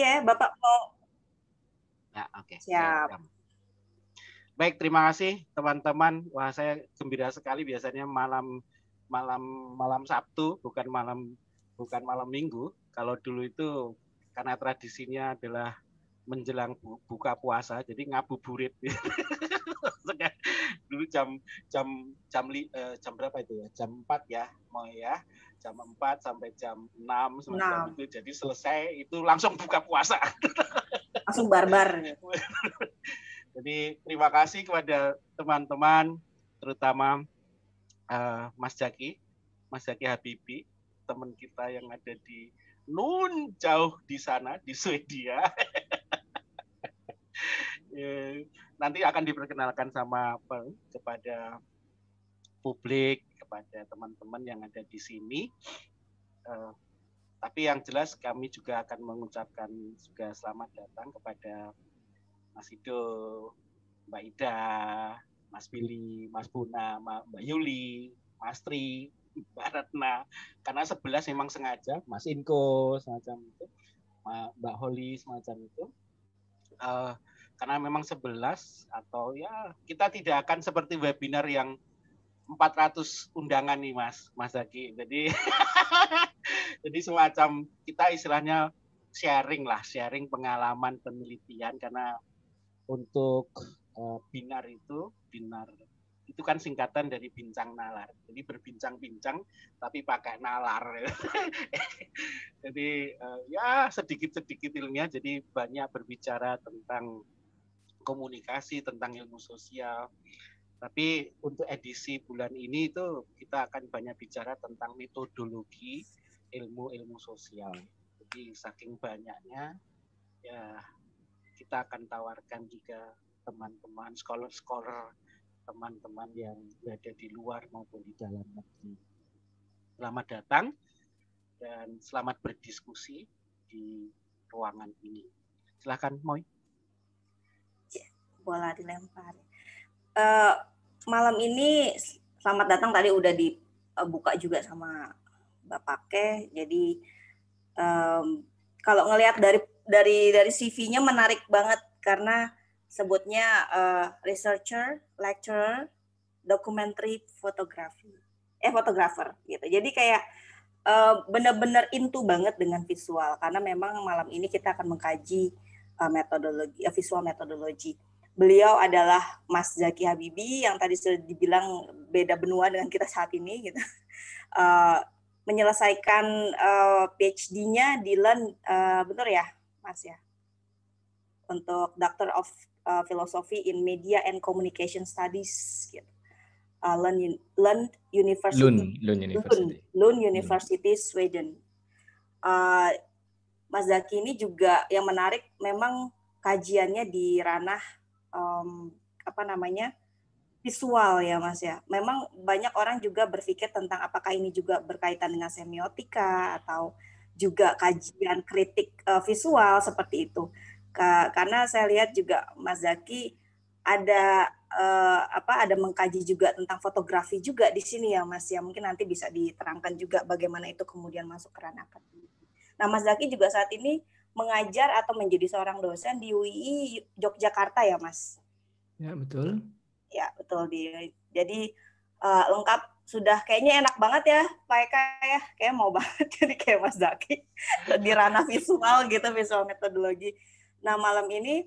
ya Bapak mau. Ya, oke. Okay. Siap. Baik, terima kasih teman-teman. Wah, saya gembira sekali biasanya malam malam malam Sabtu, bukan malam bukan malam Minggu. Kalau dulu itu karena tradisinya adalah menjelang bu, buka puasa jadi ngabuburit dulu jam jam jam li, uh, jam berapa itu ya jam 4 ya mau ya jam 4 sampai jam 6 semacam itu jadi selesai itu langsung buka puasa langsung barbar jadi terima kasih kepada teman-teman terutama uh, Mas Jaki Mas Jaki Habibi teman kita yang ada di nun jauh di sana di Swedia Iya. nanti akan diperkenalkan sama kepada publik kepada teman-teman yang ada di sini. Uh, tapi yang jelas kami juga akan mengucapkan juga selamat datang kepada Mas Ido, Mbak Ida, Mas Billy, Mas Buna, Mbak Yuli, Mas Tri, Mbak Ratna. Karena sebelas memang sengaja, Mas Inko semacam itu, Mbak Holly semacam itu. Uh, karena memang 11 atau ya kita tidak akan seperti webinar yang 400 undangan nih Mas Mas Zaki. Jadi jadi semacam kita istilahnya sharing lah, sharing pengalaman penelitian karena untuk uh, binar itu binar itu kan singkatan dari bincang nalar. Jadi berbincang-bincang tapi pakai nalar. jadi uh, ya sedikit-sedikit ilmiah jadi banyak berbicara tentang komunikasi tentang ilmu sosial. Tapi untuk edisi bulan ini itu kita akan banyak bicara tentang metodologi ilmu-ilmu sosial. Jadi saking banyaknya ya kita akan tawarkan juga teman-teman scholar-scholar teman-teman yang berada di luar maupun di dalam negeri. Selamat datang dan selamat berdiskusi di ruangan ini. Silahkan, Moy bola dilempar. Uh, malam ini selamat datang tadi udah dibuka juga sama Bapak Ke. Jadi um, kalau ngelihat dari dari dari CV-nya menarik banget karena sebutnya uh, researcher, lecturer, documentary photography, eh fotografer gitu. Jadi kayak eh, bener benar-benar intu banget dengan visual karena memang malam ini kita akan mengkaji metodologi visual metodologi. Beliau adalah Mas Zaki Habibi yang tadi sudah dibilang beda benua dengan kita saat ini gitu. Uh, menyelesaikan uh, eh, PhD-nya di Lund, uh, eh, benar ya, Mas ya? Untuk Doctor of uh, Philosophy in Media and Communication Studies, gitu. uh, Lund, Lund University, Lund, Lund University, Lund, Lund University Sweden. Uh, Mas Zaki ini juga yang menarik memang kajiannya di ranah um, apa namanya visual ya mas ya. Memang banyak orang juga berpikir tentang apakah ini juga berkaitan dengan semiotika atau juga kajian kritik uh, visual seperti itu. Ke, karena saya lihat juga Mas Zaki ada uh, apa ada mengkaji juga tentang fotografi juga di sini ya Mas ya. Mungkin nanti bisa diterangkan juga bagaimana itu kemudian masuk ke ranah akademik. Nah Mas Zaki juga saat ini mengajar atau menjadi seorang dosen di UI Yogyakarta ya, Mas? Ya, betul. Ya, betul. Di, jadi uh, lengkap sudah kayaknya enak banget ya Pak Eka ya kayak mau banget jadi kayak Mas Zaki di ranah visual gitu visual metodologi nah malam ini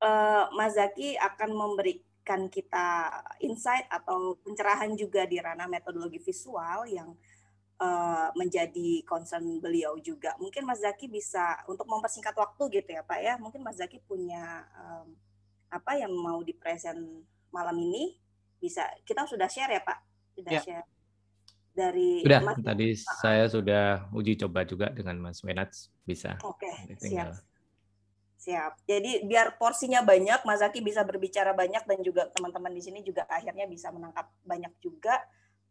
uh, Mas Zaki akan memberikan kita insight atau pencerahan juga di ranah metodologi visual yang Eh, menjadi concern beliau juga. Mungkin Mas Zaki bisa untuk mempersingkat waktu gitu ya Pak ya. Mungkin Mas Zaki punya um, apa yang mau dipresent malam ini bisa kita sudah share ya Pak. Sudah ya. share dari sudah Mas, tadi Pak. saya ah, ah. sudah uji coba juga dengan Mas Menats bisa. Oke, okay, siap. Siap. Jadi biar porsinya banyak, Mas Zaki bisa berbicara banyak dan juga teman-teman di sini juga akhirnya bisa menangkap banyak juga.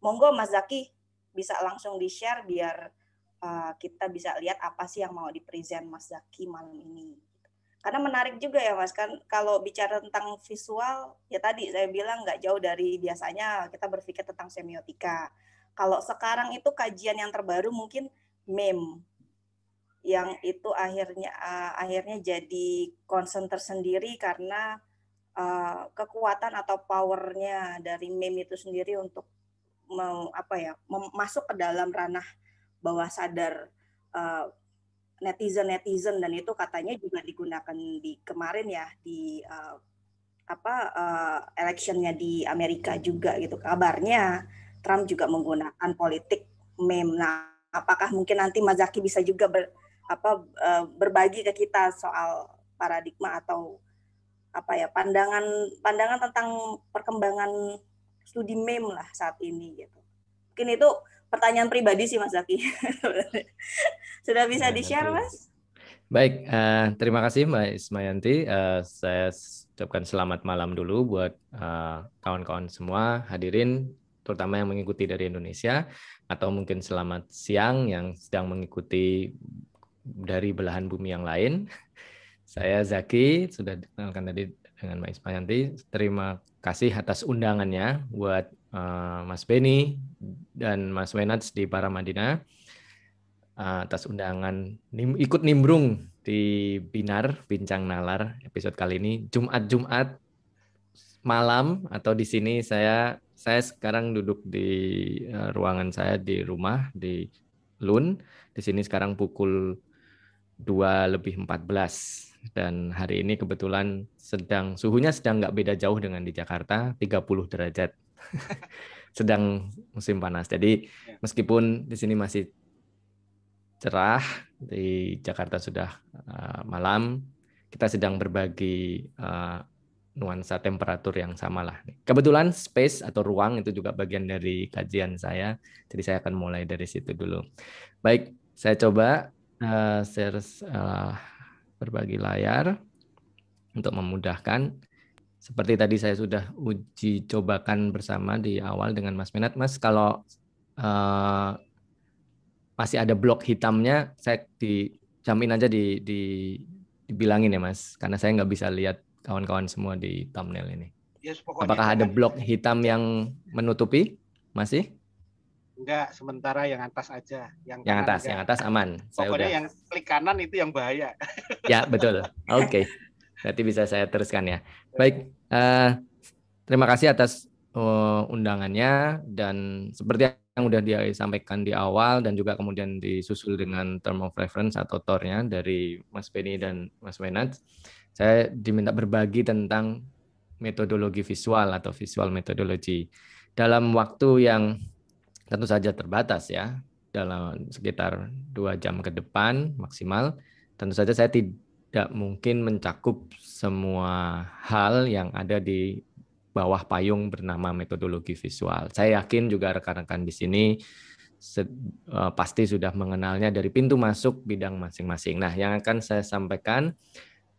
Monggo Mas Zaki bisa langsung di-share biar uh, kita bisa lihat apa sih yang mau di-present Mas Zaki malam ini. Karena menarik juga ya Mas, kan kalau bicara tentang visual, ya tadi saya bilang nggak jauh dari biasanya kita berpikir tentang semiotika. Kalau sekarang itu kajian yang terbaru mungkin meme, yang itu akhirnya uh, akhirnya jadi concern tersendiri karena uh, kekuatan atau powernya dari meme itu sendiri untuk mau apa ya masuk ke dalam ranah bawah sadar uh, eh, netizen netizen dan itu katanya juga digunakan di kemarin ya di uh, apa uh, electionnya di Amerika juga gitu kabarnya Trump juga menggunakan politik meme. Nah, apakah mungkin nanti Mazaki bisa juga ber, apa berbagi ke kita soal paradigma atau apa ya pandangan pandangan tentang perkembangan studi mem e lah saat ini gitu. Mungkin itu pertanyaan pribadi sih Mas Zaki. Sudah bisa di-share Mas? Baik, uh, terima kasih Mbak Ismayanti. Uh, saya ucapkan selamat malam dulu buat kawan eh, kawan-kawan semua hadirin, terutama yang mengikuti dari Indonesia, atau mungkin selamat siang yang sedang mengikuti dari belahan bumi yang lain. Saya Zaki, sudah dikenalkan tadi dengan Mbak Ismayanti. Terima kasih atas undangannya buat uh, Mas Beni dan Mas Wenats di Paramadina uh, atas undangan nim ikut nimbrung di Binar Bincang Nalar episode kali ini Jumat-Jumat malam atau di sini saya saya sekarang duduk di uh, ruangan saya di rumah di Lun. Di sini sekarang pukul 2 lebih 14 dan hari ini kebetulan sedang suhunya sedang nggak beda jauh dengan di Jakarta 30 derajat sedang musim panas jadi ya. meskipun di sini masih cerah di Jakarta sudah uh, malam kita sedang berbagi uh, nuansa temperatur yang sama lah kebetulan space atau ruang itu juga bagian dari kajian saya jadi saya akan mulai dari situ dulu baik saya coba uh, share uh, berbagi layar untuk memudahkan. Seperti tadi saya sudah uji cobakan bersama di awal dengan Mas Menat. Mas, kalau uh, masih ada blok hitamnya, saya dijamin aja di, di, dibilangin ya Mas, karena saya nggak bisa lihat kawan-kawan semua di thumbnail ini. Yes, Apakah ada blok hitam yang menutupi? Masih? Enggak, sementara yang atas aja. Yang, yang atas, enggak. yang atas aman. Pokoknya saya udah. yang klik kanan itu yang bahaya. Ya, betul. Oke. Okay. Berarti bisa saya teruskan ya. Baik, uh, terima kasih atas uh, undangannya dan seperti yang sudah disampaikan di awal dan juga kemudian disusul dengan term of reference atau tornya dari Mas Benny dan Mas Wenat. Saya diminta berbagi tentang metodologi visual atau visual methodology. Dalam waktu yang tentu saja terbatas ya dalam sekitar dua jam ke depan maksimal. Tentu saja saya tidak mungkin mencakup semua hal yang ada di bawah payung bernama metodologi visual. Saya yakin juga rekan-rekan di sini e, pasti sudah mengenalnya dari pintu masuk bidang masing-masing. Nah, yang akan saya sampaikan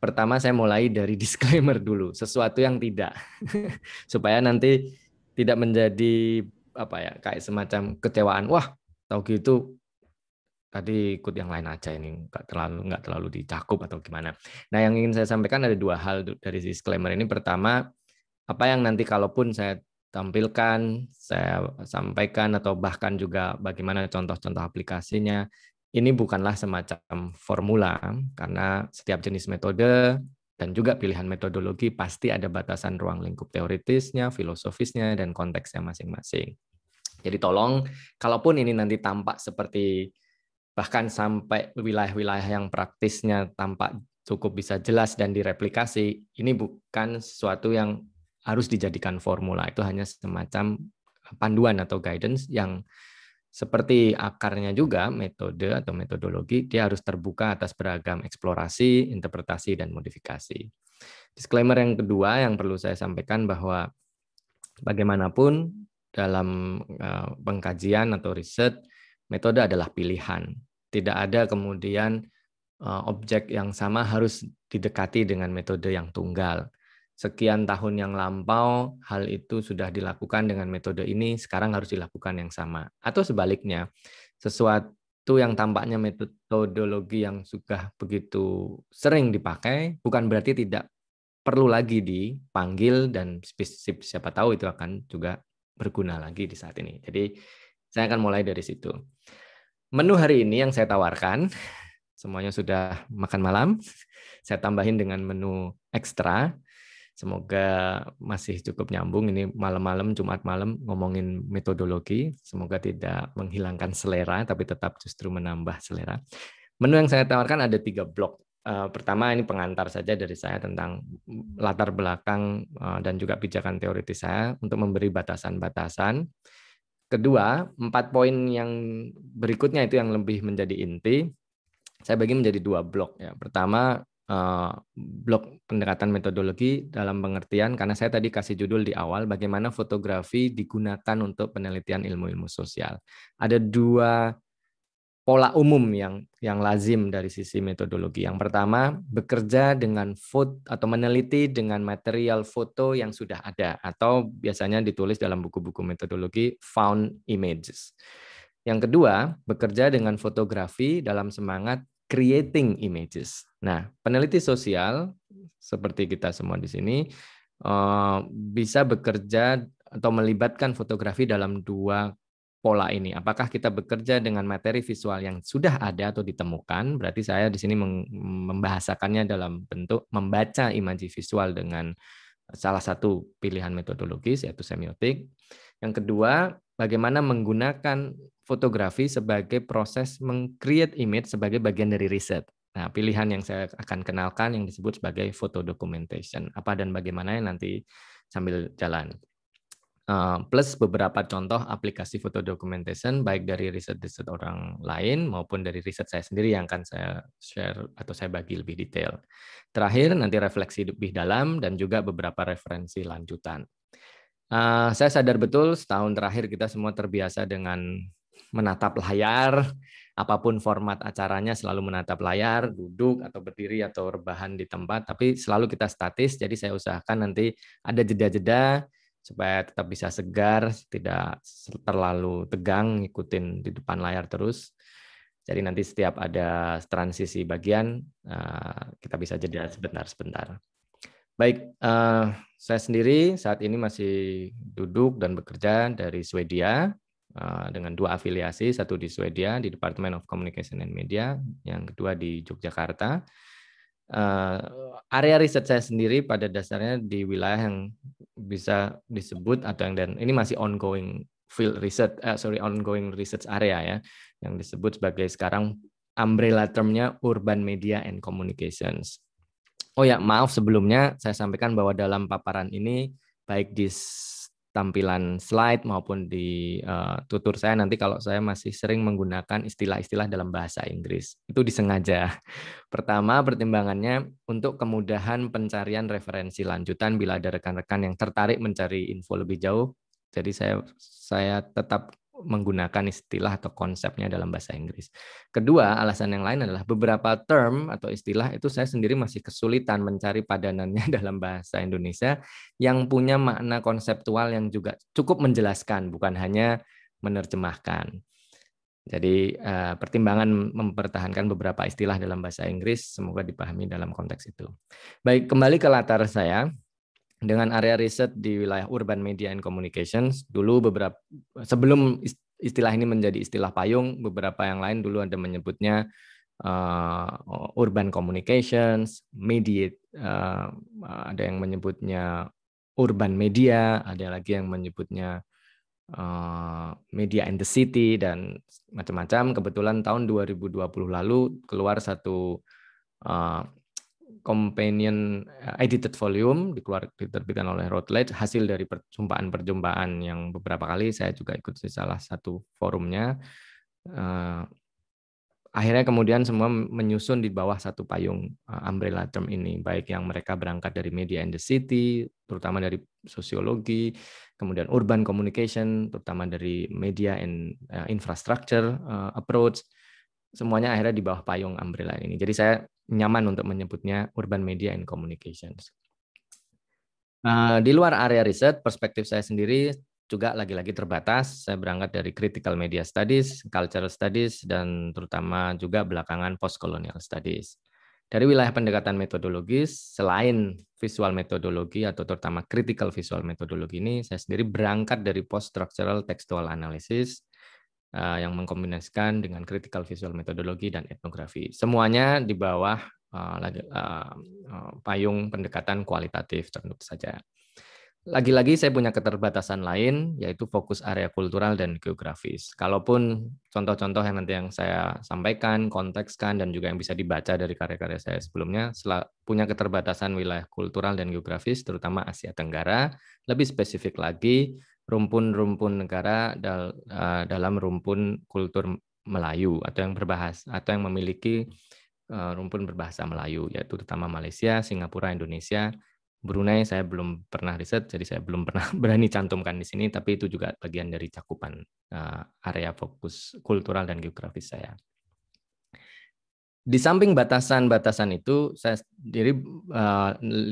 pertama saya mulai dari disclaimer dulu, sesuatu yang tidak supaya nanti tidak menjadi apa ya kayak semacam kecewaan wah tau gitu tadi ikut yang lain aja ini nggak terlalu nggak terlalu dicakup atau gimana. Nah yang ingin saya sampaikan ada dua hal dari disclaimer ini. Pertama apa yang nanti kalaupun saya tampilkan, saya sampaikan atau bahkan juga bagaimana contoh-contoh aplikasinya. Ini bukanlah semacam formula karena setiap jenis metode dan juga pilihan metodologi pasti ada batasan ruang lingkup teoritisnya, filosofisnya, dan konteksnya masing-masing. Jadi tolong, kalaupun ini nanti tampak seperti bahkan sampai wilayah-wilayah yang praktisnya tampak cukup bisa jelas dan direplikasi, ini bukan sesuatu yang harus dijadikan formula. Itu hanya semacam panduan atau guidance yang seperti akarnya juga metode atau metodologi dia harus terbuka atas beragam eksplorasi, interpretasi dan modifikasi. Disclaimer yang kedua yang perlu saya sampaikan bahwa bagaimanapun dalam eh, pengkajian atau riset, metode adalah pilihan. Tidak ada kemudian eh, objek yang sama harus didekati dengan metode yang tunggal. Sekian tahun yang lampau, hal itu sudah dilakukan dengan metode ini, sekarang harus dilakukan yang sama. Atau sebaliknya, sesuatu yang tampaknya metodologi yang sudah begitu sering dipakai bukan berarti tidak perlu lagi dipanggil dan siapa tahu itu akan juga berguna lagi di saat ini. Jadi saya akan mulai dari situ. Menu hari ini yang saya tawarkan, semuanya sudah makan malam. Saya tambahin dengan menu ekstra. Semoga masih cukup nyambung. Ini malam-malam, Jumat malam ngomongin metodologi. Semoga tidak menghilangkan selera, tapi tetap justru menambah selera. Menu yang saya tawarkan ada tiga blok. Eh, pertama ini pengantar saja dari saya tentang latar belakang eh, dan juga pijakan teoritis saya untuk memberi batasan-batasan. Kedua, empat poin yang berikutnya itu yang lebih menjadi inti. Saya bagi menjadi dua blok ya. Pertama eh, blok pendekatan metodologi dalam pengertian karena saya tadi kasih judul di awal bagaimana fotografi digunakan untuk penelitian ilmu-ilmu sosial. Ada dua pola umum yang yang lazim dari sisi metodologi. Yang pertama, bekerja dengan foto atau meneliti dengan material foto yang sudah ada atau biasanya ditulis dalam buku-buku metodologi found images. Yang kedua, bekerja dengan fotografi dalam semangat creating images. Nah, peneliti sosial seperti kita semua di sini eh, bisa bekerja atau melibatkan fotografi dalam dua pola ini? Apakah kita bekerja dengan materi visual yang sudah ada atau ditemukan? Berarti saya di sini membahasakannya dalam bentuk membaca imaji visual dengan salah satu pilihan metodologis yaitu semiotik. Yang kedua, bagaimana menggunakan fotografi sebagai proses meng-create image sebagai bagian dari riset. Nah, pilihan yang saya akan kenalkan yang disebut sebagai photo documentation. Apa dan bagaimana yang nanti sambil jalan. Eh, plus beberapa contoh aplikasi foto documentation baik dari riset-riset orang lain maupun dari riset saya sendiri yang akan saya share atau saya bagi lebih detail. Terakhir nanti refleksi lebih dalam dan juga beberapa referensi lanjutan. Eh, saya sadar betul setahun terakhir kita semua terbiasa dengan menatap layar, apapun format acaranya selalu menatap layar, duduk atau berdiri atau rebahan di tempat, tapi selalu kita statis. Jadi saya usahakan nanti ada jeda-jeda supaya tetap bisa segar, tidak terlalu tegang ngikutin di depan layar terus. Jadi nanti setiap ada transisi bagian eh, kita bisa jeda sebentar-sebentar. Baik, eh, saya sendiri saat ini masih duduk dan bekerja dari Swedia eh, dengan dua afiliasi, satu di Swedia di Department of Communication and Media, yang kedua di Yogyakarta uh, area riset saya sendiri pada dasarnya di wilayah yang bisa disebut atau yang dan ini masih ongoing field research uh, sorry ongoing research area ya yang disebut sebagai sekarang umbrella termnya urban media and communications. Oh ya maaf sebelumnya saya sampaikan bahwa dalam paparan ini baik di tampilan slide maupun di uh, tutur saya nanti kalau saya masih sering menggunakan istilah-istilah dalam bahasa Inggris. Itu disengaja. Pertama, pertimbangannya untuk kemudahan pencarian referensi lanjutan bila ada rekan-rekan yang tertarik mencari info lebih jauh. Jadi saya saya tetap menggunakan istilah atau konsepnya dalam bahasa Inggris. Kedua, alasan yang lain adalah beberapa term atau istilah itu saya sendiri masih kesulitan mencari padanannya dalam bahasa Indonesia yang punya makna konseptual yang juga cukup menjelaskan, bukan hanya menerjemahkan. Jadi eh, pertimbangan mempertahankan beberapa istilah dalam bahasa Inggris semoga dipahami dalam konteks itu. Baik, kembali ke latar saya dengan area riset di wilayah urban media and communications. Dulu beberapa sebelum istilah ini menjadi istilah payung, beberapa yang lain dulu ada menyebutnya uh, urban communications, media uh, eh, ada yang menyebutnya urban media, ada lagi yang menyebutnya uh, media in the city dan macam-macam. Kebetulan tahun 2020 lalu keluar satu companion eh, edited volume dikeluarkan diterbitkan oleh Routledge hasil dari perjumpaan-perjumpaan yang beberapa kali saya juga ikut di salah satu forumnya uh, akhirnya kemudian semua menyusun di bawah satu payung uh, umbrella term ini baik yang mereka berangkat dari media and the city terutama dari sosiologi kemudian urban communication terutama dari media and uh, infrastructure uh, approach semuanya akhirnya di bawah payung umbrella ini. Jadi saya nyaman untuk menyebutnya urban media and communications. Nah, di luar area riset, perspektif saya sendiri juga lagi-lagi terbatas. Saya berangkat dari critical media studies, cultural studies, dan terutama juga belakangan postcolonial studies. Dari wilayah pendekatan metodologis, selain visual metodologi atau terutama critical visual metodologi ini, saya sendiri berangkat dari post-structural textual analysis, Eh, yang mengkombinasikan dengan critical visual methodology dan etnografi. Semuanya di bawah eh, eh, payung pendekatan kualitatif tentu saja. Lagi-lagi saya punya keterbatasan lain yaitu fokus area kultural dan geografis. Kalaupun contoh-contoh yang nanti yang saya sampaikan, kontekskan dan juga yang bisa dibaca dari karya-karya saya sebelumnya punya keterbatasan wilayah kultural dan geografis terutama Asia Tenggara, lebih spesifik lagi rumpun-rumpun negara dal, eh, dalam rumpun kultur Melayu atau yang berbahasa atau yang memiliki eh, rumpun berbahasa Melayu yaitu terutama Malaysia, Singapura, Indonesia, Brunei saya belum pernah riset jadi saya belum pernah berani cantumkan di sini tapi itu juga bagian dari cakupan eh, area fokus kultural dan geografis saya di samping batasan-batasan itu, saya sendiri eh,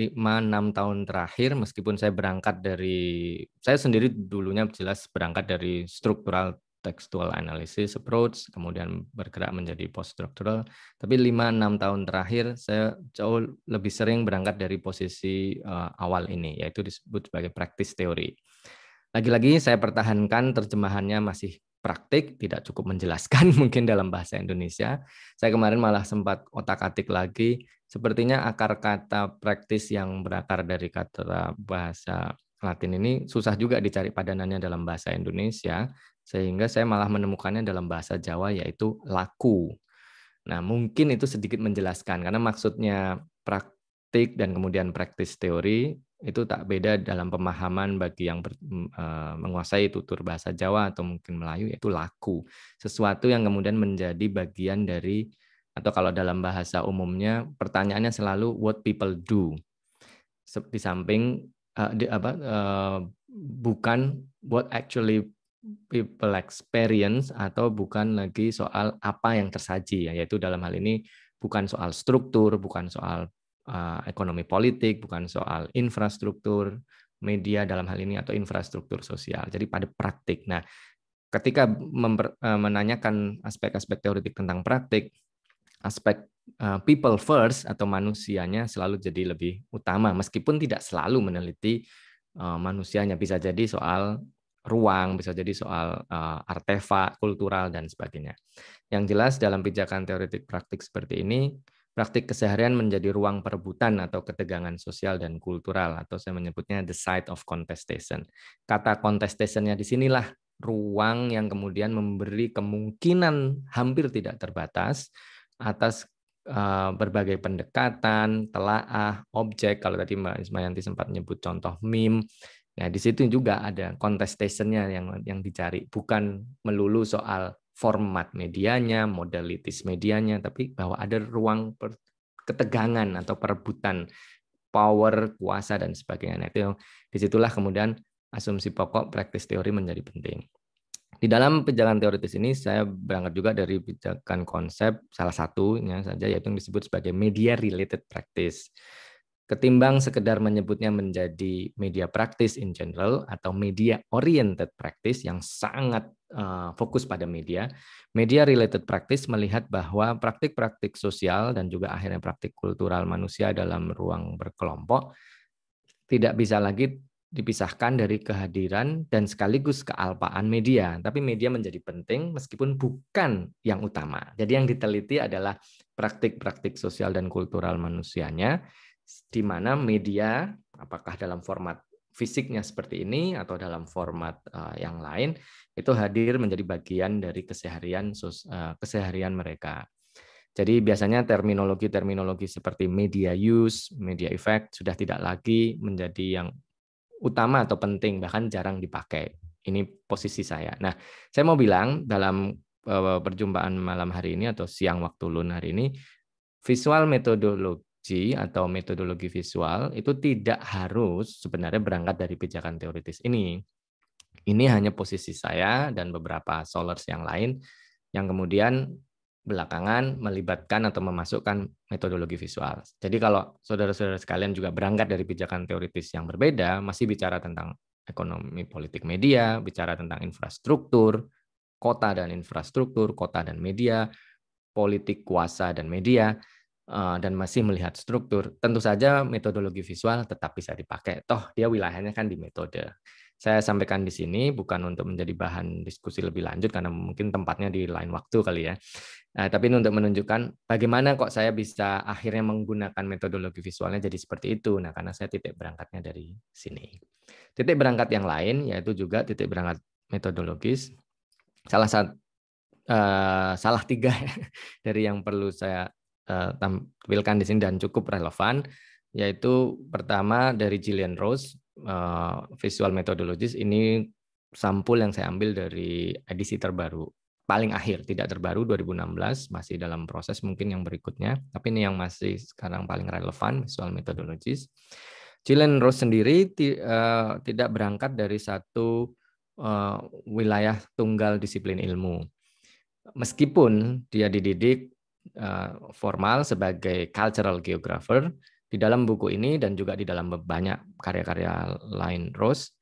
lima enam tahun terakhir, meskipun saya berangkat dari, saya sendiri dulunya jelas berangkat dari struktural textual analysis approach, kemudian bergerak menjadi poststructural. Tapi lima enam tahun terakhir, saya jauh lebih sering berangkat dari posisi uh, awal ini, yaitu disebut sebagai practice theory. Lagi-lagi saya pertahankan terjemahannya masih praktik, tidak cukup menjelaskan mungkin dalam bahasa Indonesia. Saya kemarin malah sempat otak-atik lagi, sepertinya akar kata praktis yang berakar dari kata bahasa Latin ini susah juga dicari padanannya dalam bahasa Indonesia, sehingga saya malah menemukannya dalam bahasa Jawa yaitu laku. Nah, mungkin itu sedikit menjelaskan karena maksudnya praktik dan kemudian praktis teori itu tak beda dalam pemahaman bagi yang ber, mm, e, eh, menguasai tutur bahasa Jawa atau mungkin Melayu yaitu laku sesuatu yang kemudian menjadi bagian dari atau kalau dalam bahasa umumnya pertanyaannya selalu what people do di samping e, di, apa e, bukan what actually people experience atau bukan lagi soal apa yang tersaji ya, yaitu dalam hal ini bukan soal struktur bukan soal Eh, ekonomi politik, bukan soal infrastruktur media dalam hal ini atau infrastruktur sosial. Jadi pada praktik. Nah, ketika eh, menanyakan aspek-aspek teoritik tentang praktik, aspek eh, people first atau manusianya selalu jadi lebih utama meskipun tidak selalu meneliti manusianya bisa jadi soal ruang, bisa jadi soal artefak kultural dan sebagainya. Yang jelas dalam pijakan teoretik praktik seperti ini praktik keseharian menjadi ruang perebutan atau ketegangan sosial dan kultural atau saya menyebutnya the site of contestation. Kata contestationnya di sinilah ruang yang kemudian memberi kemungkinan hampir tidak terbatas atas eh, berbagai pendekatan, telaah, objek. Kalau tadi Mbak Ismayanti sempat menyebut contoh meme, nah di situ juga ada contestationnya yang yang dicari, bukan melulu soal format medianya, modalitis medianya, tapi bahwa ada ruang ketegangan atau perebutan power, kuasa dan sebagainya. Nah, itu yang disitulah kemudian asumsi pokok praktis teori menjadi penting. Di dalam pejalan teoritis ini saya berangkat juga dari pijakan konsep salah satunya saja yaitu yang disebut sebagai media related practice ketimbang sekedar menyebutnya menjadi media praktis in general atau media oriented practice yang sangat uh, fokus pada media, media related practice melihat bahwa praktik-praktik sosial dan juga akhirnya praktik kultural manusia dalam ruang berkelompok tidak bisa lagi dipisahkan dari kehadiran dan sekaligus kealpaan media. Tapi media menjadi penting meskipun bukan yang utama. Jadi yang diteliti adalah praktik-praktik sosial dan kultural manusianya di mana media apakah dalam format fisiknya seperti ini atau dalam format eh, yang lain itu hadir menjadi bagian dari keseharian eh, keseharian mereka. Jadi biasanya terminologi-terminologi seperti media use, media effect sudah tidak lagi menjadi yang utama atau penting bahkan jarang dipakai. Ini posisi saya. Nah, saya mau bilang dalam eh, perjumpaan malam hari ini atau siang waktu lunar hari ini visual metodologi atau metodologi visual itu tidak harus sebenarnya berangkat dari pijakan teoritis ini. Ini hanya posisi saya dan beberapa solers yang lain yang kemudian belakangan melibatkan atau memasukkan metodologi visual. Jadi kalau saudara-saudara sekalian juga berangkat dari pijakan teoritis yang berbeda, masih bicara tentang ekonomi politik media, bicara tentang infrastruktur, kota dan infrastruktur, kota dan media, politik kuasa dan media, Eh, dan masih melihat struktur, tentu saja metodologi visual tetap bisa dipakai. Toh dia wilayahnya kan di metode. Saya sampaikan di sini bukan untuk menjadi bahan diskusi lebih lanjut karena mungkin tempatnya di lain waktu kali ya. Nah, tapi ini untuk menunjukkan bagaimana kok saya bisa akhirnya menggunakan metodologi visualnya jadi seperti itu. Nah, karena saya titik berangkatnya dari sini. Titik berangkat yang lain yaitu juga titik berangkat metodologis. Salah satu uh, eh, salah tiga dari yang perlu saya Eh, tampilkan di sini dan cukup relevan, yaitu pertama dari Jillian Rose, eh, visual methodologist. Ini sampul yang saya ambil dari edisi terbaru, paling akhir, tidak terbaru 2016, masih dalam proses mungkin yang berikutnya, tapi ini yang masih sekarang paling relevan, visual methodologist. Jillian Rose sendiri eh, tidak berangkat dari satu wilayah tunggal disiplin ilmu. Meskipun dia dididik Eh, formal sebagai cultural geographer di dalam buku ini dan juga di dalam banyak karya-karya lain Rose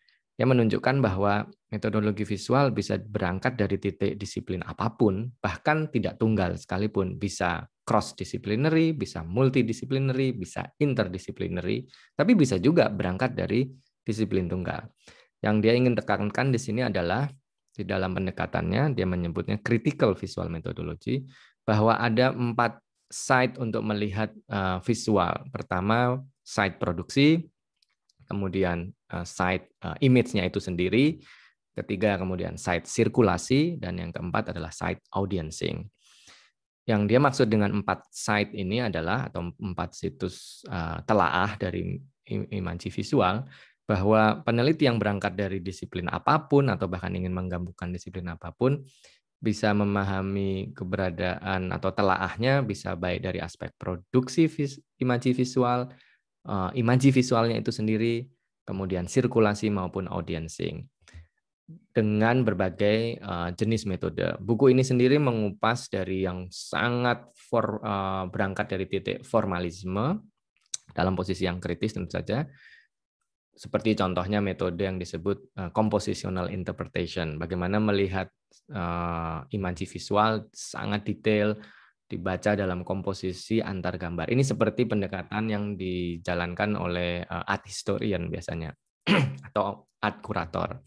yang menunjukkan bahwa metodologi visual bisa berangkat dari titik disiplin apapun, bahkan tidak tunggal sekalipun, bisa cross disciplinary, bisa multidisciplinary, bisa interdisciplinary, tapi bisa juga berangkat dari disiplin tunggal. Yang dia ingin tekankan di sini adalah di dalam pendekatannya dia menyebutnya critical visual methodology bahwa ada empat site untuk melihat uh, visual. Pertama, site produksi, kemudian uh, site uh, image-nya itu sendiri, ketiga kemudian site sirkulasi, dan yang keempat adalah site audiencing. Yang dia maksud dengan empat site ini adalah atau empat situs uh, telaah dari imansi visual bahwa peneliti yang berangkat dari disiplin apapun atau bahkan ingin menggabungkan disiplin apapun bisa memahami keberadaan atau telaahnya bisa baik dari aspek produksi vis, imaji visual, uh, imaji visualnya itu sendiri, kemudian sirkulasi maupun audiencing dengan berbagai uh, jenis metode. Buku ini sendiri mengupas dari yang sangat for, uh, berangkat dari titik formalisme dalam posisi yang kritis tentu saja seperti contohnya metode yang disebut uh, compositional interpretation, bagaimana melihat uh, imaji visual sangat detail dibaca dalam komposisi antar gambar. Ini seperti pendekatan yang dijalankan oleh uh, art historian biasanya atau art kurator.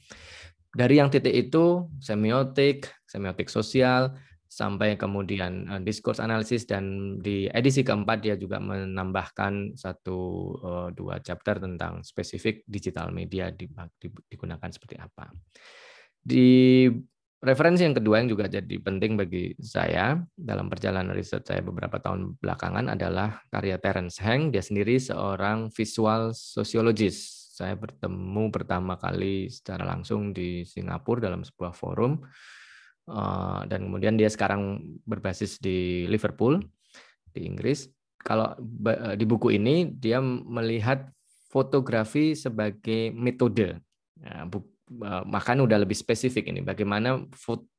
Dari yang titik itu semiotik, semiotik sosial, sampai kemudian uh, diskurs analisis dan di edisi keempat dia juga menambahkan satu eh, dua chapter tentang spesifik digital media digunakan seperti apa. Di referensi yang kedua yang juga jadi penting bagi saya dalam perjalanan riset saya beberapa tahun belakangan adalah karya Terence Heng. Dia sendiri seorang visual sosiologis Saya bertemu pertama kali secara langsung di Singapura dalam sebuah forum Eh, dan kemudian dia sekarang berbasis di Liverpool di Inggris. Kalau eh, di buku ini dia melihat fotografi sebagai metode. Nah, udah lebih spesifik ini bagaimana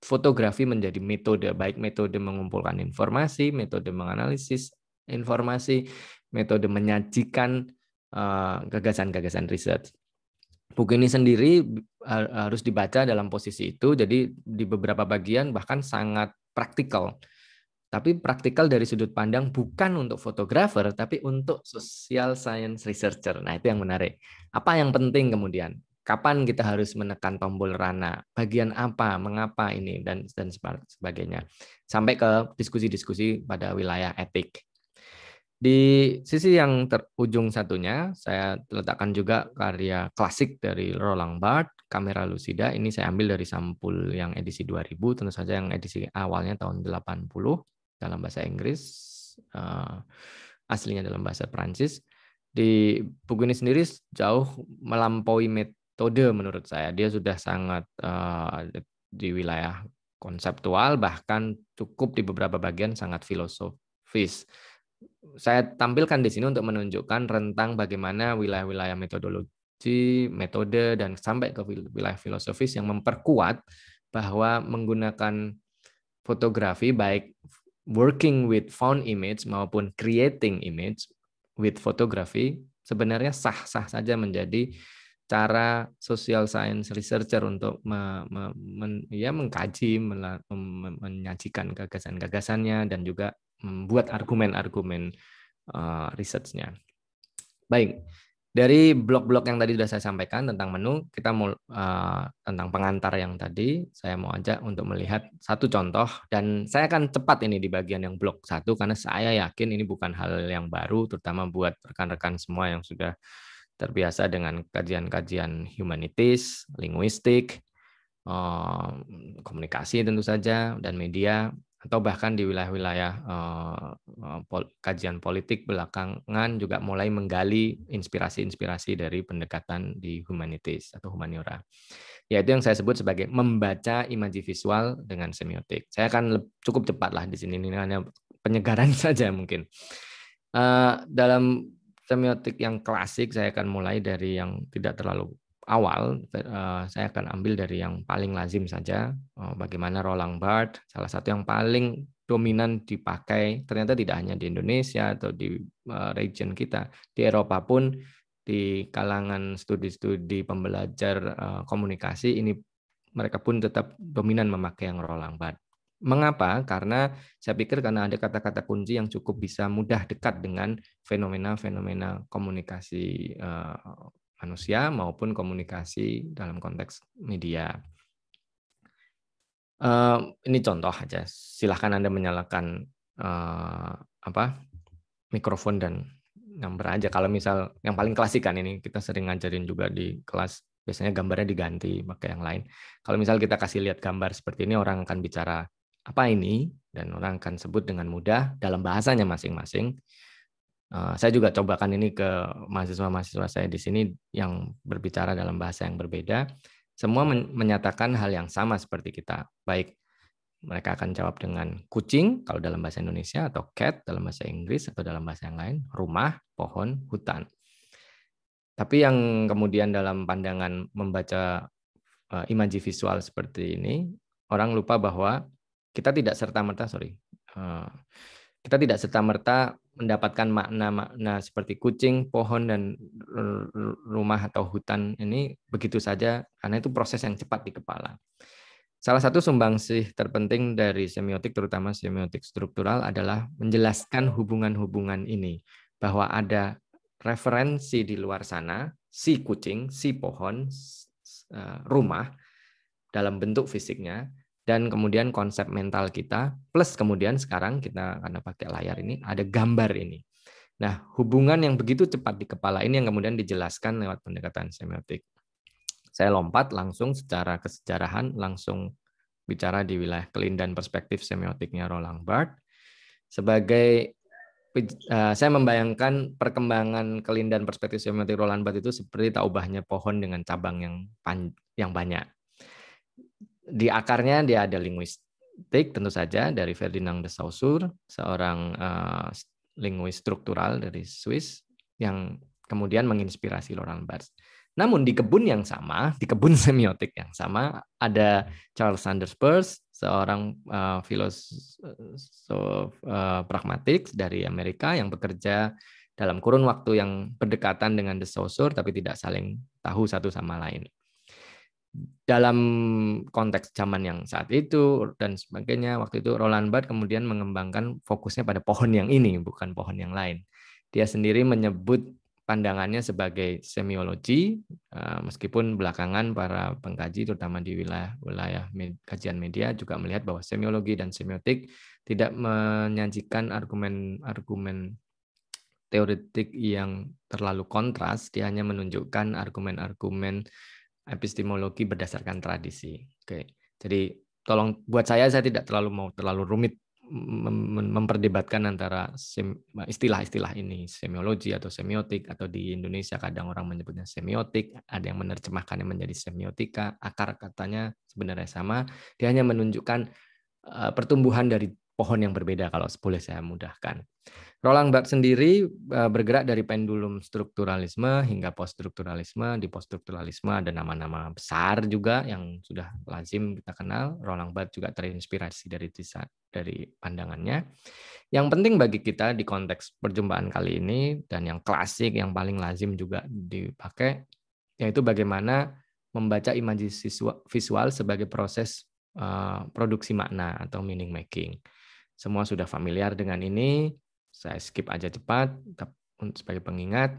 fotografi menjadi metode baik metode mengumpulkan informasi, metode menganalisis informasi, metode menyajikan gagasan-gagasan riset buku ini sendiri harus dibaca dalam posisi itu. Jadi di beberapa bagian bahkan sangat praktikal. Tapi praktikal dari sudut pandang bukan untuk fotografer, tapi untuk social science researcher. Nah itu yang menarik. Apa yang penting kemudian? Kapan kita harus menekan tombol rana? Bagian apa? Mengapa ini? Dan dan sebagainya. Sampai ke diskusi-diskusi pada wilayah etik. Di sisi yang terujung satunya, saya letakkan juga karya klasik dari Roland Barthes, Kamera Lucida. Ini saya ambil dari sampul yang edisi 2000, tentu saja yang edisi awalnya tahun 80 dalam bahasa Inggris, eh, aslinya dalam bahasa Prancis. Di buku ini sendiri jauh melampaui metode menurut saya. Dia sudah sangat eh, di wilayah konseptual, bahkan cukup di beberapa bagian sangat filosofis saya tampilkan di sini untuk menunjukkan rentang bagaimana wilayah-wilayah metodologi, metode, dan sampai ke wilayah filosofis yang memperkuat bahwa menggunakan fotografi baik working with found image maupun creating image with fotografi sebenarnya sah-sah saja menjadi cara social science researcher untuk me, me, men, ya, mengkaji, menyajikan gagasan-gagasannya dan juga membuat argumen-argumen uh, eh, risetnya. Baik, dari blok-blok yang tadi sudah saya sampaikan tentang menu, kita mau uh, eh, tentang pengantar yang tadi, saya mau ajak untuk melihat satu contoh dan saya akan cepat ini di bagian yang blok satu karena saya yakin ini bukan hal yang baru, terutama buat rekan-rekan semua yang sudah terbiasa dengan kajian-kajian humanities, linguistik, eh, komunikasi tentu saja dan media atau bahkan di wilayah-wilayah eh, eh, kajian politik belakangan juga mulai menggali inspirasi-inspirasi dari pendekatan di humanities atau humaniora. Yaitu yang saya sebut sebagai membaca imaji visual dengan semiotik. Saya akan cukup cepat lah di sini, ini hanya penyegaran saja mungkin. Eh, dalam semiotik yang klasik saya akan mulai dari yang tidak terlalu awal eh, saya akan ambil dari yang paling lazim saja oh, bagaimana Roland Barthes salah satu yang paling dominan dipakai ternyata tidak hanya di Indonesia atau di eh, region kita di Eropa pun di kalangan studi-studi pembelajar eh, komunikasi ini mereka pun tetap dominan memakai yang Roland Barthes. Mengapa? Karena saya pikir karena ada kata-kata kunci yang cukup bisa mudah dekat dengan fenomena-fenomena komunikasi manusia maupun komunikasi dalam konteks media. Uh, ini contoh aja. Silahkan Anda menyalakan uh, apa mikrofon dan gambar aja. Kalau misal yang paling klasik kan ini kita sering ngajarin juga di kelas. Biasanya gambarnya diganti pakai yang lain. Kalau misal kita kasih lihat gambar seperti ini, orang akan bicara apa ini dan orang akan sebut dengan mudah dalam bahasanya masing-masing. Eh, saya juga cobakan ini ke mahasiswa-mahasiswa saya di sini yang berbicara dalam bahasa yang berbeda. Semua menyatakan hal yang sama seperti kita. Baik mereka akan jawab dengan kucing kalau dalam bahasa Indonesia atau cat dalam bahasa Inggris atau dalam bahasa yang lain, rumah, pohon, hutan. Tapi yang kemudian dalam pandangan membaca uh, imaji visual seperti ini, orang lupa bahwa kita tidak serta merta sorry uh, kita tidak serta-merta mendapatkan makna-makna seperti kucing, pohon, dan rumah atau hutan ini begitu saja, karena itu proses yang cepat di kepala. Salah satu sumbangsih terpenting dari semiotik, terutama semiotik struktural, adalah menjelaskan hubungan-hubungan ini, bahwa ada referensi di luar sana, si kucing, si pohon, eh, rumah, dalam bentuk fisiknya, dan kemudian konsep mental kita plus kemudian sekarang kita karena pakai layar ini ada gambar ini. Nah, hubungan yang begitu cepat di kepala ini yang kemudian dijelaskan lewat pendekatan semiotik. Saya lompat langsung secara kesejarahan langsung bicara di wilayah kelindan perspektif semiotiknya Roland Barthes sebagai eh, saya membayangkan perkembangan kelindan perspektif semiotik Roland Barthes itu seperti tak ubahnya pohon dengan cabang yang yang banyak di akarnya dia ada linguistik tentu saja dari Ferdinand de Saussure, seorang uh, linguis struktural dari Swiss yang kemudian menginspirasi Laurent Barthes. Namun di kebun yang sama, di kebun semiotik yang sama, ada Charles Sanders Peirce, seorang uh, filosof uh, pragmatik dari Amerika yang bekerja dalam kurun waktu yang berdekatan dengan de Saussure, tapi tidak saling tahu satu sama lain dalam konteks zaman yang saat itu dan sebagainya waktu itu Roland Barthes kemudian mengembangkan fokusnya pada pohon yang ini bukan pohon yang lain. Dia sendiri menyebut pandangannya sebagai semiologi eh, meskipun belakangan para pengkaji terutama di wilayah wilayah kajian media juga melihat bahwa semiologi dan semiotik tidak menyajikan argumen-argumen teoretik yang terlalu kontras, dia hanya menunjukkan argumen-argumen epistemologi berdasarkan tradisi. Oke. Jadi tolong buat saya saya tidak terlalu mau terlalu rumit memperdebatkan antara istilah-istilah ini semiologi atau semiotik atau di Indonesia kadang orang menyebutnya semiotik ada yang menerjemahkannya menjadi semiotika akar katanya sebenarnya sama dia hanya menunjukkan eh, pertumbuhan dari pohon yang berbeda kalau boleh saya mudahkan. Roland Barthes sendiri eh, bergerak dari pendulum strukturalisme hingga poststrukturalisme. Di poststrukturalisme ada nama-nama besar juga yang sudah lazim kita kenal. Roland Barthes juga terinspirasi dari dari pandangannya. Yang penting bagi kita di konteks perjumpaan kali ini dan yang klasik yang paling lazim juga dipakai yaitu bagaimana membaca imajinasi visual sebagai proses eh, produksi makna atau meaning making. Semua sudah familiar dengan ini. Saya skip aja cepat sebagai pengingat.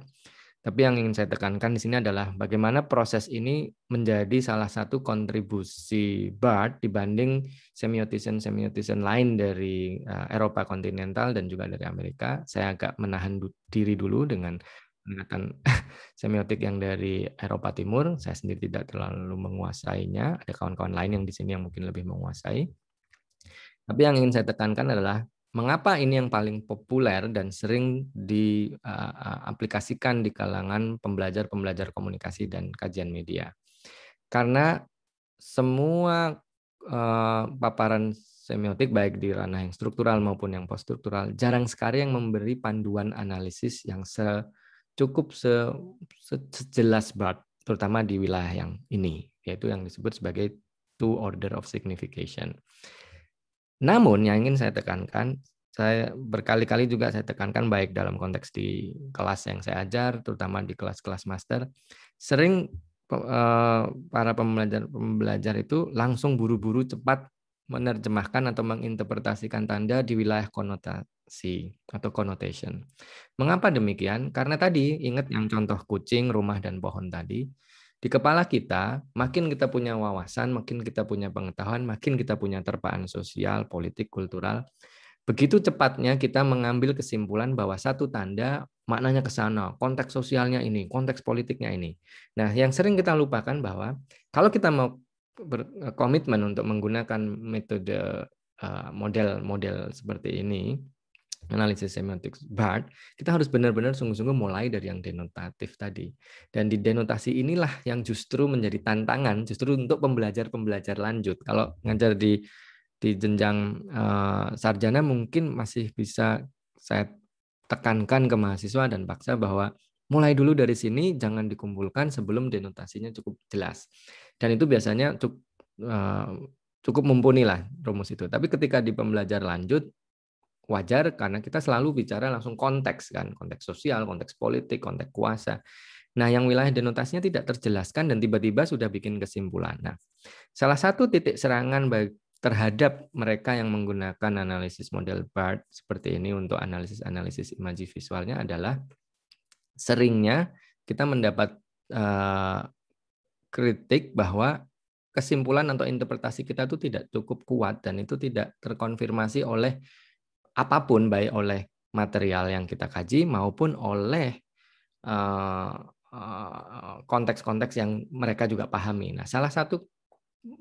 Tapi yang ingin saya tekankan di sini adalah bagaimana proses ini menjadi salah satu kontribusi BART dibanding semiotisan semiotician lain dari eh, Eropa kontinental dan juga dari Amerika. Saya agak menahan diri dulu dengan pendekatan semiotik yang dari Eropa Timur. Saya sendiri tidak terlalu menguasainya. Ada kawan-kawan lain yang di sini yang mungkin lebih menguasai. Tapi yang ingin saya tekankan adalah mengapa ini yang paling populer dan sering diaplikasikan di kalangan pembelajar-pembelajar komunikasi dan kajian media. Karena semua e, paparan semiotik baik di ranah yang struktural maupun yang poststruktural jarang sekali yang memberi panduan analisis yang se cukup se, sejelas Bart terutama di wilayah yang ini yaitu yang disebut sebagai two order of signification. Namun yang ingin saya tekankan, saya berkali-kali juga saya tekankan baik dalam konteks di kelas yang saya ajar, terutama di kelas-kelas master, sering eh, para pembelajar pembelajar itu langsung buru-buru cepat menerjemahkan atau menginterpretasikan tanda di wilayah konotasi atau connotation. Mengapa demikian? Karena tadi ingat yang contoh kucing, rumah dan pohon tadi, di kepala kita, makin kita punya wawasan, makin kita punya pengetahuan, makin kita punya terpaan sosial, politik, kultural. Begitu cepatnya kita mengambil kesimpulan bahwa satu tanda maknanya ke sana, konteks sosialnya ini, konteks politiknya ini. Nah, yang sering kita lupakan bahwa kalau kita mau berkomitmen e, untuk menggunakan metode e, model-model seperti ini, analisis semantik. But kita harus benar-benar sungguh-sungguh mulai dari yang denotatif tadi. Dan di denotasi inilah yang justru menjadi tantangan justru untuk pembelajar-pembelajar lanjut. Kalau ngajar di di jenjang uh, sarjana mungkin masih bisa saya tekankan ke mahasiswa dan paksa bahwa mulai dulu dari sini jangan dikumpulkan sebelum denotasinya cukup jelas dan itu biasanya cukup, eh, cukup mumpuni lah rumus itu tapi ketika di pembelajar lanjut wajar karena kita selalu bicara langsung konteks kan, konteks sosial, konteks politik, konteks kuasa. Nah, yang wilayah denotasinya tidak terjelaskan dan tiba-tiba sudah bikin kesimpulan. Nah, salah satu titik serangan terhadap mereka yang menggunakan analisis model BART seperti ini untuk analisis-analisis imaji visualnya adalah seringnya kita mendapat uh, kritik bahwa kesimpulan atau interpretasi kita itu tidak cukup kuat dan itu tidak terkonfirmasi oleh apapun baik oleh material yang kita kaji maupun oleh eh, eh, konteks-konteks yang mereka juga pahami. Nah, salah satu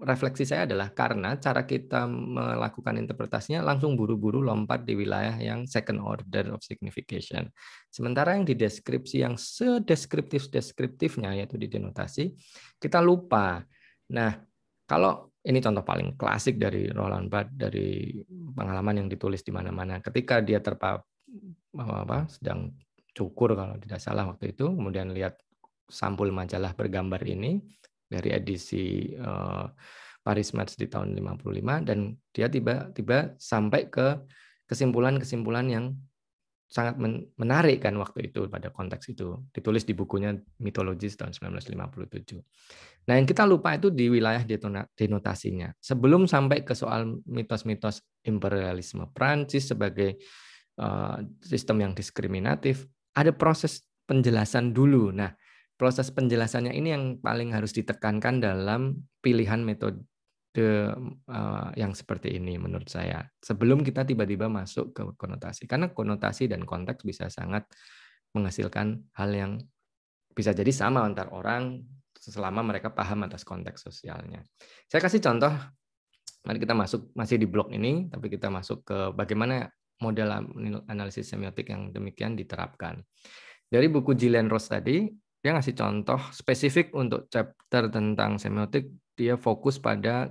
refleksi saya adalah karena cara kita melakukan interpretasinya langsung buru-buru lompat di wilayah yang second order of signification. Sementara yang di deskripsi yang sedeskriptif-deskriptifnya yaitu di denotasi, kita lupa. Nah, kalau ini contoh paling klasik dari Roland Barthes dari pengalaman yang ditulis di mana-mana. Ketika dia terpa apa, eh, apa sedang cukur kalau tidak salah waktu itu, kemudian lihat sampul majalah bergambar ini dari edisi eh, Paris Match di tahun 55 dan dia tiba-tiba sampai ke kesimpulan-kesimpulan yang sangat menarik kan waktu itu pada konteks itu ditulis di bukunya mitologis tahun 1957. Nah yang kita lupa itu di wilayah denotasinya. Sebelum sampai ke soal mitos-mitos imperialisme Prancis sebagai eh, sistem yang diskriminatif, ada proses penjelasan dulu. Nah proses penjelasannya ini yang paling harus ditekankan dalam pilihan metode uh, yang seperti ini menurut saya. Sebelum kita tiba-tiba masuk ke konotasi, karena konotasi dan konteks bisa sangat menghasilkan hal yang bisa jadi sama antar orang selama mereka paham atas konteks sosialnya. Saya kasih contoh, mari kita masuk masih di blog ini, tapi kita masuk ke bagaimana model analisis semiotik yang demikian diterapkan. Dari buku Jillian Rose tadi, dia ngasih contoh spesifik untuk chapter tentang semiotik dia fokus pada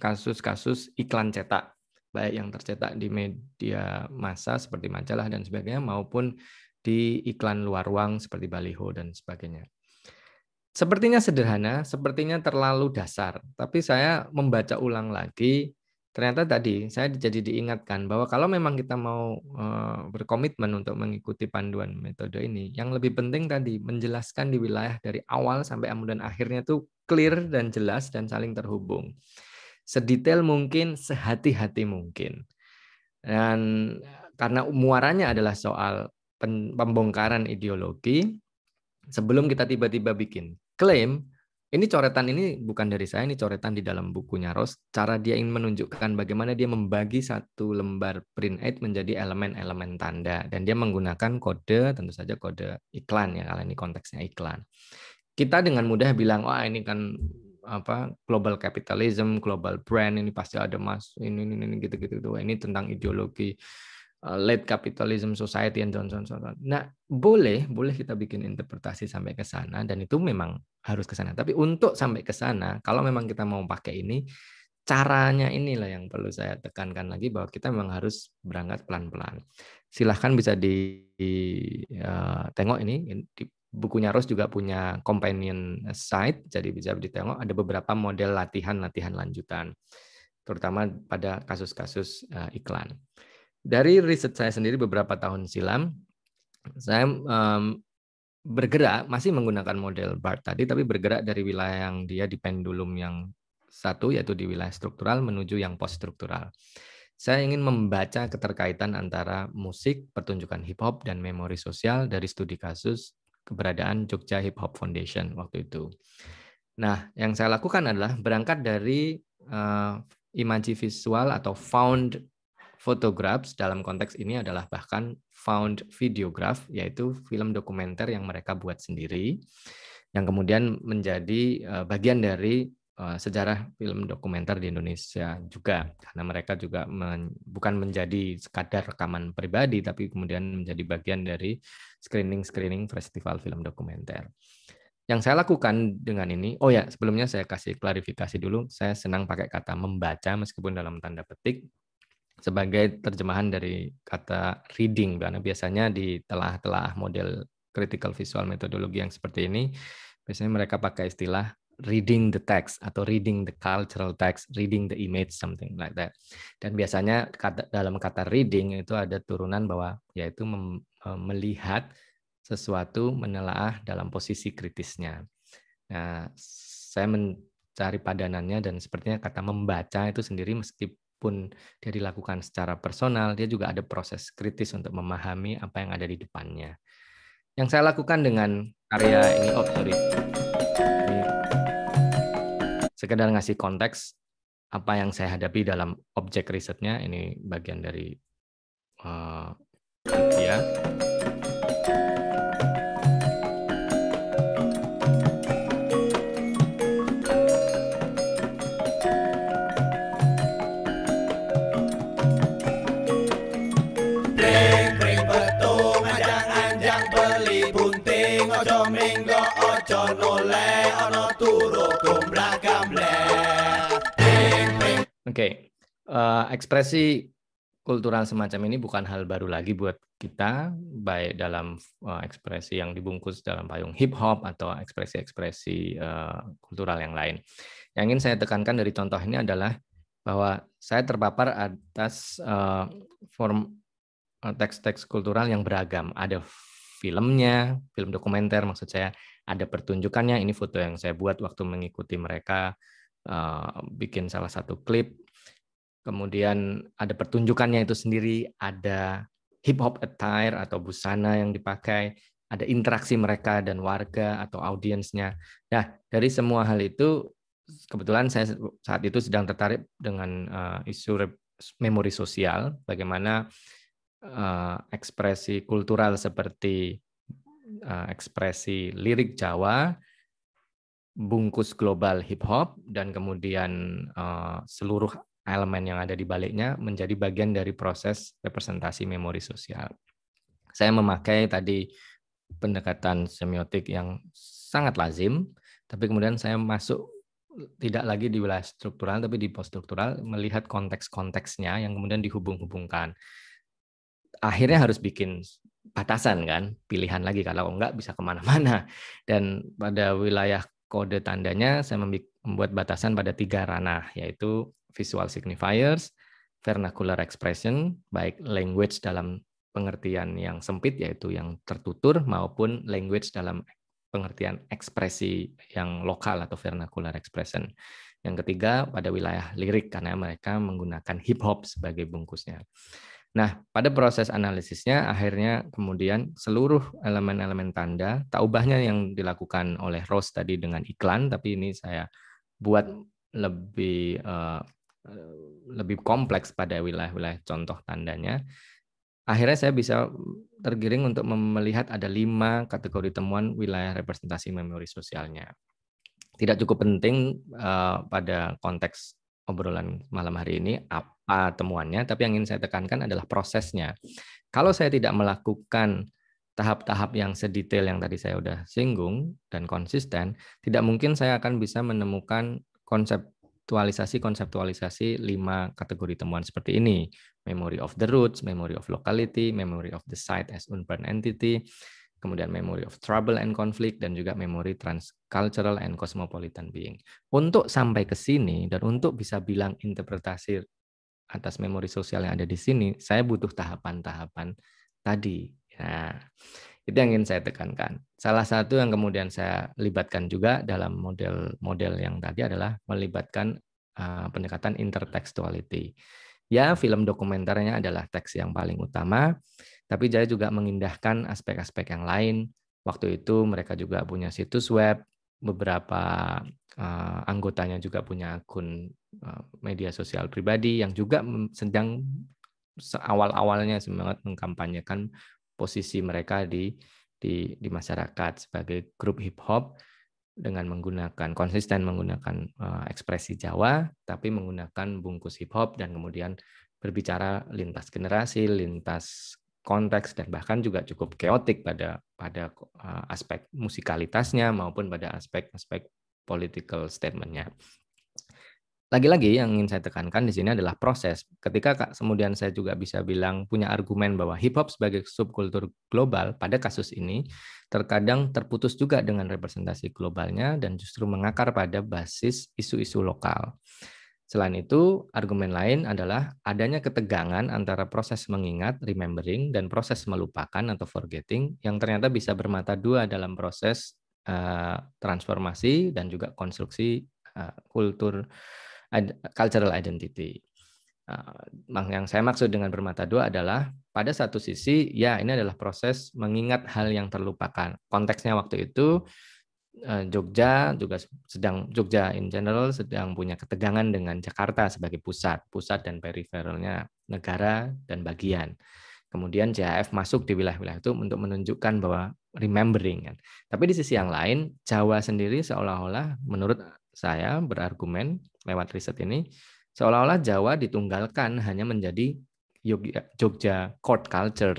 kasus-kasus iklan cetak, baik yang tercetak di media massa seperti majalah dan sebagainya maupun di iklan luar ruang seperti baliho dan sebagainya. Sepertinya sederhana, sepertinya terlalu dasar, tapi saya membaca ulang lagi ternyata tadi saya jadi diingatkan bahwa kalau memang kita mau eh, berkomitmen untuk mengikuti panduan metode ini, yang lebih penting tadi menjelaskan di wilayah dari awal sampai kemudian akhirnya tuh clear dan jelas dan saling terhubung. Sedetail mungkin, sehati-hati mungkin. Dan karena muaranya adalah soal pembongkaran ideologi, sebelum kita tiba-tiba bikin klaim, ini coretan ini bukan dari saya, ini coretan di dalam bukunya Ros. Cara dia ingin menunjukkan bagaimana dia membagi satu lembar print aid menjadi elemen-elemen tanda. Dan dia menggunakan kode, tentu saja kode iklan ya, kalau ini konteksnya iklan kita dengan mudah bilang wah oh, ini kan apa global capitalism, global brand ini pasti ada mas ini ini ini gitu gitu gitu ini tentang ideologi uh, late capitalism society and so on, so on. Nah boleh boleh kita bikin interpretasi sampai ke sana dan itu memang harus ke sana. Tapi untuk sampai ke sana kalau memang kita mau pakai ini caranya inilah yang perlu saya tekankan lagi bahwa kita memang harus berangkat pelan-pelan. Silahkan bisa di, di uh, eh, tengok ini di bukunya Ros juga punya companion site, jadi bisa ditengok ada beberapa model latihan-latihan lanjutan, terutama pada kasus-kasus eh, iklan. Dari riset saya sendiri beberapa tahun silam, saya um, bergerak masih menggunakan model BART tadi, tapi bergerak dari wilayah yang dia di pendulum yang satu, yaitu di wilayah struktural menuju yang post-struktural saya ingin membaca keterkaitan antara musik, pertunjukan hip hop, dan memori sosial dari studi kasus keberadaan Jogja Hip Hop Foundation waktu itu. Nah, yang saya lakukan adalah berangkat dari uh, imaji visual atau found photographs dalam konteks ini adalah bahkan found videograph yaitu film dokumenter yang mereka buat sendiri yang kemudian menjadi eh, bagian dari Eh, sejarah film dokumenter di Indonesia juga karena mereka juga men, bukan menjadi sekadar rekaman pribadi tapi kemudian menjadi bagian dari screening-screening festival film dokumenter. Yang saya lakukan dengan ini, oh ya sebelumnya saya kasih klarifikasi dulu, saya senang pakai kata membaca meskipun dalam tanda petik sebagai terjemahan dari kata reading karena biasanya di telah-telah model critical visual metodologi yang seperti ini biasanya mereka pakai istilah reading the text atau reading the cultural text, reading the image, something like that. Dan biasanya kata, dalam kata reading itu ada turunan bahwa yaitu mem, e, melihat sesuatu, menelaah dalam posisi kritisnya. Nah, saya mencari padanannya dan sepertinya kata membaca itu sendiri meskipun dia dilakukan secara personal, dia juga ada proses kritis untuk memahami apa yang ada di depannya. Yang saya lakukan dengan karya ini authority oh, sekedar ngasih konteks apa yang saya hadapi dalam objek risetnya ini bagian dari uh, ya okay. uh, eh, ekspresi kultural semacam ini bukan hal baru lagi buat kita, baik dalam uh, ekspresi yang dibungkus dalam payung hip hop atau ekspresi-ekspresi uh, kultural yang lain. Yang ingin saya tekankan dari contoh ini adalah bahwa saya terpapar atas uh, form teks-teks kultural yang beragam. Ada filmnya, film dokumenter maksud saya, ada pertunjukannya. Ini foto yang saya buat waktu mengikuti mereka uh, bikin salah satu klip kemudian ada pertunjukannya itu sendiri, ada hip hop attire atau busana yang dipakai, ada interaksi mereka dan warga atau audiensnya. Nah, dari semua hal itu kebetulan saya saat itu sedang tertarik dengan uh, isu memori sosial, bagaimana uh, ekspresi kultural seperti uh, ekspresi lirik Jawa, bungkus global hip hop dan kemudian uh, seluruh elemen yang ada di baliknya menjadi bagian dari proses representasi memori sosial. Saya memakai tadi pendekatan semiotik yang sangat lazim, tapi kemudian saya masuk tidak lagi di wilayah struktural tapi di poststruktural melihat konteks-konteksnya yang kemudian dihubung-hubungkan. Akhirnya harus bikin batasan kan, pilihan lagi kalau enggak bisa kemana-mana. Dan pada wilayah kode tandanya saya membuat batasan pada tiga ranah yaitu visual signifiers, vernacular expression, baik language dalam pengertian yang sempit yaitu yang tertutur maupun language dalam pengertian ekspresi yang lokal atau vernacular expression. Yang ketiga pada wilayah lirik karena mereka menggunakan hip hop sebagai bungkusnya. Nah, pada proses analisisnya akhirnya kemudian seluruh elemen-elemen tanda, tak ubahnya yang dilakukan oleh Rose tadi dengan iklan, tapi ini saya buat lebih uh, Eh, lebih kompleks pada wilayah-wilayah contoh tandanya, akhirnya saya bisa tergiring untuk melihat ada lima kategori temuan wilayah representasi memori sosialnya. Tidak cukup penting uh, pada konteks obrolan malam hari ini apa temuannya, tapi yang ingin saya tekankan adalah prosesnya. Kalau saya tidak melakukan tahap-tahap yang sedetail yang tadi saya sudah singgung dan konsisten, tidak mungkin saya akan bisa menemukan konsep konseptualisasi konseptualisasi lima kategori temuan seperti ini memory of the roots memory of locality memory of the site as urban entity kemudian memory of trouble and conflict dan juga memory transcultural and cosmopolitan being untuk sampai ke sini dan untuk bisa bilang interpretasi atas memori sosial yang ada di sini saya butuh tahapan-tahapan tadi nah, itu yang ingin saya tekankan. Salah satu yang kemudian saya libatkan juga dalam model-model yang tadi adalah melibatkan uh, pendekatan intertextuality. Ya, film dokumenternya adalah teks yang paling utama, tapi saya juga mengindahkan aspek-aspek yang lain. Waktu itu mereka juga punya situs web, beberapa uh, anggotanya juga punya akun uh, media sosial pribadi yang juga sedang awal-awalnya semangat mengkampanyekan posisi mereka di di di masyarakat sebagai grup hip hop dengan menggunakan konsisten menggunakan uh, ekspresi Jawa tapi menggunakan bungkus hip hop dan kemudian berbicara lintas generasi, lintas konteks dan bahkan juga cukup keotik pada pada uh, aspek musikalitasnya maupun pada aspek-aspek political statementnya lagi-lagi yang ingin saya tekankan di sini adalah proses. Ketika kemudian saya juga bisa bilang punya argumen bahwa hip hop sebagai subkultur global pada kasus ini terkadang terputus juga dengan representasi globalnya dan justru mengakar pada basis isu-isu lokal. Selain itu, argumen lain adalah adanya ketegangan antara proses mengingat, remembering, dan proses melupakan atau forgetting yang ternyata bisa bermata dua dalam proses uh, transformasi dan juga konstruksi uh, kultur cultural identity. Uh, yang saya maksud dengan bermata dua adalah pada satu sisi ya ini adalah proses mengingat hal yang terlupakan. Konteksnya waktu itu uh, Jogja juga sedang Jogja in general sedang punya ketegangan dengan Jakarta sebagai pusat, pusat dan peripheralnya negara dan bagian. Kemudian JAF masuk di wilayah-wilayah itu untuk menunjukkan bahwa remembering kan. Tapi di sisi yang lain Jawa sendiri seolah-olah menurut saya berargumen lewat riset ini seolah-olah Jawa ditunggalkan hanya menjadi Jogja, Jogja court culture.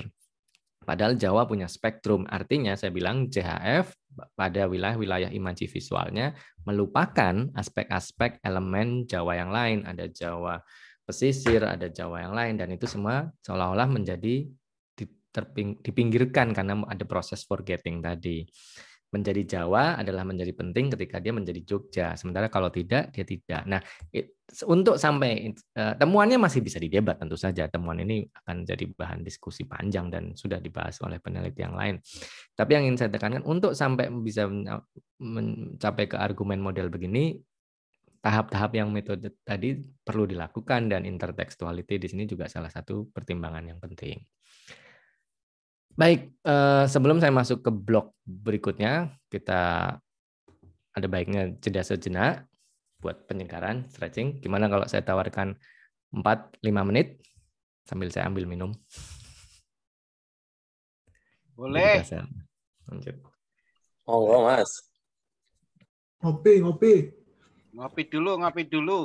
Padahal Jawa punya spektrum. Artinya saya bilang JHF pada wilayah-wilayah imaji visualnya melupakan aspek-aspek elemen Jawa yang lain. Ada Jawa pesisir, ada Jawa yang lain, dan itu semua seolah-olah menjadi dipinggirkan karena ada proses forgetting tadi menjadi Jawa adalah menjadi penting ketika dia menjadi Jogja. Sementara kalau tidak dia tidak. Nah, untuk sampai eh, temuannya masih bisa didebat tentu saja. Temuan ini akan jadi bahan diskusi panjang dan sudah dibahas oleh peneliti yang lain. Tapi yang ingin saya tekankan untuk sampai bisa mencapai ke argumen model begini tahap-tahap yang metode tadi perlu dilakukan dan intertextuality di sini juga salah satu pertimbangan yang penting. Baik, eh, sebelum saya masuk ke blok berikutnya, kita ada baiknya jeda sejenak buat penyegaran, stretching. Gimana kalau saya tawarkan 4-5 menit sambil saya ambil minum? Boleh. Lanjut. Oh, Mas. Ngopi, ngopi. Ngopi dulu, ngopi dulu.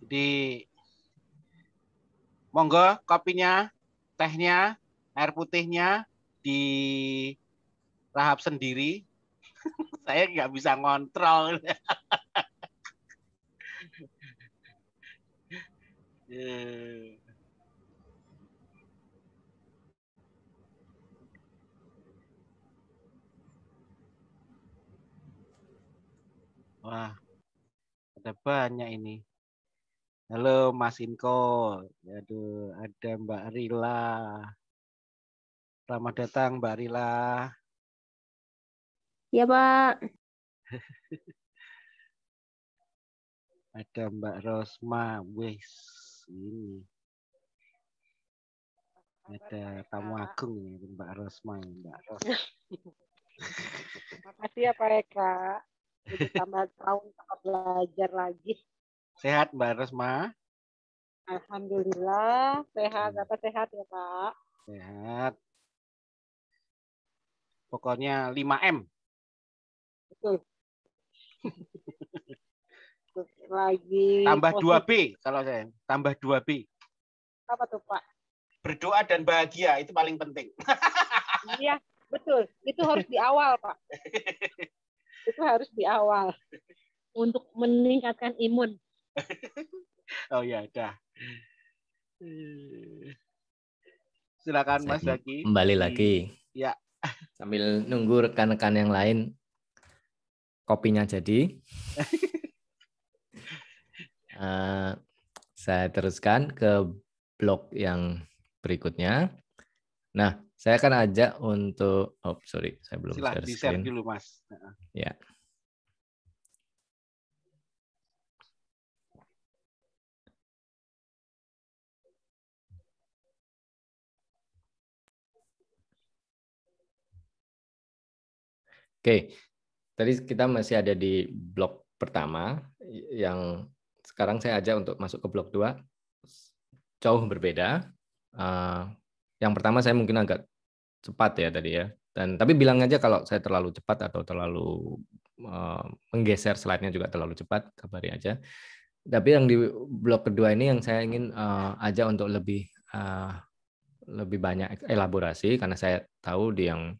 Jadi Monggo kopinya, tehnya, air putihnya di lahap sendiri. Saya nggak bisa ngontrol. Eh. Wah, ada banyak ini. Halo Mas Inko. Aduh, ada Mbak Rila. Selamat datang Mbak Rila. Ya Pak. ada Mbak Rosma. Wes, ini. Ada tamu agung ini Mbak Rosma. Mbak Terima kasih ya Pak Eka. Jadi tambah tahun tambah belajar lagi. Sehat Mbak Resma? Alhamdulillah sehat, hmm. apa sehat ya Pak? Sehat. Pokoknya 5M. Betul. Lagi tambah positif. 2B kalau saya, tambah 2B. Apa tuh Pak? Berdoa dan bahagia itu paling penting. iya, betul. Itu harus di awal, Pak. itu harus di awal untuk meningkatkan imun. oh ya, dah. Iya. Silakan Mas Zaki. Kembali lagi. Ya. Sambil nunggu rekan-rekan yang lain kopinya jadi. uh, saya teruskan ke blog yang berikutnya. Nah, saya akan ajak untuk oh sorry, saya belum Silah, share Di share dulu, Mas. Ya. Oke, tadi kita masih ada di blok pertama yang sekarang saya ajak untuk masuk ke blok dua jauh berbeda. Uh, yang pertama saya mungkin agak cepat ya tadi ya. Dan tapi bilang aja kalau saya terlalu cepat atau terlalu uh, menggeser slide-nya juga terlalu cepat, kabari aja. Tapi yang di blok kedua ini yang saya ingin uh, ajak untuk lebih uh, lebih banyak elaborasi karena saya tahu di yang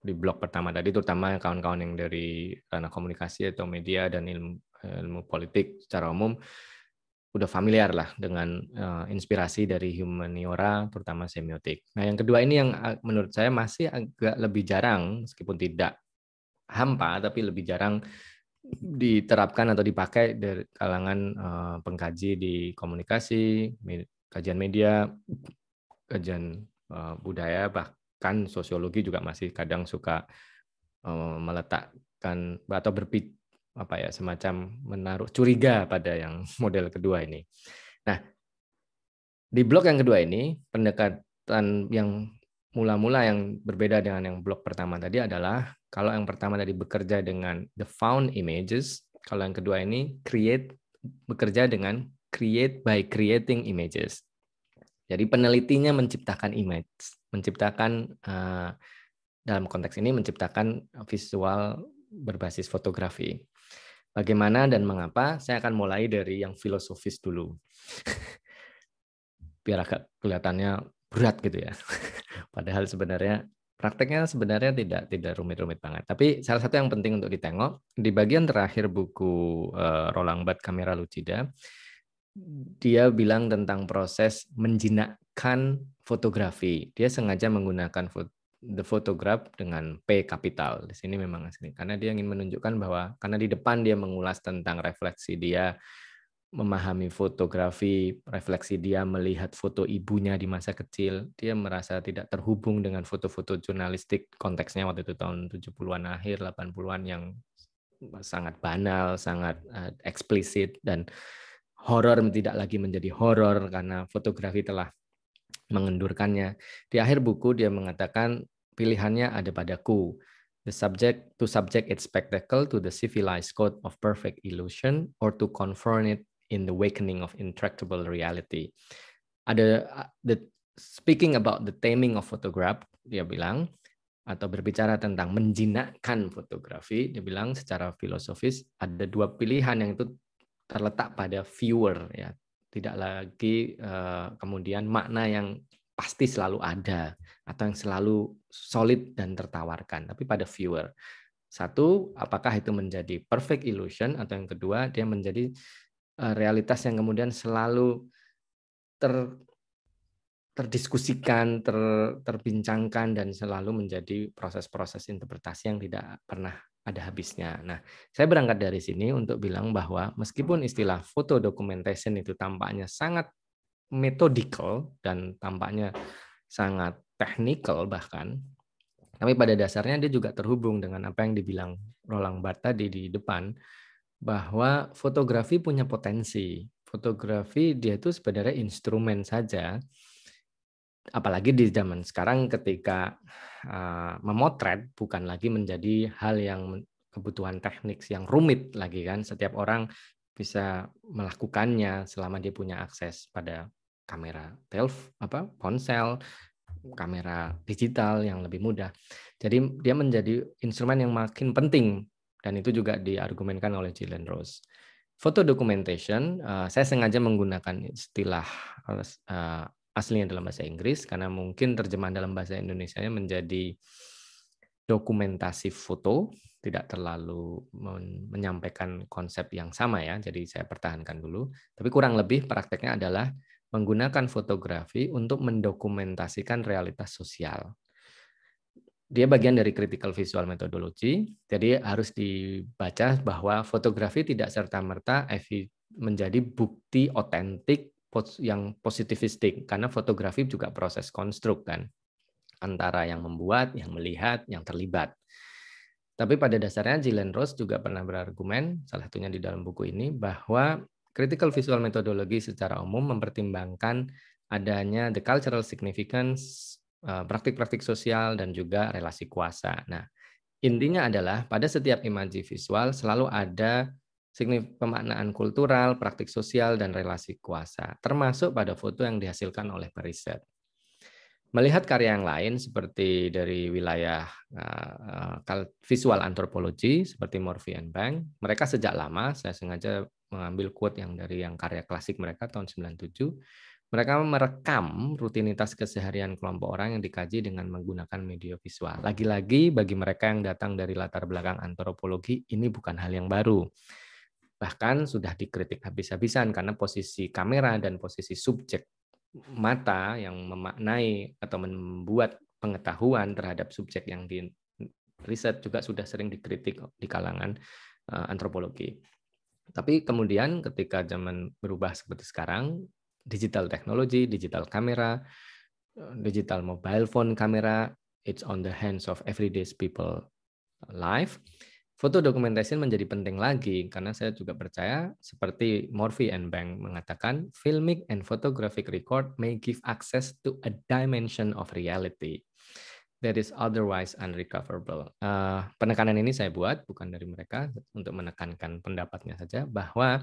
di blok pertama tadi, terutama kawan-kawan yang dari ranah komunikasi atau media dan ilmu, eh, ilmu politik secara umum, udah familiar lah dengan uh, inspirasi dari humaniora, terutama semiotik. Nah, yang kedua ini yang eh, menurut saya masih agak lebih jarang, meskipun tidak hampa, tapi lebih jarang diterapkan atau dipakai dari kalangan uh, pengkaji di komunikasi, med kajian media, kajian uh, budaya, bah kan sosiologi juga masih kadang suka um, meletakkan atau berpikir apa ya semacam menaruh curiga pada yang model kedua ini. Nah, di blok yang kedua ini pendekatan yang mula-mula yang berbeda dengan yang blok pertama tadi adalah kalau yang pertama tadi bekerja dengan the found images, kalau yang kedua ini create bekerja dengan create by creating images. Jadi penelitinya menciptakan image menciptakan uh, dalam konteks ini menciptakan visual berbasis fotografi. Bagaimana dan mengapa? Saya akan mulai dari yang filosofis dulu. Biar agak kelihatannya berat gitu ya. Padahal sebenarnya prakteknya sebenarnya tidak tidak rumit-rumit banget. Tapi salah satu yang penting untuk ditengok di bagian terakhir buku uh, eh, Roland Barthes Kamera Lucida, dia bilang tentang proses menjinakkan fotografi. Dia sengaja menggunakan foto, the photograph dengan P kapital. Di sini memang asli karena dia ingin menunjukkan bahwa karena di depan dia mengulas tentang refleksi dia memahami fotografi, refleksi dia melihat foto ibunya di masa kecil, dia merasa tidak terhubung dengan foto-foto jurnalistik konteksnya waktu itu tahun 70-an akhir 80-an yang sangat banal, sangat eh, eksplisit dan horor tidak lagi menjadi horor karena fotografi telah mengendurkannya. Di akhir buku dia mengatakan pilihannya ada padaku. The subject to subject its spectacle to the civilized code of perfect illusion or to confront it in the awakening of intractable reality. Ada the speaking about the taming of photograph, dia bilang atau berbicara tentang menjinakkan fotografi, dia bilang secara filosofis ada dua pilihan yang itu terletak pada viewer ya, tidak lagi eh, kemudian makna yang pasti selalu ada atau yang selalu solid dan tertawarkan, tapi pada viewer. Satu, apakah itu menjadi perfect illusion atau yang kedua dia menjadi eh, realitas yang kemudian selalu ter terdiskusikan, ter, terbincangkan dan selalu menjadi proses-proses interpretasi yang tidak pernah ada habisnya. Nah, saya berangkat dari sini untuk bilang bahwa meskipun istilah foto documentation itu tampaknya sangat metodikal dan tampaknya sangat technical bahkan, tapi pada dasarnya dia juga terhubung dengan apa yang dibilang Roland Barthes tadi di depan bahwa fotografi punya potensi. Fotografi dia itu sebenarnya instrumen saja apalagi di zaman sekarang ketika uh, memotret bukan lagi menjadi hal yang kebutuhan teknik yang rumit lagi kan setiap orang bisa melakukannya selama dia punya akses pada kamera telf apa ponsel kamera digital yang lebih mudah jadi dia menjadi instrumen yang makin penting dan itu juga diargumenkan oleh Jillian Rose foto documentation uh, saya sengaja menggunakan istilah uh, aslinya dalam bahasa Inggris karena mungkin terjemahan dalam bahasa Indonesia menjadi dokumentasi foto tidak terlalu menyampaikan konsep yang sama ya. Jadi saya pertahankan dulu. Tapi kurang lebih prakteknya adalah menggunakan fotografi untuk mendokumentasikan realitas sosial. Dia bagian dari critical visual methodology, jadi harus dibaca bahwa fotografi tidak serta-merta menjadi bukti otentik yang positivistik karena fotografi juga proses konstruk kan antara yang membuat, yang melihat, yang terlibat. Tapi pada dasarnya Gillian Rose juga pernah berargumen, salah satunya di dalam buku ini, bahwa critical visual methodology secara umum mempertimbangkan adanya the cultural significance, eh, praktik-praktik sosial, dan juga relasi kuasa. Nah, intinya adalah pada setiap imaji visual selalu ada signif pemaknaan kultural, praktik sosial, dan relasi kuasa, termasuk pada foto yang dihasilkan oleh periset. Melihat karya yang lain seperti dari wilayah eh, eh, visual antropologi seperti Morphy and Bank, mereka sejak lama, saya sengaja mengambil quote yang dari yang karya klasik mereka tahun 97, mereka merekam rutinitas keseharian kelompok orang yang dikaji dengan menggunakan media visual. Lagi-lagi bagi mereka yang datang dari latar belakang antropologi, ini bukan hal yang baru bahkan sudah dikritik habis-habisan karena posisi kamera dan posisi subjek mata yang memaknai atau membuat pengetahuan terhadap subjek yang di riset juga sudah sering dikritik di kalangan eh, antropologi. Tapi kemudian ketika zaman berubah seperti sekarang, digital technology, digital kamera, eh, digital mobile phone kamera, it's on the hands of everyday people life. Foto documentation menjadi penting lagi karena saya juga percaya seperti Morphy and Bank mengatakan filmic and photographic record may give access to a dimension of reality that is otherwise unrecoverable. Uh, penekanan ini saya buat bukan dari mereka untuk menekankan pendapatnya saja bahwa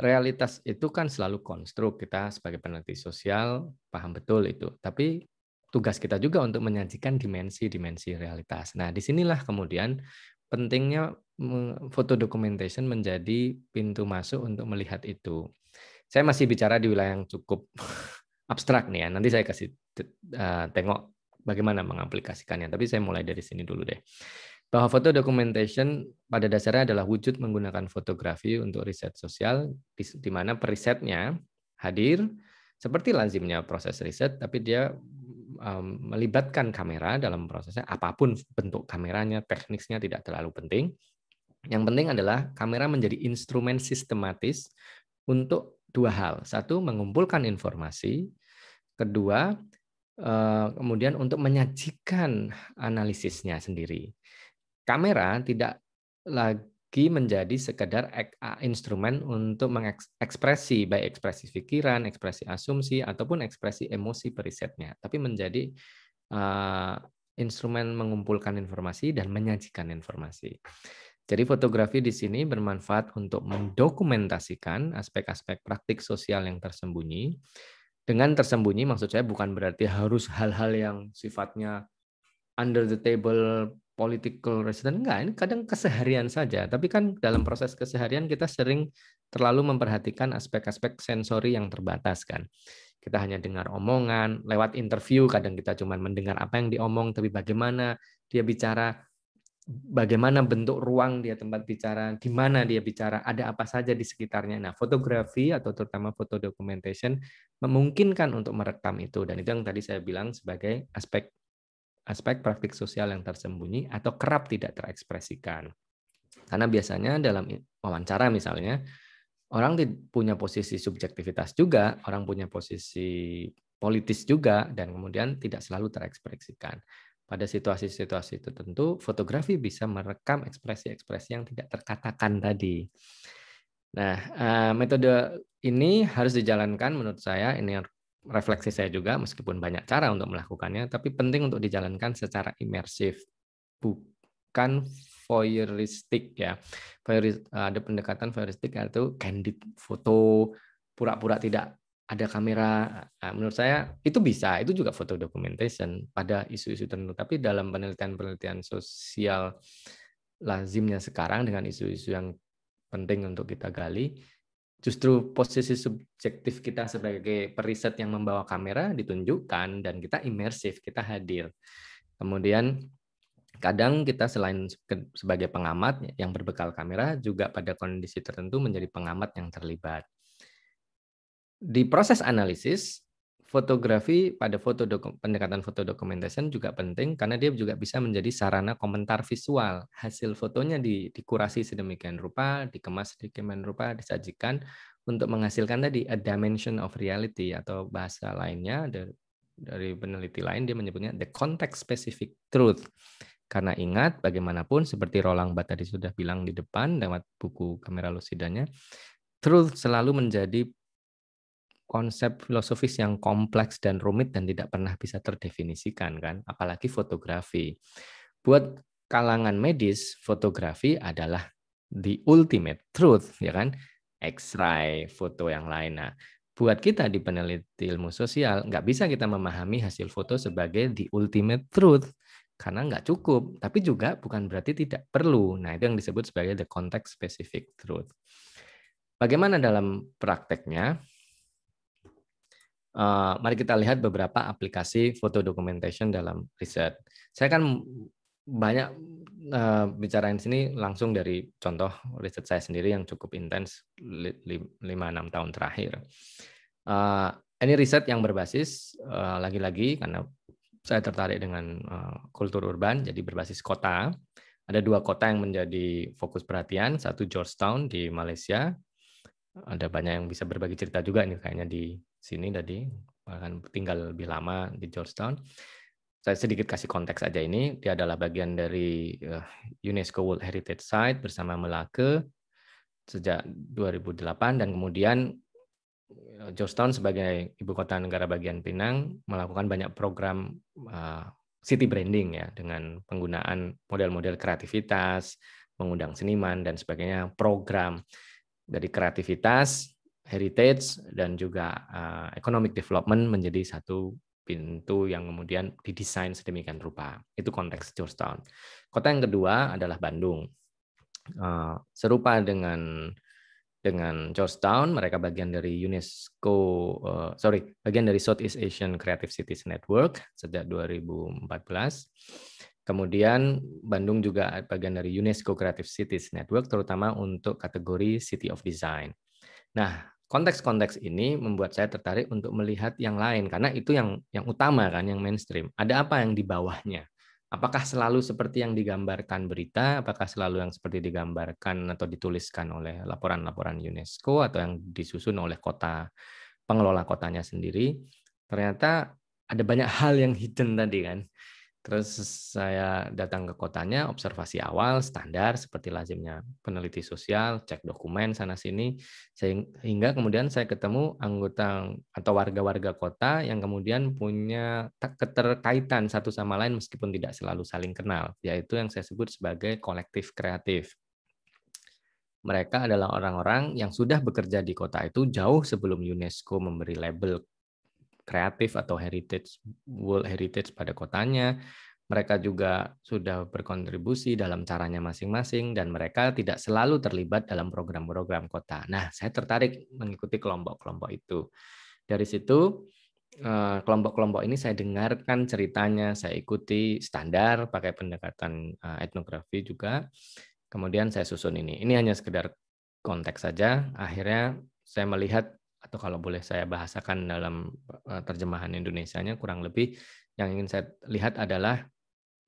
realitas itu kan selalu konstruk kita sebagai peneliti sosial paham betul itu. Tapi tugas kita juga untuk menyajikan dimensi-dimensi realitas. Nah, disinilah kemudian pentingnya foto documentation menjadi pintu masuk untuk melihat itu. Saya masih bicara di wilayah yang cukup abstrak nih ya. Nanti saya kasih eh, tengok bagaimana mengaplikasikannya. Tapi saya mulai dari sini dulu deh. Bahwa foto documentation pada dasarnya adalah wujud menggunakan fotografi untuk riset sosial di, di mana perisetnya hadir seperti lazimnya proses riset tapi dia melibatkan kamera dalam prosesnya, apapun bentuk kameranya, teknisnya tidak terlalu penting. Yang penting adalah kamera menjadi instrumen sistematis untuk dua hal. Satu, mengumpulkan informasi. Kedua, eh, kemudian untuk menyajikan analisisnya sendiri. Kamera tidak lagi lagi menjadi sekedar instrumen untuk mengekspresi baik ekspresi pikiran, ekspresi asumsi ataupun ekspresi emosi perisetnya, tapi menjadi uh, instrumen mengumpulkan informasi dan menyajikan informasi. Jadi fotografi di sini bermanfaat untuk mendokumentasikan aspek-aspek praktik sosial yang tersembunyi. Dengan tersembunyi maksud saya bukan berarti harus hal-hal yang sifatnya under the table political resident enggak ini kadang keseharian saja tapi kan dalam proses keseharian kita sering terlalu memperhatikan aspek-aspek sensori yang terbatas kan kita hanya dengar omongan lewat interview kadang kita cuma mendengar apa yang diomong tapi bagaimana dia bicara bagaimana bentuk ruang dia tempat bicara di mana dia bicara ada apa saja di sekitarnya nah fotografi atau terutama foto documentation memungkinkan untuk merekam itu dan itu yang tadi saya bilang sebagai aspek aspek praktik sosial yang tersembunyi atau kerap tidak terekspresikan. Karena biasanya dalam wawancara misalnya, orang punya posisi subjektivitas juga, orang punya posisi politis juga, dan kemudian tidak selalu terekspresikan. Pada situasi-situasi tertentu, fotografi bisa merekam ekspresi-ekspresi yang tidak terkatakan tadi. Nah, eh, metode ini harus dijalankan menurut saya, ini refleksi saya juga, meskipun banyak cara untuk melakukannya, tapi penting untuk dijalankan secara imersif, bukan voyeuristik ya. Eh, ada pendekatan voyeuristik yaitu candid foto, pura-pura tidak ada kamera. Nah, menurut saya itu bisa, itu juga foto documentation pada isu-isu tertentu. Tapi dalam penelitian-penelitian sosial lazimnya sekarang dengan isu-isu yang penting untuk kita gali, justru posisi subjektif kita sebagai periset yang membawa kamera ditunjukkan dan kita imersif, kita hadir. Kemudian kadang kita selain sebagai pengamat yang berbekal kamera juga pada kondisi tertentu menjadi pengamat yang terlibat. Di proses analisis fotografi pada foto pendekatan foto documentation juga penting karena dia juga bisa menjadi sarana komentar visual. Hasil fotonya di, dikurasi sedemikian rupa, dikemas sedemikian rupa, disajikan untuk menghasilkan tadi a dimension of reality atau bahasa lainnya dari, dari peneliti lain dia menyebutnya the context specific truth. Karena ingat bagaimanapun seperti Roland Barthes tadi sudah bilang di depan lewat buku kamera lucidanya truth selalu menjadi konsep filosofis yang kompleks dan rumit dan tidak pernah bisa terdefinisikan kan, apalagi fotografi. Buat kalangan medis, fotografi adalah the ultimate truth, ya kan? X-ray, foto yang lain. Nah, buat kita di peneliti ilmu sosial, nggak bisa kita memahami hasil foto sebagai the ultimate truth karena nggak cukup, tapi juga bukan berarti tidak perlu. Nah, itu yang disebut sebagai the context specific truth. Bagaimana dalam prakteknya? Eh, mari kita lihat beberapa aplikasi foto documentation dalam riset. Saya kan banyak uh, eh, di sini langsung dari contoh riset saya sendiri yang cukup intens 5-6 tahun terakhir. Eh, ini riset yang berbasis lagi-lagi karena saya tertarik dengan kultur urban, jadi berbasis kota. Ada dua kota yang menjadi fokus perhatian, satu Georgetown di Malaysia, ada banyak yang bisa berbagi cerita juga nih kayaknya di sini tadi bahkan tinggal lebih lama di Georgetown. Saya sedikit kasih konteks aja ini. Dia adalah bagian dari eh, UNESCO World Heritage Site bersama Melaka sejak 2008 dan kemudian eh, Georgetown sebagai ibu kota negara bagian Pinang melakukan banyak program eh, city branding ya dengan penggunaan model-model kreativitas, mengundang seniman dan sebagainya, program dari kreativitas, heritage, dan juga eh, economic development menjadi satu pintu yang kemudian didesain sedemikian rupa. Itu konteks Georgetown. Kota yang kedua adalah Bandung. Eh, serupa dengan dengan Georgetown, mereka bagian dari UNESCO, uh, sorry, bagian dari Southeast Asian Creative Cities Network sejak 2014 Kemudian Bandung juga bagian dari UNESCO Creative Cities Network, terutama untuk kategori City of Design. Nah, konteks-konteks ini membuat saya tertarik untuk melihat yang lain karena itu yang yang utama kan, yang mainstream. Ada apa yang di bawahnya? Apakah selalu seperti yang digambarkan berita? Apakah selalu yang seperti digambarkan atau dituliskan oleh laporan-laporan UNESCO atau yang disusun oleh kota pengelola kotanya sendiri? Ternyata ada banyak hal yang hidden tadi kan. Terus saya datang ke kotanya, observasi awal standar seperti lazimnya peneliti sosial, cek dokumen sana sini, sehingga kemudian saya ketemu anggota atau warga-warga kota yang kemudian punya keterkaitan satu sama lain meskipun tidak selalu saling kenal, yaitu yang saya sebut sebagai kolektif kreatif. Mereka adalah orang-orang yang sudah bekerja di kota itu jauh sebelum UNESCO memberi label kreatif atau heritage world heritage pada kotanya. Mereka juga sudah berkontribusi dalam caranya masing-masing dan mereka tidak selalu terlibat dalam program-program kota. Nah, saya tertarik mengikuti kelompok-kelompok itu. Dari situ eh, kelompok-kelompok ini saya dengarkan ceritanya, saya ikuti standar pakai pendekatan eh, etnografi juga. Kemudian saya susun ini. Ini hanya sekedar konteks saja. Akhirnya saya melihat atau kalau boleh saya bahasakan dalam terjemahan Indonesianya kurang lebih yang ingin saya lihat adalah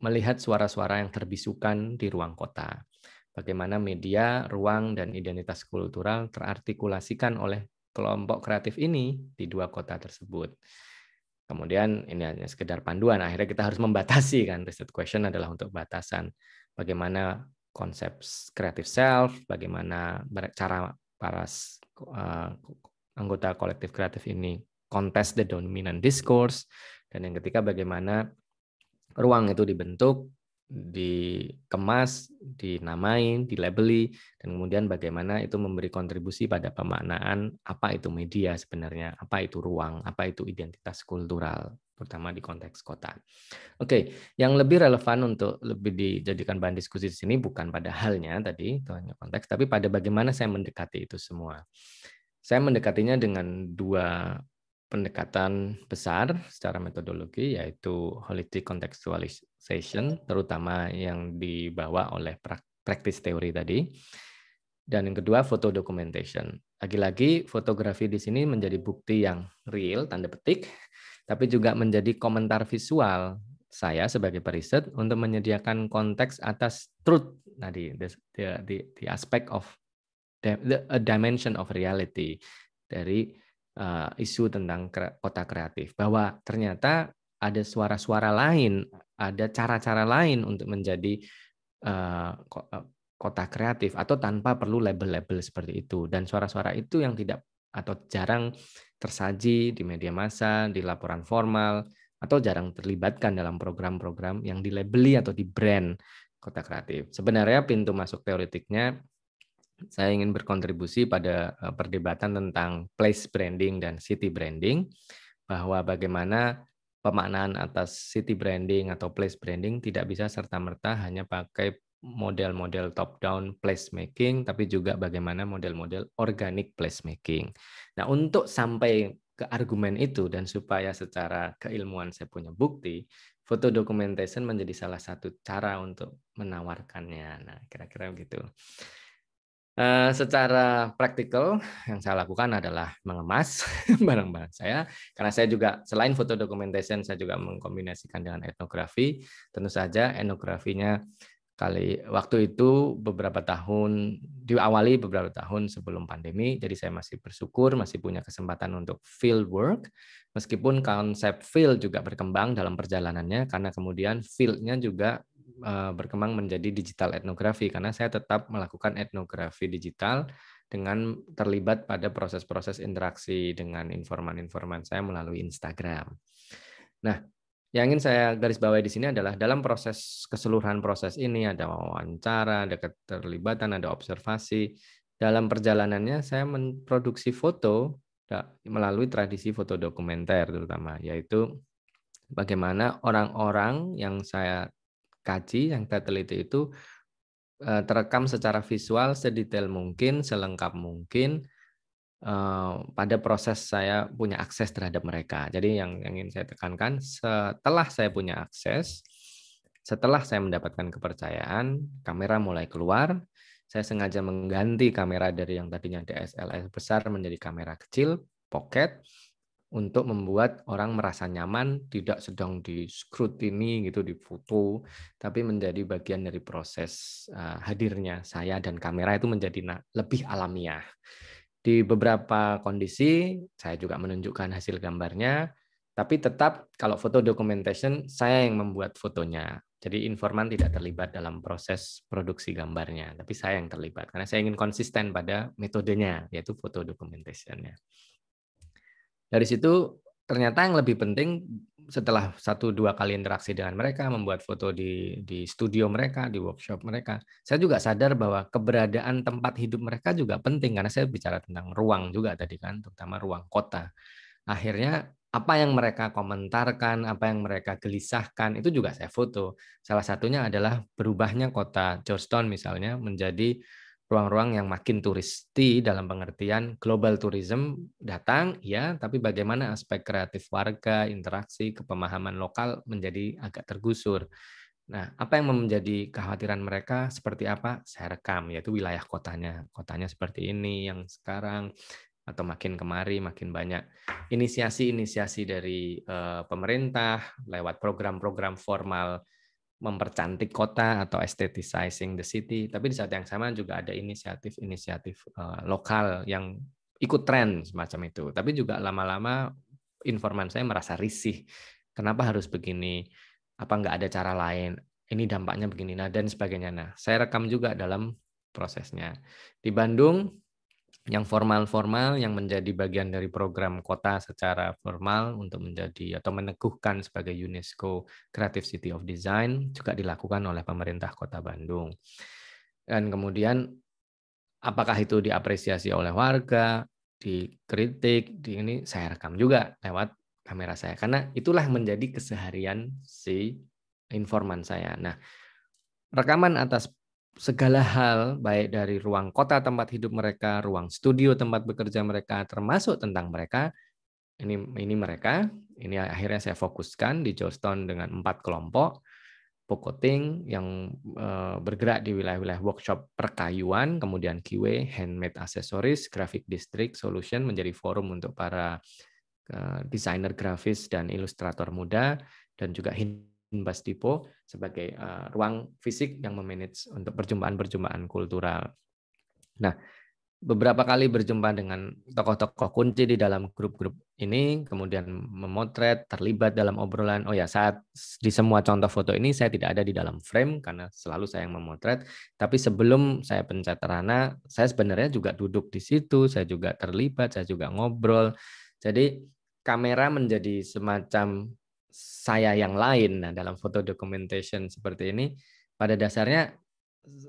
melihat suara-suara yang terbisukan di ruang kota. Bagaimana media, ruang, dan identitas kultural terartikulasikan oleh kelompok kreatif ini di dua kota tersebut. Kemudian ini hanya sekedar panduan. Akhirnya kita harus membatasi kan. Reset question adalah untuk batasan. Bagaimana konsep kreatif self, bagaimana cara para anggota kolektif kreatif ini kontes the dominant discourse dan yang ketiga bagaimana ruang itu dibentuk dikemas, dinamain, dilabeli, dan kemudian bagaimana itu memberi kontribusi pada pemaknaan apa itu media sebenarnya, apa itu ruang, apa itu identitas kultural, terutama di konteks kota. Oke, yang lebih relevan untuk lebih dijadikan bahan diskusi di sini bukan pada halnya tadi, itu hanya konteks, tapi pada bagaimana saya mendekati itu semua. Saya mendekatinya dengan dua pendekatan besar secara metodologi yaitu holistic contextualization terutama yang dibawa oleh praktis teori tadi dan yang kedua foto documentation. Lagi-lagi fotografi di sini menjadi bukti yang real tanda petik tapi juga menjadi komentar visual saya sebagai periset untuk menyediakan konteks atas truth tadi the, the, the, the aspect of a dimension of reality dari uh, isu tentang kota kreatif bahwa ternyata ada suara-suara lain, ada cara-cara lain untuk menjadi uh, kota kreatif atau tanpa perlu label-label seperti itu dan suara-suara itu yang tidak atau jarang tersaji di media massa, di laporan formal, atau jarang terlibatkan dalam program-program yang dilabeli atau di brand kota kreatif. Sebenarnya pintu masuk teoretiknya saya ingin berkontribusi pada eh, perdebatan tentang place branding dan city branding, bahwa bagaimana pemaknaan atas city branding atau place branding tidak bisa serta-merta hanya pakai model-model top-down place making tapi juga bagaimana model-model organic place making. Nah, untuk sampai ke argumen itu dan supaya secara keilmuan saya punya bukti, foto documentation menjadi salah satu cara untuk menawarkannya. Nah, kira-kira begitu. -kira Eh, secara praktikal yang saya lakukan adalah mengemas barang-barang saya karena saya juga selain foto documentation saya juga mengkombinasikan dengan etnografi tentu saja etnografinya kali waktu itu beberapa tahun diawali beberapa tahun sebelum pandemi jadi saya masih bersyukur masih punya kesempatan untuk field work meskipun konsep field juga berkembang dalam perjalanannya karena kemudian fieldnya juga Eh, berkembang menjadi digital etnografi karena saya tetap melakukan etnografi digital dengan terlibat pada proses-proses interaksi dengan informan-informan saya melalui Instagram. Nah, yang ingin saya garis bawahi di sini adalah dalam proses keseluruhan proses ini ada wawancara, ada keterlibatan, ada observasi. Dalam perjalanannya saya memproduksi foto melalui tradisi foto dokumenter terutama yaitu bagaimana orang-orang yang saya kaji, yang kita teliti itu eh, terekam secara visual sedetail mungkin, selengkap mungkin eh, pada proses saya punya akses terhadap mereka. Jadi yang, yang ingin saya tekankan, setelah saya punya akses, setelah saya mendapatkan kepercayaan, kamera mulai keluar, saya sengaja mengganti kamera dari yang tadinya DSLR besar menjadi kamera kecil, pocket, untuk membuat orang merasa nyaman, tidak sedang diskrutini gitu di foto, tapi menjadi bagian dari proses eh, hadirnya saya dan kamera itu menjadi lebih alamiah. Di beberapa kondisi saya juga menunjukkan hasil gambarnya, tapi tetap kalau foto documentation saya yang membuat fotonya. Jadi informan tidak terlibat dalam proses produksi gambarnya, tapi saya yang terlibat karena saya ingin konsisten pada metodenya yaitu foto documentationnya dari situ ternyata yang lebih penting setelah satu dua kali interaksi dengan mereka, membuat foto di di studio mereka, di workshop mereka, saya juga sadar bahwa keberadaan tempat hidup mereka juga penting karena saya bicara tentang ruang juga tadi kan, terutama ruang kota. Akhirnya apa yang mereka komentarkan, apa yang mereka gelisahkan itu juga saya foto. Salah satunya adalah berubahnya kota Georgetown misalnya menjadi ruang-ruang yang makin turisti dalam pengertian global tourism datang ya tapi bagaimana aspek kreatif warga interaksi kepemahaman lokal menjadi agak tergusur nah apa yang menjadi kekhawatiran mereka seperti apa saya rekam yaitu wilayah kotanya kotanya seperti ini yang sekarang atau makin kemari makin banyak inisiasi-inisiasi dari uh, pemerintah lewat program-program formal mempercantik kota atau estetisizing the city, tapi di saat yang sama juga ada inisiatif-inisiatif eh, lokal yang ikut tren semacam itu. Tapi juga lama-lama informan saya merasa risih. Kenapa harus begini? Apa nggak ada cara lain? Ini dampaknya begini, nah dan sebagainya. Nah, saya rekam juga dalam prosesnya. Di Bandung yang formal-formal yang menjadi bagian dari program kota secara formal untuk menjadi atau meneguhkan sebagai UNESCO Creative City of Design juga dilakukan oleh pemerintah Kota Bandung. Dan kemudian apakah itu diapresiasi oleh warga, dikritik, di ini saya rekam juga lewat kamera saya karena itulah menjadi keseharian si informan saya. Nah, rekaman atas segala hal, baik dari ruang kota tempat hidup mereka, ruang studio tempat bekerja mereka, termasuk tentang mereka. Ini ini mereka. Ini akhirnya saya fokuskan di Georgetown dengan empat kelompok. Pokoting yang eh, bergerak di wilayah-wilayah workshop perkayuan, kemudian Kiwe, handmade accessories, graphic district solution menjadi forum untuk para eh, desainer grafis dan ilustrator muda dan juga Bas Tipo sebagai uh, ruang fisik yang memanage untuk perjumpaan-perjumpaan kultural. Nah, beberapa kali berjumpa dengan tokoh-tokoh kunci di dalam grup-grup ini, kemudian memotret, terlibat dalam obrolan. Oh ya, saat di semua contoh foto ini saya tidak ada di dalam frame karena selalu saya yang memotret. Tapi sebelum saya pencet rana, saya sebenarnya juga duduk di situ, saya juga terlibat, saya juga ngobrol. Jadi kamera menjadi semacam saya yang lain. Nah, dalam foto documentation seperti ini, pada dasarnya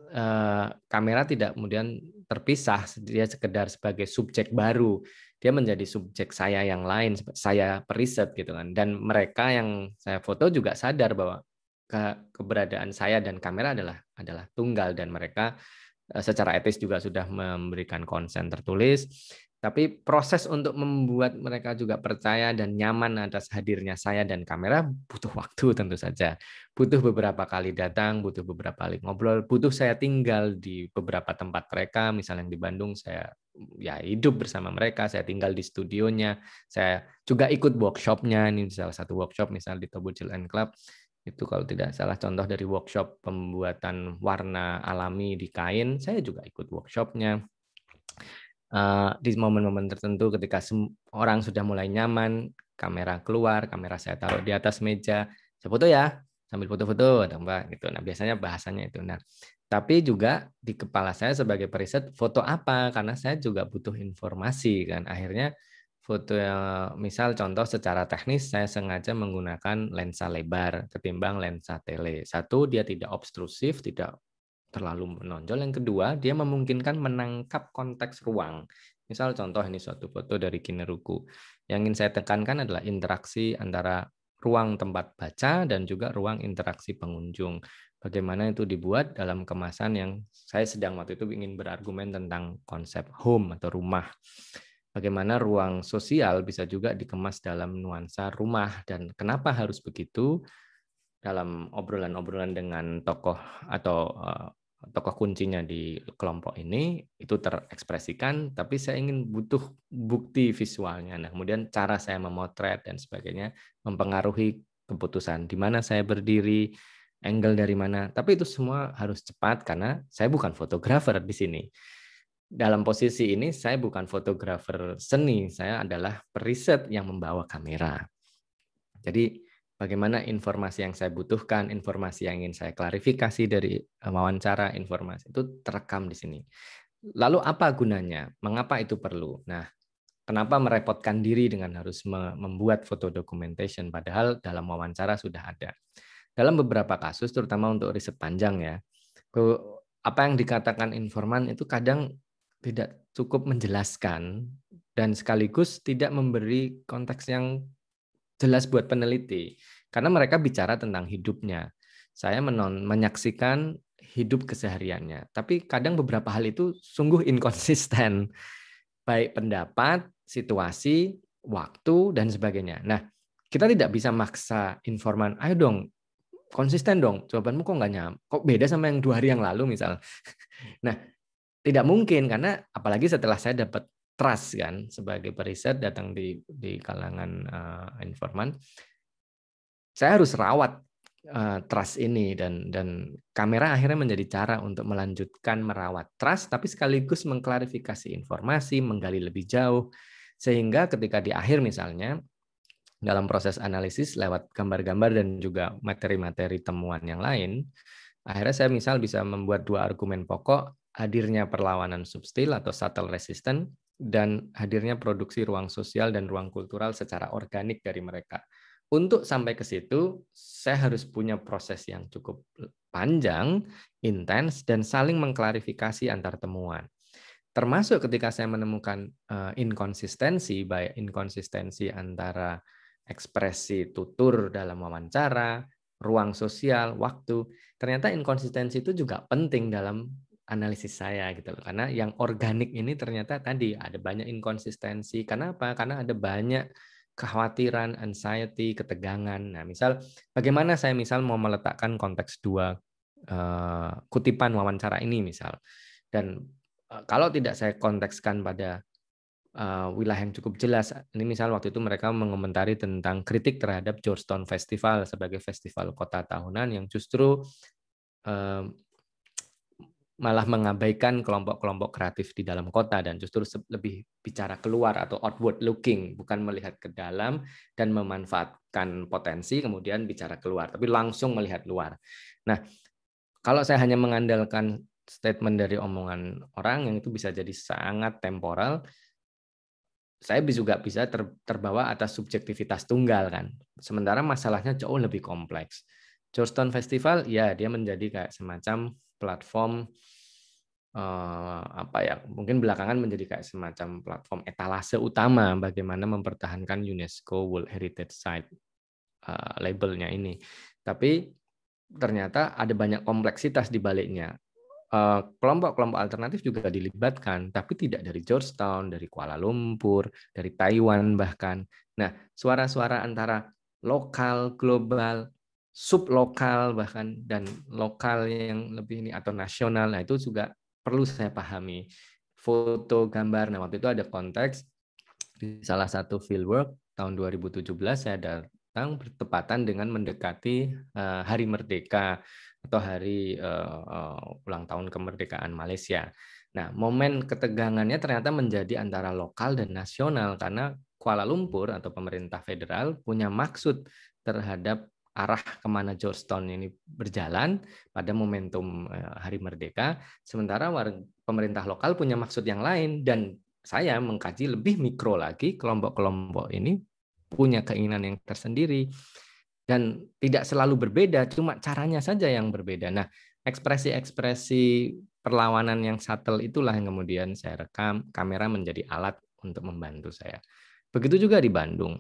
eh, kamera tidak kemudian terpisah, dia sekedar sebagai subjek baru. Dia menjadi subjek saya yang lain, saya periset gitu kan. Dan mereka yang saya foto juga sadar bahwa ke keberadaan saya dan kamera adalah adalah tunggal dan mereka eh, secara etis juga sudah memberikan konsen tertulis tapi proses untuk membuat mereka juga percaya dan nyaman atas hadirnya saya dan kamera butuh waktu tentu saja. Butuh beberapa kali datang, butuh beberapa kali ngobrol, butuh saya tinggal di beberapa tempat mereka, misalnya yang di Bandung saya ya hidup bersama mereka, saya tinggal di studionya, saya juga ikut workshopnya, ini salah satu workshop misalnya di Tobu Chill and Club, itu kalau tidak salah contoh dari workshop pembuatan warna alami di kain, saya juga ikut workshopnya uh, di momen-momen tertentu ketika orang sudah mulai nyaman, kamera keluar, kamera saya taruh di atas meja, saya foto ya, sambil foto-foto atau mbak gitu. Nah, biasanya bahasanya itu. Nah, tapi juga di kepala saya sebagai periset foto apa karena saya juga butuh informasi kan. Akhirnya foto eh, misal contoh secara teknis saya sengaja menggunakan lensa lebar ketimbang lensa tele. Satu dia tidak obstrusif, tidak terlalu menonjol. Yang kedua, dia memungkinkan menangkap konteks ruang. Misal contoh ini suatu foto dari Kineruku. Yang ingin saya tekankan adalah interaksi antara ruang tempat baca dan juga ruang interaksi pengunjung. Bagaimana itu dibuat dalam kemasan yang saya sedang waktu itu ingin berargumen tentang konsep home atau rumah. Bagaimana ruang sosial bisa juga dikemas dalam nuansa rumah dan kenapa harus begitu? dalam obrolan-obrolan dengan tokoh atau eh, tokoh kuncinya di kelompok ini itu terekspresikan, tapi saya ingin butuh bukti visualnya. Nah, kemudian cara saya memotret dan sebagainya mempengaruhi keputusan di mana saya berdiri, angle dari mana. Tapi itu semua harus cepat karena saya bukan fotografer di sini. Dalam posisi ini saya bukan fotografer seni, saya adalah periset yang membawa kamera. Jadi bagaimana informasi yang saya butuhkan, informasi yang ingin saya klarifikasi dari eh, wawancara, informasi itu terekam di sini. Lalu apa gunanya? Mengapa itu perlu? Nah, kenapa merepotkan diri dengan harus membuat foto documentation padahal dalam wawancara sudah ada. Dalam beberapa kasus terutama untuk riset panjang ya. Apa yang dikatakan informan itu kadang tidak cukup menjelaskan dan sekaligus tidak memberi konteks yang jelas buat peneliti karena mereka bicara tentang hidupnya. Saya menon menyaksikan hidup kesehariannya, tapi kadang beberapa hal itu sungguh inkonsisten, baik pendapat, situasi, waktu, dan sebagainya. Nah, kita tidak bisa maksa informan, ayo dong konsisten dong jawabanmu kok nggak nyam kok beda sama yang dua hari yang lalu misal nah tidak mungkin karena apalagi setelah saya dapat trust kan sebagai periset datang di di kalangan uh, informan saya harus rawat uh, trust ini dan dan kamera akhirnya menjadi cara untuk melanjutkan merawat trust tapi sekaligus mengklarifikasi informasi menggali lebih jauh sehingga ketika di akhir misalnya dalam proses analisis lewat gambar-gambar dan juga materi-materi temuan yang lain akhirnya saya misal bisa membuat dua argumen pokok hadirnya perlawanan substil atau subtle resistance dan hadirnya produksi ruang sosial dan ruang kultural secara organik dari mereka. Untuk sampai ke situ, saya harus punya proses yang cukup panjang, intens, dan saling mengklarifikasi antar temuan. Termasuk ketika saya menemukan uh, inkonsistensi, baik inkonsistensi antara ekspresi tutur dalam wawancara, ruang sosial, waktu. Ternyata inkonsistensi itu juga penting dalam analisis saya gitu loh. Karena yang organik ini ternyata tadi ada banyak inkonsistensi. Karena apa? Karena ada banyak kekhawatiran, anxiety, ketegangan. Nah, misal bagaimana saya misal mau meletakkan konteks dua uh, kutipan wawancara ini misal. Dan uh, kalau tidak saya kontekskan pada uh, wilayah yang cukup jelas. Ini misal waktu itu mereka mengomentari tentang kritik terhadap Georgetown Festival sebagai festival kota tahunan yang justru malah mengabaikan kelompok-kelompok kreatif di dalam kota dan justru lebih bicara keluar atau outward looking bukan melihat ke dalam dan memanfaatkan potensi kemudian bicara keluar tapi langsung melihat luar. Nah, kalau saya hanya mengandalkan statement dari omongan orang yang itu bisa jadi sangat temporal saya juga bisa terbawa atas subjektivitas tunggal kan. Sementara masalahnya jauh lebih kompleks. Georgetown Festival ya dia menjadi kayak semacam platform eh, apa ya mungkin belakangan menjadi kayak semacam platform etalase utama bagaimana mempertahankan UNESCO World Heritage Site eh, labelnya ini. Tapi ternyata ada banyak kompleksitas di baliknya. Eh, kelompok-kelompok alternatif juga dilibatkan, tapi tidak dari Georgetown, dari Kuala Lumpur, dari Taiwan bahkan. Nah, suara-suara antara lokal, global, sub lokal bahkan dan lokal yang lebih ini atau nasional. Nah, itu juga perlu saya pahami. Foto, gambar. Nah, waktu itu ada konteks di salah satu fieldwork tahun 2017 saya datang bertepatan dengan mendekati uh, Hari Merdeka atau hari uh, uh, ulang tahun kemerdekaan Malaysia. Nah, momen ketegangannya ternyata menjadi antara lokal dan nasional karena Kuala Lumpur atau pemerintah federal punya maksud terhadap arah kemana Georgetown ini berjalan pada momentum eh, Hari Merdeka, sementara pemerintah lokal punya maksud yang lain dan saya mengkaji lebih mikro lagi kelompok-kelompok ini punya keinginan yang tersendiri dan tidak selalu berbeda, cuma caranya saja yang berbeda. Nah, ekspresi-ekspresi perlawanan yang subtle itulah yang kemudian saya rekam, kamera menjadi alat untuk membantu saya. Begitu juga di Bandung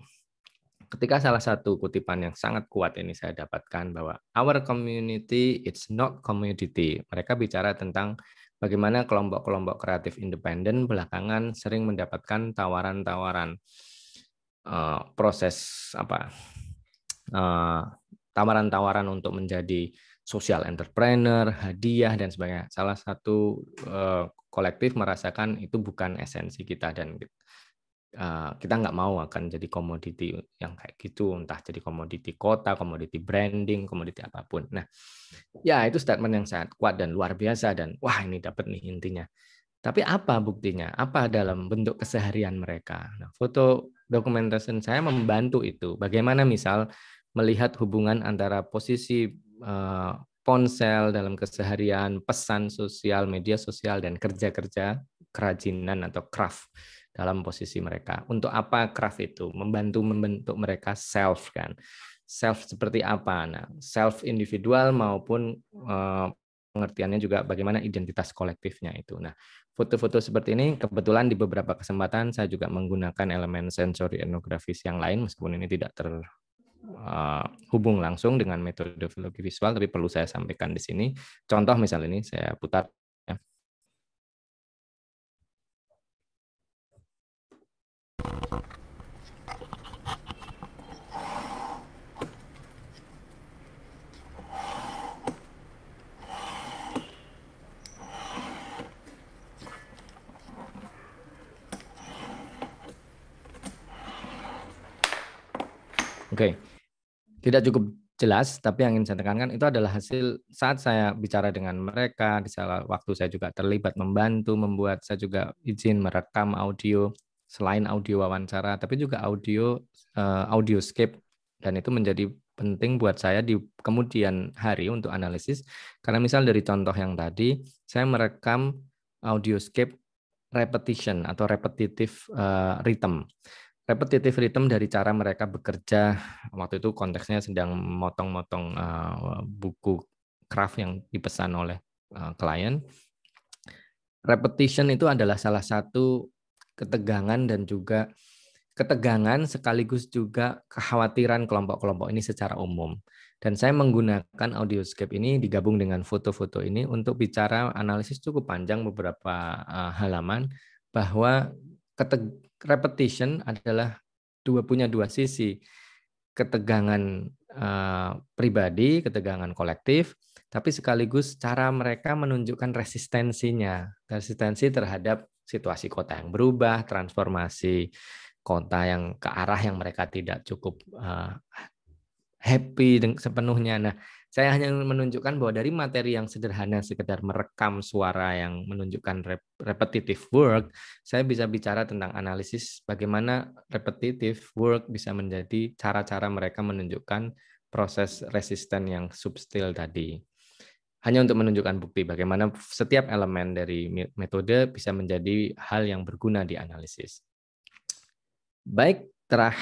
ketika salah satu kutipan yang sangat kuat ini saya dapatkan bahwa our community it's not community. Mereka bicara tentang bagaimana kelompok-kelompok kreatif independen belakangan sering mendapatkan tawaran-tawaran uh, proses apa tawaran eh, tawaran-tawaran untuk menjadi social entrepreneur, hadiah dan sebagainya. Salah satu uh, kolektif merasakan itu bukan esensi kita dan Eh, kita nggak mau akan jadi komoditi yang kayak gitu, entah jadi komoditi kota, komoditi branding, komoditi apapun. Nah, ya itu statement yang sangat kuat dan luar biasa dan wah ini dapat nih intinya. Tapi apa buktinya? Apa dalam bentuk keseharian mereka? Nah, foto dokumentasi saya membantu itu. Bagaimana misal melihat hubungan antara posisi eh, ponsel dalam keseharian, pesan sosial, media sosial, dan kerja-kerja kerajinan atau craft dalam posisi mereka. Untuk apa craft itu? Membantu membentuk mereka self kan. Self seperti apa? Nah, self individual maupun eh, pengertiannya juga bagaimana identitas kolektifnya itu. Nah, foto-foto seperti ini kebetulan di beberapa kesempatan saya juga menggunakan elemen sensori etnografis yang lain meskipun ini tidak terhubung eh, uh, langsung dengan metode filologi visual tapi perlu saya sampaikan di sini. Contoh misalnya ini saya putar Oke. Tidak cukup jelas, tapi yang ingin saya tekankan itu adalah hasil saat saya bicara dengan mereka, di salah waktu saya juga terlibat membantu membuat saya juga izin merekam audio selain audio wawancara, tapi juga audio uh, eh, audio dan itu menjadi penting buat saya di kemudian hari untuk analisis karena misal dari contoh yang tadi saya merekam audio scape repetition atau repetitive uh, rhythm repetitive rhythm dari cara mereka bekerja waktu itu konteksnya sedang motong-motong uh, buku craft yang dipesan oleh uh, klien repetition itu adalah salah satu ketegangan dan juga ketegangan sekaligus juga kekhawatiran kelompok-kelompok ini secara umum. Dan saya menggunakan audioscape ini digabung dengan foto-foto ini untuk bicara analisis cukup panjang beberapa uh, halaman bahwa keteg repetition adalah dua punya dua sisi ketegangan uh, pribadi, ketegangan kolektif, tapi sekaligus cara mereka menunjukkan resistensinya, resistensi terhadap situasi kota yang berubah, transformasi kota yang ke arah yang mereka tidak cukup uh, happy sepenuhnya. Nah, saya hanya menunjukkan bahwa dari materi yang sederhana sekedar merekam suara yang menunjukkan rep repetitive work, saya bisa bicara tentang analisis bagaimana repetitive work bisa menjadi cara-cara mereka menunjukkan proses resisten yang substil tadi. Hanya untuk menunjukkan bukti bagaimana setiap elemen dari metode bisa menjadi hal yang berguna di analisis. Baik, terah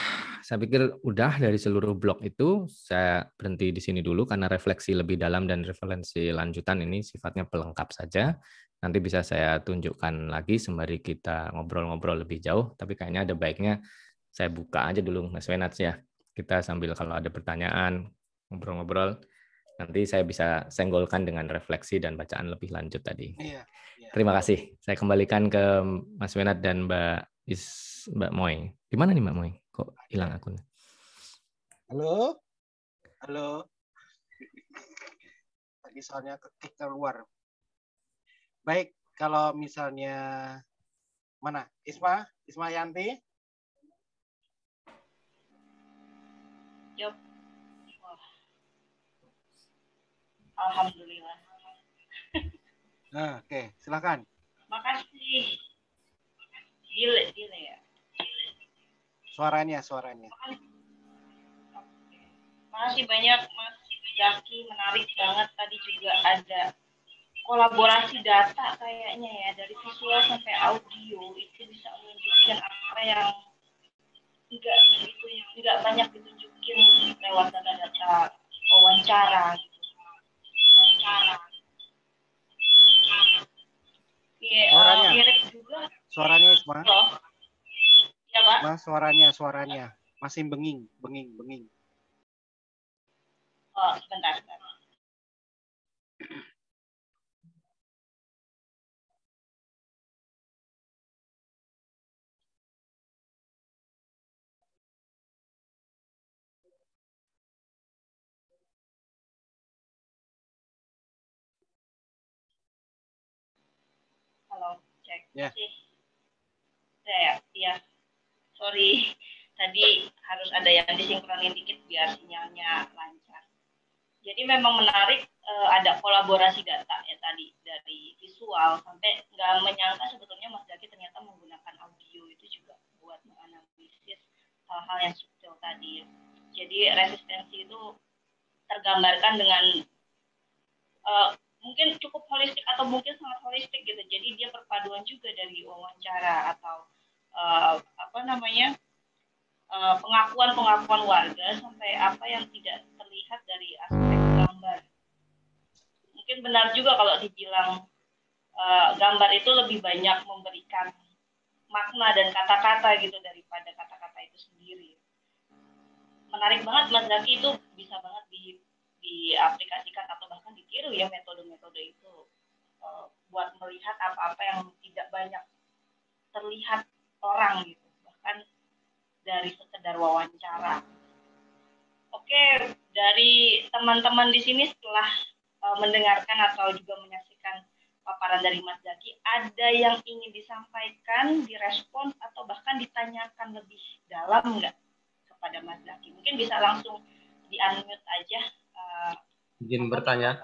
saya pikir udah dari seluruh blog itu saya berhenti di sini dulu karena refleksi lebih dalam dan referensi lanjutan ini sifatnya pelengkap saja. Nanti bisa saya tunjukkan lagi sembari kita ngobrol-ngobrol lebih jauh, tapi kayaknya ada baiknya saya buka aja dulu Mas Wenats ya. Kita sambil kalau ada pertanyaan ngobrol-ngobrol nanti saya bisa senggolkan dengan refleksi dan bacaan lebih lanjut tadi. Iya, iya. Terima kasih. Saya kembalikan ke Mas Wenat dan Mbak Is Mbak Moy. Di mana nih Mbak Moy? Kok hilang iya. akunnya? Halo? Halo? Tadi soalnya ketik keluar. Baik, kalau misalnya mana? Isma? Isma Yanti? Yep. Alhamdulillah. Nah, oke, okay. silakan. Makasih. Gile, gile ya suaranya suaranya Masih banyak mas Yaki menarik banget tadi juga ada kolaborasi data kayaknya ya dari visual sampai audio itu bisa menunjukkan apa yang enggak itu enggak banyak ditunjukin lewat data-data wawancara gitu. wawancara uh, suaranya. juga. Suaranya Ismail. Ya, Pak. Mas, suaranya, suaranya. Masih benging, benging, benging. Oh, bentar, bentar. Halo, cek. Ya. Yeah. Ya, ya sorry tadi harus ada yang disinkronin dikit biar sinyalnya lancar. Jadi memang menarik eh, ada kolaborasi data ya tadi dari visual sampai nggak menyangka sebetulnya Mas Daki ternyata menggunakan audio itu juga buat menganalisis hal-hal yang subtil tadi. Jadi resistensi itu tergambarkan dengan uh, mungkin cukup holistik atau mungkin sangat holistik gitu. Jadi dia perpaduan juga dari wawancara atau uh, apa namanya pengakuan eh, pengakuan-pengakuan warga sampai apa yang tidak terlihat dari aspek gambar. Mungkin benar juga kalau dibilang uh, gambar itu lebih banyak memberikan makna dan kata-kata gitu daripada kata-kata itu sendiri. Menarik banget Mas Zaki itu bisa banget di diaplikasikan atau bahkan ditiru ya metode-metode itu buat melihat apa-apa yang tidak banyak terlihat orang gitu bahkan dari sekedar wawancara oke dari teman-teman di sini setelah eh, mendengarkan atau juga menyaksikan paparan dari Mas Zaki ada yang ingin disampaikan direspon atau bahkan ditanyakan lebih dalam nggak kepada Mas Zaki mungkin bisa langsung di unmute aja uh, izin bertanya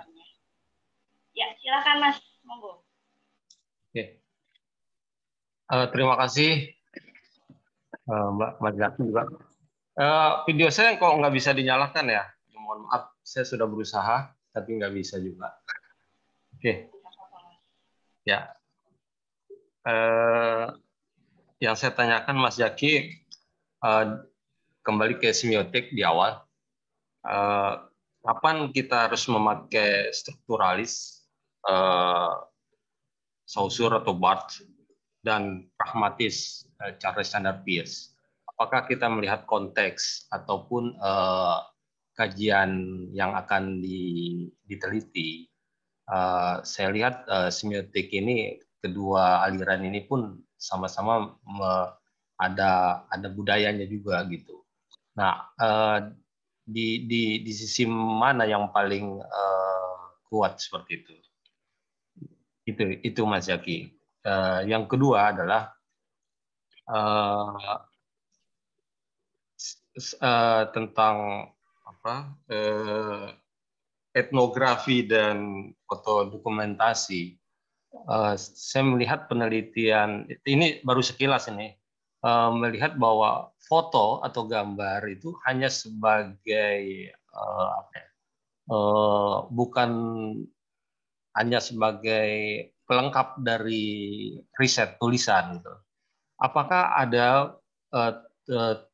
ya silakan Mas monggo oke Uh, terima kasih uh, Mbak Madrasmi juga. Uh, video saya kok nggak bisa dinyalakan ya? Mohon maaf, saya sudah berusaha tapi nggak bisa juga. Oke, okay. ya. Uh, yang saya tanyakan Mas Jaki uh, kembali ke semiotik di awal. Uh, kapan kita harus memakai strukturalis, uh, sausur atau BART dan pragmatis eh, Charles Standard Peirce. Apakah kita melihat konteks ataupun uh, kajian yang akan diteliti? Uh, saya lihat uh, semiotik ini kedua aliran ini pun sama-sama ada ada budayanya juga gitu. Nah, di di di sisi mana yang paling kuat seperti itu? Itu itu Mas Yaki. Eh, yang kedua adalah uh, uh, tentang apa uh, etnografi dan fotodokumentasi. Uh, saya melihat penelitian ini baru sekilas ini uh, melihat bahwa foto atau gambar itu hanya sebagai uh, apa uh, bukan hanya sebagai pelengkap dari riset tulisan gitu. Apakah ada uh,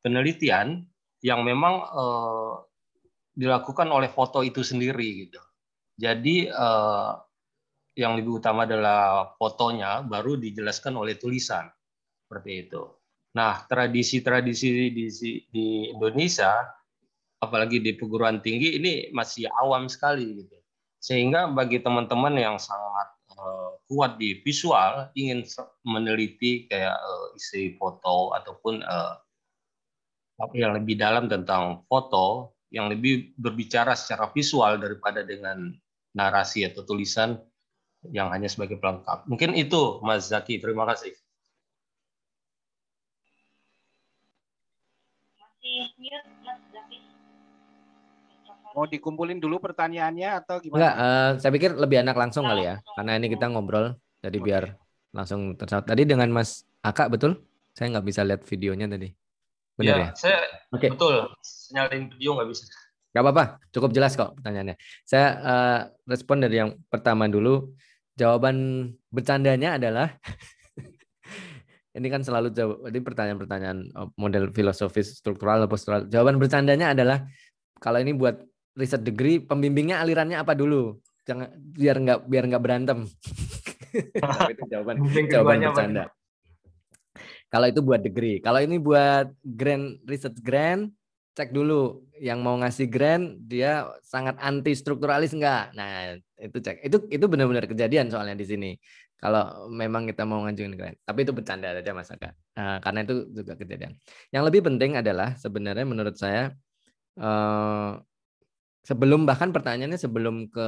penelitian yang memang uh, dilakukan oleh foto itu sendiri gitu. Jadi uh, yang lebih utama adalah fotonya baru dijelaskan oleh tulisan seperti itu. Nah, tradisi-tradisi di, di Indonesia apalagi di perguruan tinggi ini masih awam sekali gitu. Sehingga bagi teman-teman yang sangat Eh, kuat di visual ingin meneliti kayak eh, isi foto ataupun uh, yang lebih dalam tentang foto yang lebih berbicara secara visual daripada dengan narasi atau tulisan yang hanya sebagai pelengkap. Mungkin itu Mas Zaki, terima kasih. Terima kasih. Mau dikumpulin dulu pertanyaannya atau gimana? Enggak, uh, saya pikir lebih enak langsung kali ya, karena ini kita ngobrol, jadi okay. biar langsung tersaut. Tadi dengan Mas Aka betul? Saya nggak bisa lihat videonya tadi. Benar ya? ya? Saya okay. betul. Nyalin video nggak bisa. Gak apa-apa, cukup jelas kok pertanyaannya. Saya uh, respon dari yang pertama dulu. Jawaban bercandanya adalah ini kan selalu jawab ini pertanyaan-pertanyaan eh, model filosofis struktural atau postural. Jawaban bercandanya adalah kalau ini buat riset degree pembimbingnya alirannya apa dulu jangan biar nggak biar nggak berantem nah, itu jawaban jawaban bercanda kalau itu buat degree kalau ini buat grand riset grand cek dulu yang mau ngasih grand dia sangat anti strukturalis enggak nah itu cek itu itu benar-benar kejadian soalnya di sini kalau memang kita mau ngajuin grand tapi itu bercanda aja mas Aga. nah, karena itu juga kejadian yang lebih penting adalah sebenarnya menurut saya eh, sebelum bahkan pertanyaannya sebelum ke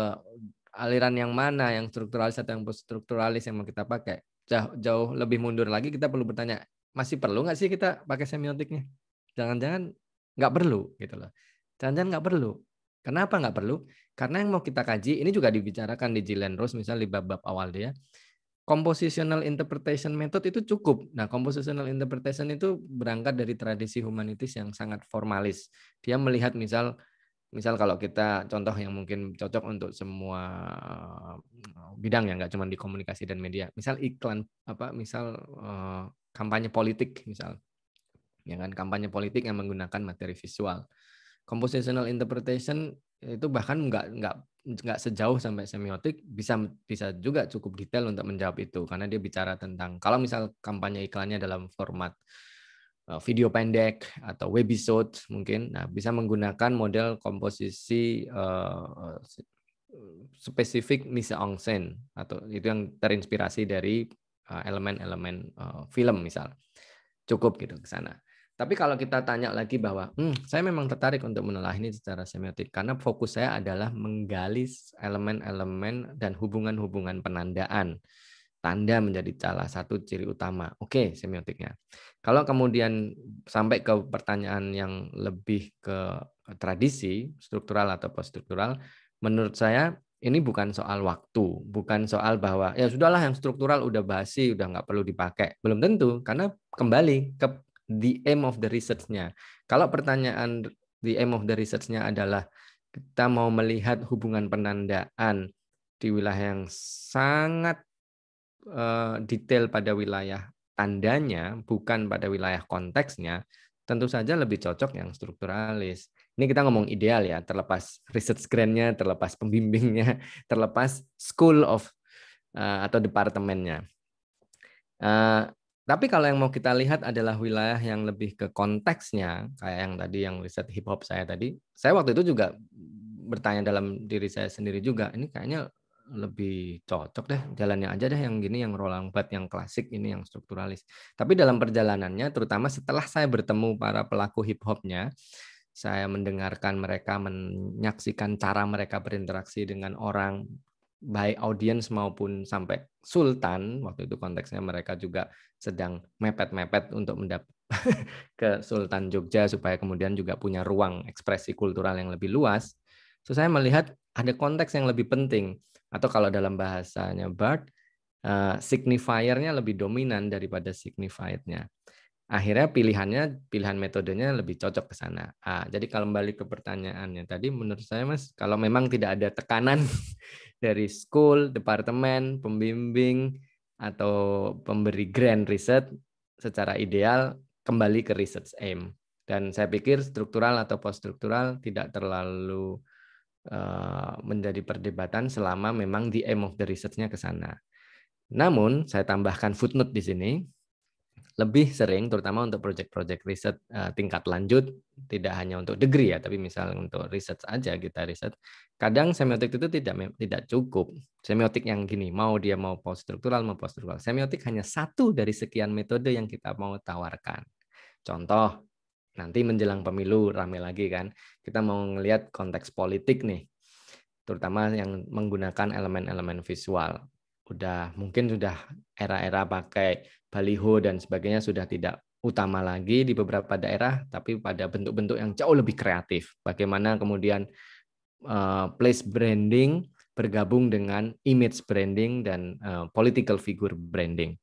aliran yang mana yang strukturalis atau yang poststrukturalis yang mau kita pakai jauh, jauh lebih mundur lagi kita perlu bertanya masih perlu nggak sih kita pakai semiotiknya jangan-jangan nggak perlu gitu loh jangan-jangan nggak perlu kenapa nggak perlu karena yang mau kita kaji ini juga dibicarakan di Jillian Rose misalnya di bab-bab awal dia compositional interpretation method itu cukup. Nah, compositional interpretation itu berangkat dari tradisi humanitis yang sangat formalis. Dia melihat misal misal kalau kita contoh yang mungkin cocok untuk semua eh, bidang ya nggak cuma di komunikasi dan media misal iklan apa misal eh, kampanye politik misal ya kan kampanye politik yang menggunakan materi visual compositional interpretation itu bahkan nggak nggak nggak sejauh sampai semiotik bisa bisa juga cukup detail untuk menjawab itu karena dia bicara tentang kalau misal kampanye iklannya dalam format Eh, video pendek atau webisode mungkin nah bisa menggunakan model komposisi uh, spesifik mise en scène atau itu yang terinspirasi dari eh, elemen-elemen uh, film misal cukup gitu ke sana tapi kalau kita tanya lagi bahwa hmm, saya memang tertarik untuk menelah ini secara semiotik karena fokus saya adalah menggali elemen-elemen dan hubungan-hubungan penandaan Tanda menjadi salah satu ciri utama. Oke, okay, semiotiknya. Kalau kemudian sampai ke pertanyaan yang lebih ke tradisi struktural atau poststruktural, menurut saya ini bukan soal waktu, bukan soal bahwa ya sudahlah yang struktural udah basi, udah nggak perlu dipakai. Belum tentu, karena kembali ke the aim of the research-nya. Kalau pertanyaan the aim of the research-nya adalah kita mau melihat hubungan penandaan di wilayah yang sangat Eh, detail pada wilayah tandanya, bukan pada wilayah konteksnya, tentu saja lebih cocok yang strukturalis. Ini kita ngomong ideal ya, terlepas research grantnya, terlepas pembimbingnya, terlepas school of uh, atau departemennya. Uh, tapi kalau yang mau kita lihat adalah wilayah yang lebih ke konteksnya, kayak yang tadi yang riset hip hop saya tadi. Saya waktu itu juga bertanya dalam diri saya sendiri juga, ini kayaknya lebih cocok deh jalannya aja deh yang gini yang Roland Barthes yang klasik ini yang strukturalis. Tapi dalam perjalanannya terutama setelah saya bertemu para pelaku hip hopnya, saya mendengarkan mereka menyaksikan cara mereka berinteraksi dengan orang baik audiens maupun sampai sultan waktu itu konteksnya mereka juga sedang mepet-mepet untuk mendapat ke Sultan Jogja supaya kemudian juga punya ruang ekspresi kultural yang lebih luas. So, saya melihat ada konteks yang lebih penting atau kalau dalam bahasanya Bart uh, signifiernya lebih dominan daripada signifiednya akhirnya pilihannya pilihan metodenya lebih cocok ke sana. Ah, jadi kalau kembali ke pertanyaannya tadi menurut saya Mas kalau memang tidak ada tekanan dari school, departemen, pembimbing atau pemberi grant riset secara ideal kembali ke research aim. Dan saya pikir struktural atau poststruktural tidak terlalu Eh, menjadi perdebatan selama memang the aim of the research-nya ke sana. Namun, saya tambahkan footnote di sini, lebih sering, terutama untuk proyek-proyek riset eh, tingkat lanjut, tidak hanya untuk degree ya, tapi misal untuk riset saja kita riset, kadang semiotik itu tidak tidak cukup. Semiotik yang gini, mau dia mau poststruktural, mau poststruktural. Semiotik hanya satu dari sekian metode yang kita mau tawarkan. Contoh, nanti menjelang pemilu rame lagi kan. Kita mau ngelihat konteks politik nih, terutama yang menggunakan elemen-elemen visual. Udah mungkin sudah era-era pakai baliho dan sebagainya sudah tidak utama lagi di beberapa daerah, tapi pada bentuk-bentuk yang jauh lebih kreatif. Bagaimana kemudian eh, place branding bergabung dengan image branding dan eh, political figure branding.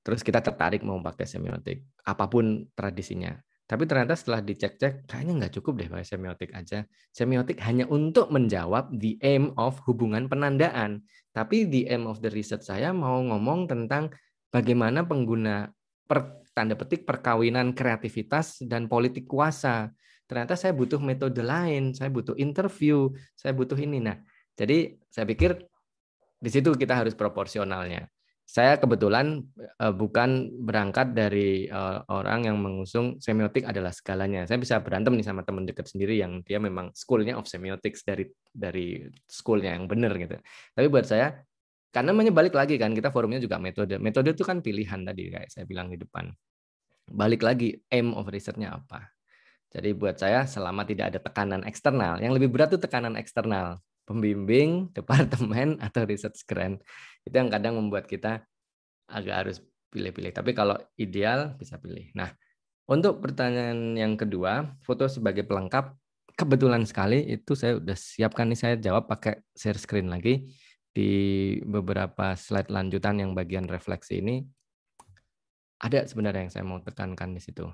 Terus kita tertarik mau pakai semiotik, apapun tradisinya. Tapi ternyata setelah dicek-cek, kayaknya nggak cukup deh pakai semiotik aja. Semiotik hanya untuk menjawab the aim of hubungan penandaan. Tapi the aim of the research saya mau ngomong tentang bagaimana pengguna per, tanda petik perkawinan kreativitas dan politik kuasa. Ternyata saya butuh metode lain, saya butuh interview, saya butuh ini. Nah, jadi saya pikir di situ kita harus proporsionalnya saya kebetulan uh, bukan berangkat dari uh, orang yang mengusung semiotik adalah segalanya. Saya bisa berantem nih sama teman dekat sendiri yang dia memang schoolnya of semiotics dari dari schoolnya yang benar gitu. Tapi buat saya karena menyebalik lagi kan kita forumnya juga metode. Metode itu kan pilihan tadi kayak saya bilang di depan. Balik lagi aim of researchnya apa. Jadi buat saya selama tidak ada tekanan eksternal, yang lebih berat itu tekanan eksternal pembimbing, departemen, atau research grant. Itu yang kadang membuat kita agak harus pilih-pilih. Tapi kalau ideal bisa pilih. Nah, untuk pertanyaan yang kedua, foto sebagai pelengkap, kebetulan sekali itu saya sudah siapkan nih saya jawab pakai share screen lagi di beberapa slide lanjutan yang bagian refleksi ini ada sebenarnya yang saya mau tekankan di situ.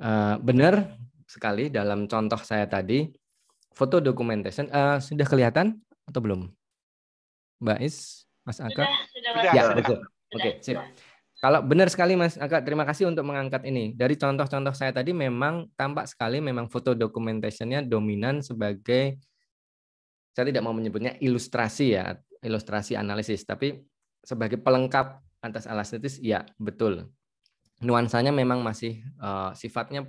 Eh, benar sekali dalam contoh saya tadi foto documentation uh, sudah kelihatan atau belum? Mbak Is, Mas Aka? Sudah, sudah. Ya, betul. Oke, okay, sip. Kalau benar sekali Mas Aka, terima kasih untuk mengangkat ini. Dari contoh-contoh saya tadi memang tampak sekali memang foto documentation dominan sebagai saya tidak mau menyebutnya ilustrasi ya, ilustrasi analisis, tapi sebagai pelengkap atas alas ya betul. Nuansanya memang masih uh, sifatnya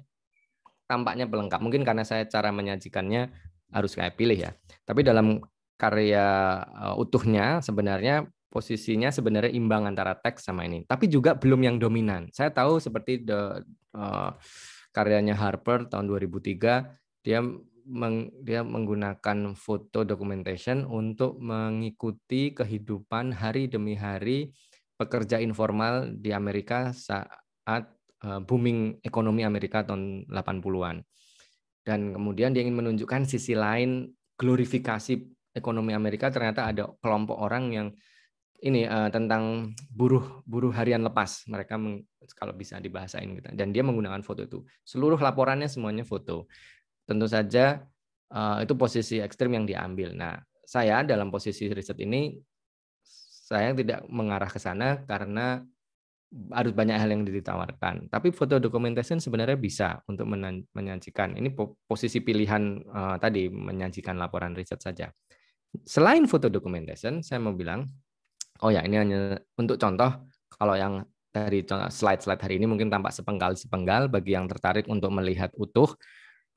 tampaknya pelengkap. Mungkin karena saya cara menyajikannya harus saya pilih ya. Tapi dalam karya eh, utuhnya sebenarnya posisinya sebenarnya imbang antara teks sama ini. Tapi juga belum yang dominan. Saya tahu seperti the, uh, karyanya Harper tahun 2003 dia meng, dia menggunakan foto documentation untuk mengikuti kehidupan hari demi hari pekerja informal di Amerika saat eh, booming ekonomi Amerika tahun 80-an dan kemudian dia ingin menunjukkan sisi lain glorifikasi ekonomi Amerika ternyata ada kelompok orang yang ini uh, tentang buruh buruh harian lepas mereka meng, kalau bisa dibahasain gitu dan dia menggunakan foto itu seluruh laporannya semuanya foto tentu saja uh, itu posisi ekstrim yang diambil nah saya dalam posisi riset ini saya tidak mengarah ke sana karena harus banyak hal yang ditawarkan. Tapi foto documentation sebenarnya bisa untuk menyajikan. Ini posisi pilihan uh, tadi menyajikan laporan riset saja. Selain foto documentation, saya mau bilang, oh ya ini hanya untuk contoh. Kalau yang dari slide-slide hari ini mungkin tampak sepenggal-sepenggal bagi yang tertarik untuk melihat utuh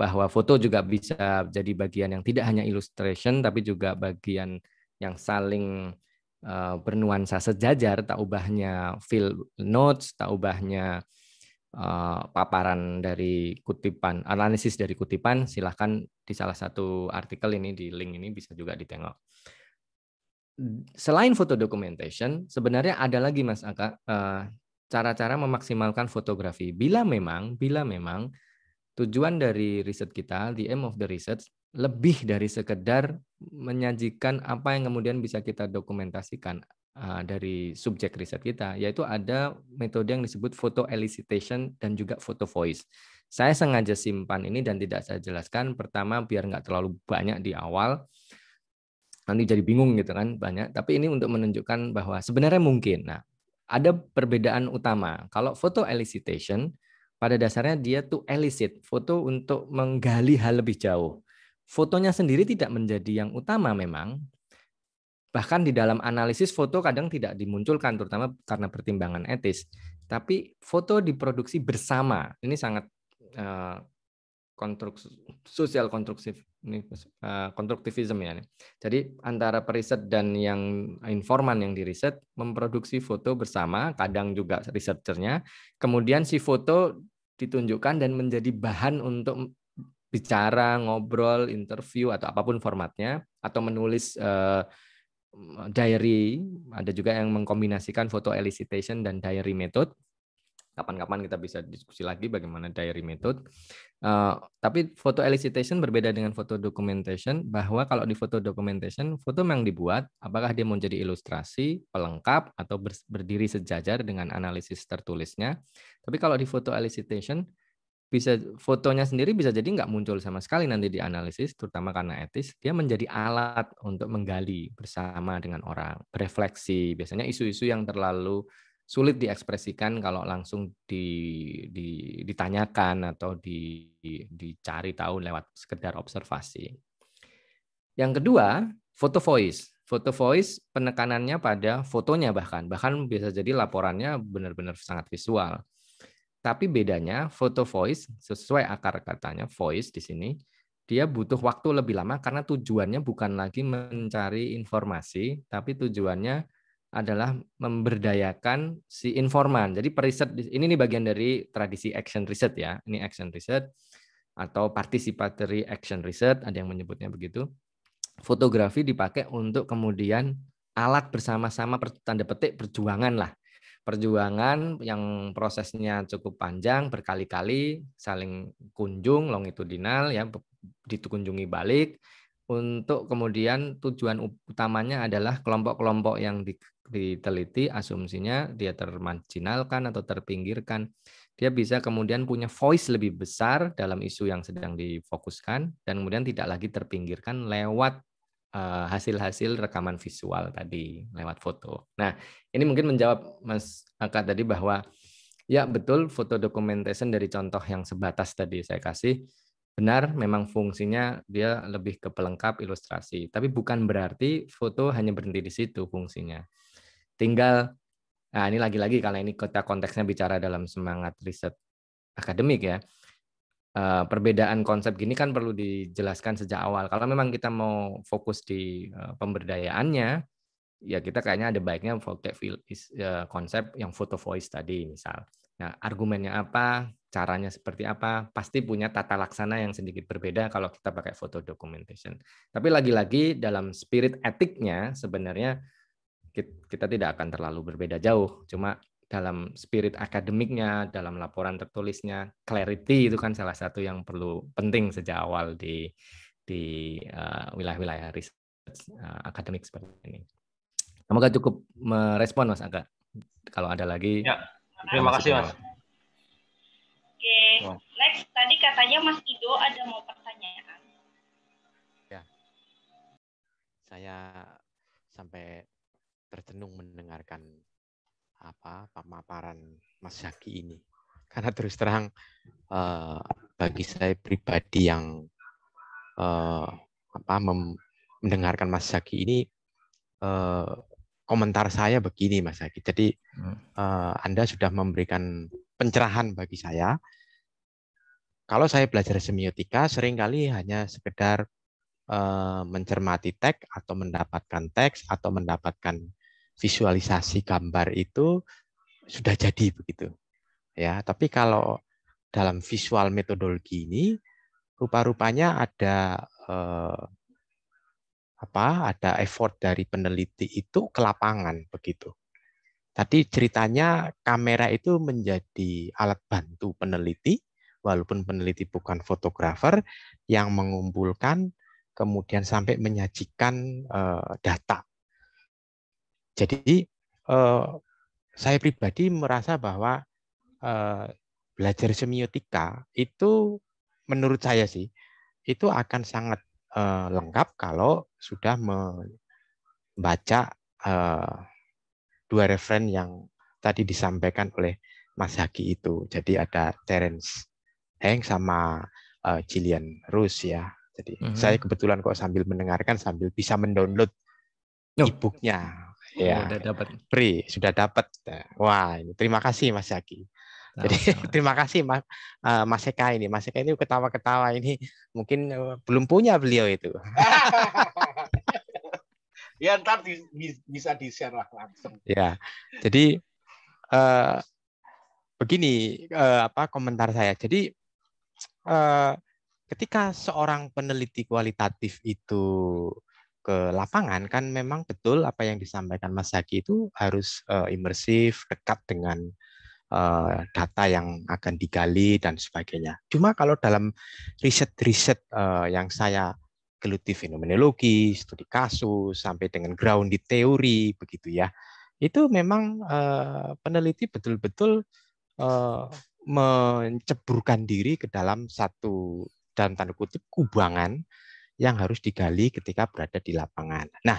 bahwa foto juga bisa jadi bagian yang tidak hanya illustration tapi juga bagian yang saling Eh, bernuansa sejajar, tak ubahnya field notes, tak ubahnya eh, paparan dari kutipan, analisis dari kutipan, silahkan di salah satu artikel ini di link ini bisa juga ditengok. Selain foto documentation, sebenarnya ada lagi Mas Aka eh, cara-cara memaksimalkan fotografi. Bila memang, bila memang tujuan dari riset kita, the aim of the research lebih dari sekedar menyajikan apa yang kemudian bisa kita dokumentasikan ah, dari subjek riset kita, yaitu ada metode yang disebut photo elicitation dan juga photo voice. Saya sengaja simpan ini dan tidak saya jelaskan. Pertama, biar nggak terlalu banyak di awal, nanti jadi bingung gitu kan banyak. Tapi ini untuk menunjukkan bahwa sebenarnya mungkin. Nah, ada perbedaan utama. Kalau photo elicitation, pada dasarnya dia tuh elicit, foto untuk menggali hal lebih jauh fotonya sendiri tidak menjadi yang utama memang. Bahkan di dalam analisis foto kadang tidak dimunculkan terutama karena pertimbangan etis. Tapi foto diproduksi bersama. Ini sangat uh, sosial konstruktif ini eh, konstruktivisme ya. Jadi antara periset dan yang informan yang diriset memproduksi foto bersama, kadang juga researchernya. Kemudian si foto ditunjukkan dan menjadi bahan untuk bicara, ngobrol, interview atau apapun formatnya atau menulis uh, diary, ada juga yang mengkombinasikan foto elicitation dan diary method. Kapan-kapan kita bisa diskusi lagi bagaimana diary method. Uh, tapi foto elicitation berbeda dengan foto documentation bahwa kalau di foto documentation foto yang dibuat apakah dia mau jadi ilustrasi, pelengkap atau berdiri sejajar dengan analisis tertulisnya. Tapi kalau di foto elicitation bisa fotonya sendiri bisa jadi nggak muncul sama sekali nanti di analisis, terutama karena etis, dia menjadi alat untuk menggali bersama dengan orang, refleksi. Biasanya isu-isu yang terlalu sulit diekspresikan kalau langsung di, di, ditanyakan atau di, dicari tahu lewat sekedar observasi. Yang kedua, foto voice. foto voice penekanannya pada fotonya bahkan. Bahkan bisa jadi laporannya benar-benar sangat visual tapi bedanya foto voice sesuai akar katanya voice di sini dia butuh waktu lebih lama karena tujuannya bukan lagi mencari informasi, tapi tujuannya adalah memberdayakan si informan. Jadi periset ini nih bagian dari tradisi action research ya. Ini action research atau participatory action research, ada yang menyebutnya begitu. Fotografi dipakai untuk kemudian alat bersama-sama tanda petik perjuangan lah perjuangan yang prosesnya cukup panjang berkali-kali saling kunjung longitudinal ya dikunjungi balik untuk kemudian tujuan utamanya adalah kelompok-kelompok yang diteliti asumsinya dia termarginalkan atau terpinggirkan dia bisa kemudian punya voice lebih besar dalam isu yang sedang difokuskan dan kemudian tidak lagi terpinggirkan lewat Eh, hasil-hasil rekaman visual tadi lewat foto. Nah, ini mungkin menjawab Mas Angka tadi bahwa ya betul foto documentation dari contoh yang sebatas tadi saya kasih benar memang fungsinya dia lebih ke pelengkap ilustrasi, tapi bukan berarti foto hanya berhenti di situ fungsinya. Tinggal nah ini lagi-lagi kalau ini kita konteksnya bicara dalam semangat riset akademik ya. Eh, perbedaan konsep gini kan perlu dijelaskan sejak awal. Kalau memang kita mau fokus di eh, pemberdayaannya, ya kita kayaknya ada baiknya pakai eh, konsep yang photo voice tadi misal. Nah, argumennya apa, caranya seperti apa, pasti punya tata laksana yang sedikit berbeda kalau kita pakai photo documentation. Tapi lagi-lagi dalam spirit etiknya sebenarnya kita tidak akan terlalu berbeda jauh. Cuma dalam spirit akademiknya, dalam laporan tertulisnya, clarity itu kan salah satu yang perlu penting sejak awal di di uh, wilayah-wilayah riset uh, eh, akademik seperti ini. Semoga cukup merespon Mas Aga. Kalau ada lagi. Ya, terima kasih Mas. Oke, next tadi katanya Mas Ido ada mau pertanyaan. Ya. Saya sampai tercenung mendengarkan apa pemaparan Mas Zaki ini. Karena terus terang uh, bagi saya pribadi yang uh, apa mendengarkan Mas Zaki ini uh, komentar saya begini Mas Zaki. Jadi uh, Anda sudah memberikan pencerahan bagi saya. Kalau saya belajar semiotika seringkali hanya sekedar mencermati teks atau mendapatkan teks atau mendapatkan visualisasi gambar itu sudah jadi begitu. Ya, tapi kalau dalam visual metodologi ini rupa-rupanya ada eh, apa? Ada effort dari peneliti itu ke lapangan begitu. Tadi ceritanya kamera itu menjadi alat bantu peneliti walaupun peneliti bukan fotografer yang mengumpulkan kemudian sampai menyajikan eh, data jadi eh, saya pribadi merasa bahwa eh, belajar semiotika itu menurut saya sih itu akan sangat eh, lengkap kalau sudah membaca eh, dua referen yang tadi disampaikan oleh Mas Haki itu. Jadi ada Terence Heng sama uh, eh, Jillian Rus ya. Jadi mm -hmm. saya kebetulan kok sambil mendengarkan sambil bisa mendownload oh. e-booknya. Ya, sudah dapat. Free, sudah dapat. Wah, ini terima kasih Mas Zaki. Jadi sama. terima kasih Mas eh, Mas Eka ini. Mas Eka ini ketawa-ketawa ini mungkin eh, belum punya beliau itu. ya ntar di, bisa di share lah langsung. Ya. Jadi uh, begini uh, apa komentar saya. Jadi uh, ketika seorang peneliti kualitatif itu ke lapangan kan memang betul apa yang disampaikan Mas Hadi itu harus uh, imersif, dekat dengan uh, data yang akan digali dan sebagainya. Cuma kalau dalam riset-riset uh, yang saya geluti fenomenologi, studi kasus sampai dengan ground di teori begitu ya. Itu memang uh, peneliti betul-betul uh, menceburkan diri ke dalam satu dalam tanda kutip kubangan yang harus digali ketika berada di lapangan. Nah,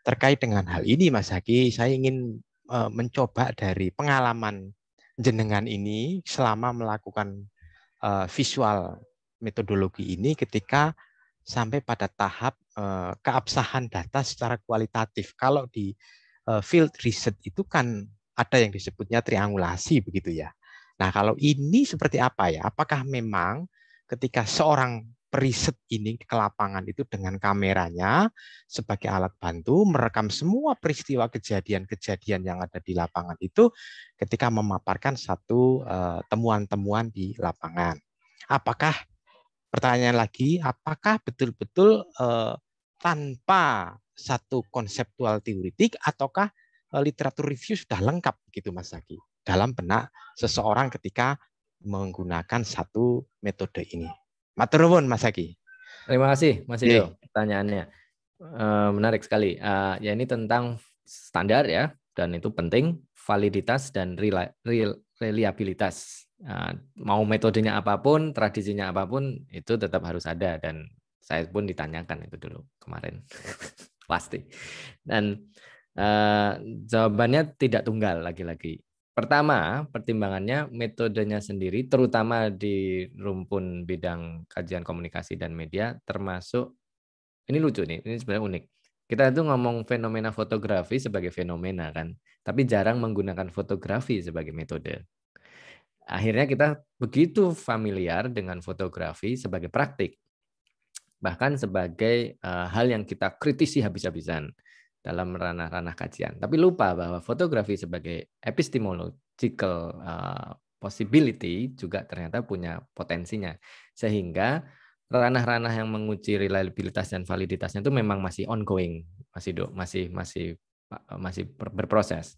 terkait dengan hal ini Mas Haki, saya ingin eh, mencoba dari pengalaman jenengan ini selama melakukan eh, visual metodologi ini ketika sampai pada tahap eh, keabsahan data secara kualitatif. Kalau di field research itu kan ada yang disebutnya triangulasi begitu ya. Nah, kalau ini seperti apa ya? Apakah memang ketika seorang periset ini ke lapangan itu dengan kameranya sebagai alat bantu merekam semua peristiwa kejadian-kejadian yang ada di lapangan itu ketika memaparkan satu eh, temuan-temuan di lapangan. Apakah pertanyaan lagi, apakah betul-betul eh, tanpa satu konseptual teoritik ataukah eh, literatur review sudah lengkap begitu Mas Zaki dalam benak seseorang ketika menggunakan satu metode ini? Matur nuwun Mas Haki. Terima kasih Mas Ido iya. pertanyaannya. E, menarik sekali. E, ya ini tentang standar ya dan itu penting validitas dan reliabilitas. E, mau metodenya apapun, tradisinya apapun itu tetap harus ada dan saya pun ditanyakan itu dulu kemarin pasti. Dan e, jawabannya tidak tunggal lagi-lagi. Pertama, pertimbangannya metodenya sendiri, terutama di rumpun bidang kajian komunikasi dan media, termasuk ini lucu nih, ini sebenarnya unik. Kita itu ngomong fenomena fotografi sebagai fenomena kan, tapi jarang menggunakan fotografi sebagai metode. Akhirnya kita begitu familiar dengan fotografi sebagai praktik, bahkan sebagai uh, hal yang kita kritisi habis-habisan dalam ranah-ranah kajian. Tapi lupa bahwa fotografi sebagai epistemological uh, possibility juga ternyata punya potensinya. Sehingga ranah-ranah yang menguji reliabilitas dan validitasnya itu memang masih ongoing, masih do, masih masih uh, masih berproses.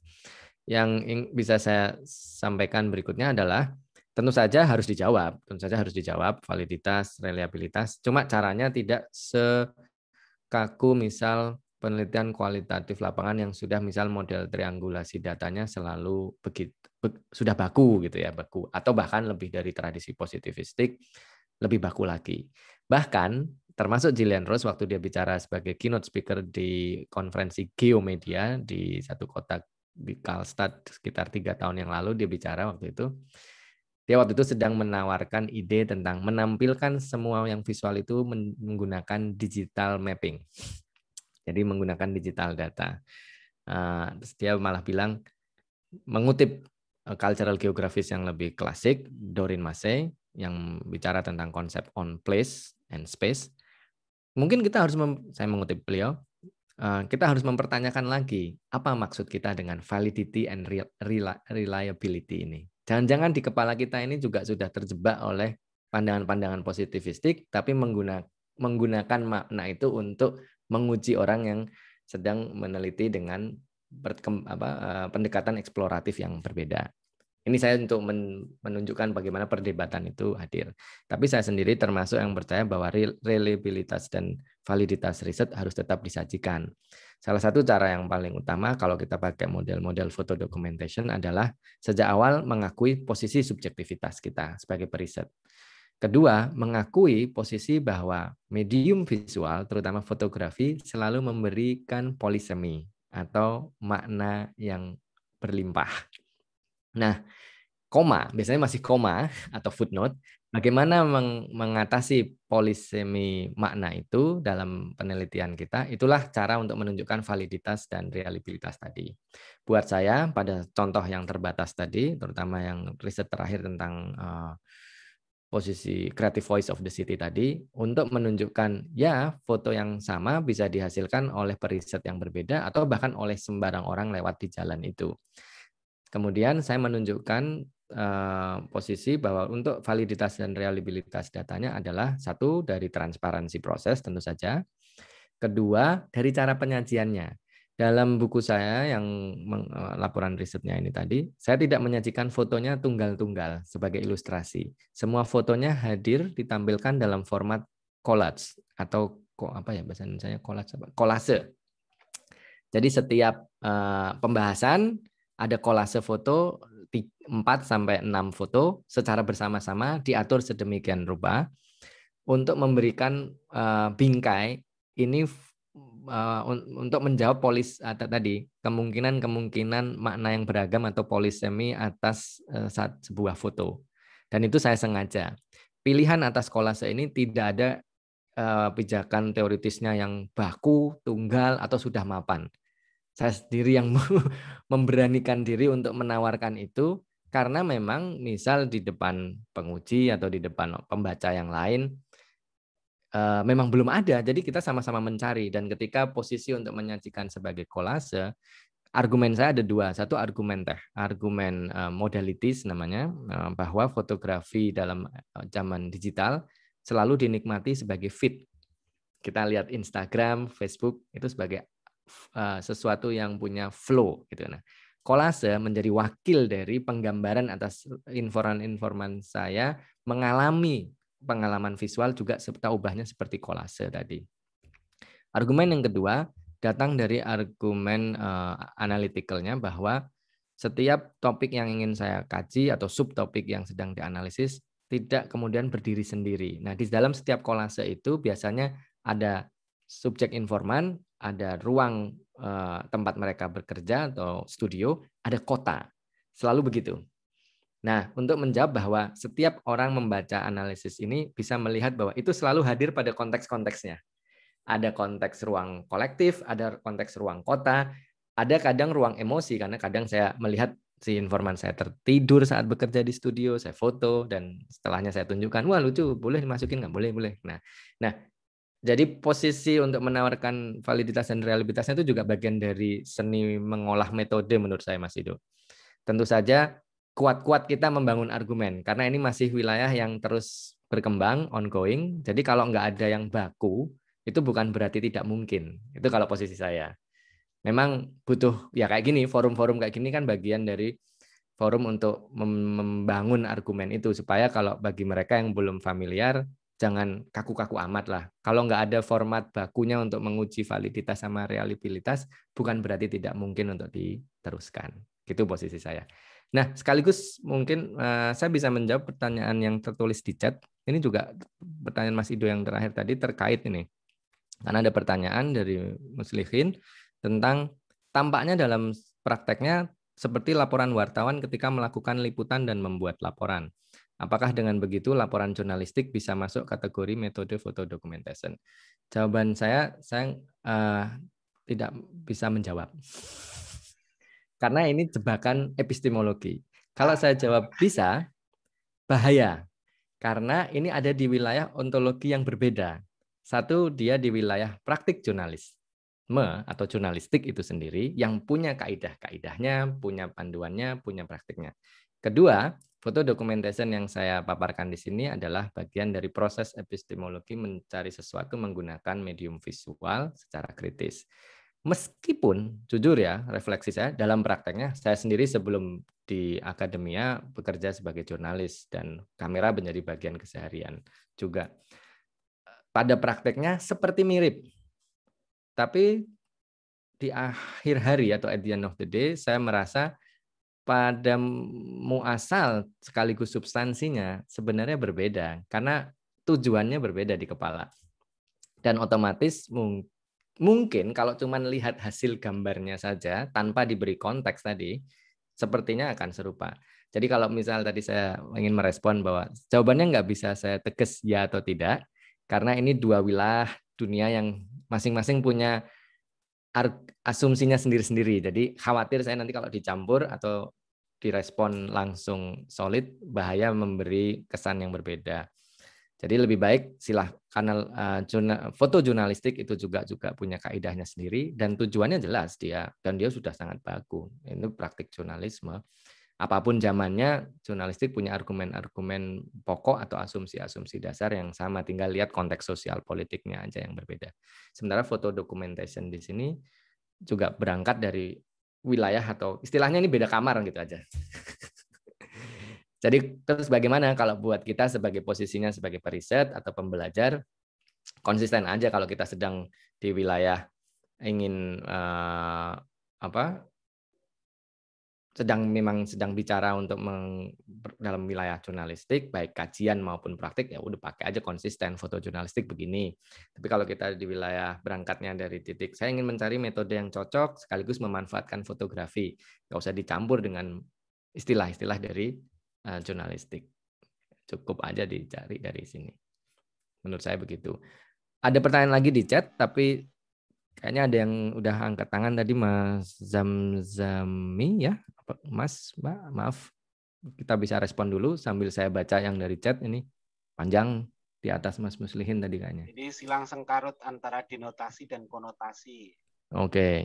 Yang bisa saya sampaikan berikutnya adalah tentu saja harus dijawab, tentu saja harus dijawab validitas, reliabilitas. Cuma caranya tidak sekaku misal penelitian kualitatif lapangan yang sudah misal model triangulasi datanya selalu begitu be, sudah baku gitu ya baku atau bahkan lebih dari tradisi positivistik lebih baku lagi bahkan termasuk Jillian Rose waktu dia bicara sebagai keynote speaker di konferensi Geomedia di satu kota di Karlstad sekitar tiga tahun yang lalu dia bicara waktu itu dia waktu itu sedang menawarkan ide tentang menampilkan semua yang visual itu menggunakan digital mapping jadi menggunakan digital data. Uh, dia malah bilang mengutip eh, cultural geografis yang lebih klasik Dorin Massey yang bicara tentang konsep on place and space. Mungkin kita harus saya mengutip beliau uh, kita harus mempertanyakan lagi apa maksud kita dengan validity and reliability ini. Jangan-jangan di kepala kita ini juga sudah terjebak oleh pandangan-pandangan positivistik tapi menggunakan menggunakan makna itu untuk menguji orang yang sedang meneliti dengan apa, eh, pendekatan eksploratif yang berbeda. Ini saya untuk menunjukkan bagaimana perdebatan itu hadir. Tapi saya sendiri termasuk yang percaya bahwa reliabilitas dan validitas riset harus tetap disajikan. Salah satu cara yang paling utama kalau kita pakai model-model photo documentation adalah sejak awal mengakui posisi subjektivitas kita sebagai periset. Kedua, mengakui posisi bahwa medium visual, terutama fotografi, selalu memberikan polisemi atau makna yang berlimpah. Nah, koma, biasanya masih koma atau footnote, bagaimana meng mengatasi polisemi makna itu dalam penelitian kita, itulah cara untuk menunjukkan validitas dan realibilitas tadi. Buat saya, pada contoh yang terbatas tadi, terutama yang riset terakhir tentang uh, posisi creative voice of the city tadi untuk menunjukkan ya foto yang sama bisa dihasilkan oleh periset yang berbeda atau bahkan oleh sembarang orang lewat di jalan itu. Kemudian saya menunjukkan eh, posisi bahwa untuk validitas dan reliabilitas datanya adalah satu dari transparansi proses tentu saja, kedua dari cara penyajiannya. Dalam buku saya yang eh, laporan risetnya ini tadi, saya tidak menyajikan fotonya tunggal-tunggal sebagai ilustrasi. Semua fotonya hadir ditampilkan dalam format collage atau kok apa ya bahasa Indonesia collage apa? kolase. Jadi setiap eh, pembahasan ada kolase foto 4 sampai 6 foto secara bersama-sama diatur sedemikian rupa untuk memberikan eh, bingkai ini uh, untuk menjawab polis uh, tadi kemungkinan-kemungkinan makna yang beragam atau polisemi atas uh, saat sebuah foto. Dan itu saya sengaja. Pilihan atas kolase ini tidak ada uh, pijakan teoritisnya yang baku, tunggal atau sudah mapan. Saya sendiri yang memberanikan diri untuk menawarkan itu karena memang misal di depan penguji atau di depan pembaca yang lain Eh, memang belum ada. Jadi kita sama-sama mencari dan ketika posisi untuk menyajikan sebagai kolase, argumen saya ada dua. Satu argumen teh, argumen uh, eh, modalities namanya uh, bahwa fotografi dalam zaman digital selalu dinikmati sebagai fit Kita lihat Instagram, Facebook itu sebagai uh, sesuatu yang punya flow gitu nah. Kolase menjadi wakil dari penggambaran atas informan-informan saya mengalami pengalaman visual juga serta ubahnya seperti kolase tadi. Argumen yang kedua datang dari argumen uh, analyticalnya bahwa setiap topik yang ingin saya kaji atau subtopik yang sedang dianalisis tidak kemudian berdiri sendiri. Nah, di dalam setiap kolase itu biasanya ada subjek informan, ada ruang uh, tempat mereka bekerja atau studio, ada kota. Selalu begitu. Nah, untuk menjawab bahwa setiap orang membaca analisis ini bisa melihat bahwa itu selalu hadir pada konteks-konteksnya. Ada konteks ruang kolektif, ada konteks ruang kota, ada kadang ruang emosi karena kadang saya melihat si informan saya tertidur saat bekerja di studio, saya foto dan setelahnya saya tunjukkan, wah lucu, boleh dimasukin nggak? Boleh, boleh. Nah, nah jadi posisi untuk menawarkan validitas dan realitasnya itu juga bagian dari seni mengolah metode menurut saya Mas Ido. Tentu saja kuat-kuat kita membangun argumen karena ini masih wilayah yang terus berkembang ongoing. Jadi kalau nggak ada yang baku itu bukan berarti tidak mungkin. Itu kalau posisi saya. Memang butuh ya kayak gini forum-forum kayak gini kan bagian dari forum untuk membangun argumen itu supaya kalau bagi mereka yang belum familiar jangan kaku-kaku amat lah. Kalau nggak ada format bakunya untuk menguji validitas sama realibilitas bukan berarti tidak mungkin untuk diteruskan. itu posisi saya. Nah, sekaligus mungkin eh, saya bisa menjawab pertanyaan yang tertulis di chat. Ini juga pertanyaan Mas Ido yang terakhir tadi terkait ini. Karena ada pertanyaan dari Muslihin tentang tampaknya dalam prakteknya seperti laporan wartawan ketika melakukan liputan dan membuat laporan. Apakah dengan begitu laporan jurnalistik bisa masuk kategori metode foto documentation? Jawaban saya, saya uh, tidak bisa menjawab. Karena ini jebakan epistemologi. Kalau saya ah. jawab bisa, bahaya. Karena ini ada di wilayah ontologi yang berbeda. Satu, dia di wilayah praktik jurnalis me atau jurnalistik itu sendiri yang punya kaidah-kaidahnya, punya panduannya, punya praktiknya. Kedua, foto dokumentasi yang saya paparkan di sini adalah bagian dari proses epistemologi mencari sesuatu menggunakan medium visual secara kritis. Meskipun jujur ya, refleksi saya dalam prakteknya, saya sendiri sebelum di akademia bekerja sebagai jurnalis dan kamera menjadi bagian keseharian juga. Pada prakteknya seperti mirip, tapi di akhir hari atau at the end of the day, saya merasa pada muasal sekaligus substansinya sebenarnya berbeda karena tujuannya berbeda di kepala dan otomatis mungkin mungkin kalau cuma lihat hasil gambarnya saja tanpa diberi konteks tadi, sepertinya akan serupa. Jadi kalau misal tadi saya ingin merespon bahwa jawabannya nggak bisa saya tegas ya atau tidak, karena ini dua wilayah dunia yang masing-masing punya asumsinya sendiri-sendiri. Jadi khawatir saya nanti kalau dicampur atau direspon langsung solid, bahaya memberi kesan yang berbeda. Jadi lebih baik silah kanal uh, jurnal, foto jurnalistik itu juga juga punya kaidahnya sendiri dan tujuannya jelas dia dan dia sudah sangat bagus. Ini praktik jurnalisme. Apapun zamannya, jurnalistik punya argumen-argumen pokok atau asumsi-asumsi dasar yang sama. Tinggal lihat konteks sosial politiknya aja yang berbeda. Sementara foto documentation di sini juga berangkat dari wilayah atau istilahnya ini beda kamar gitu aja. Jadi terus bagaimana kalau buat kita sebagai posisinya sebagai periset atau pembelajar konsisten aja kalau kita sedang di wilayah ingin uh, apa sedang memang sedang bicara untuk meng, dalam wilayah jurnalistik baik kajian maupun praktik ya udah pakai aja konsisten foto jurnalistik begini tapi kalau kita di wilayah berangkatnya dari titik saya ingin mencari metode yang cocok sekaligus memanfaatkan fotografi nggak usah dicampur dengan istilah-istilah dari Eh, jurnalistik. Cukup aja dicari dari sini. Menurut saya begitu. Ada pertanyaan lagi di chat, tapi kayaknya ada yang udah angkat tangan tadi Mas Zamzami ya, Mas, Mbak, maaf. Kita bisa respon dulu sambil saya baca yang dari chat ini panjang di atas Mas Muslihin tadi kayaknya. Jadi silang sengkarut antara denotasi dan konotasi. Oke. Okay.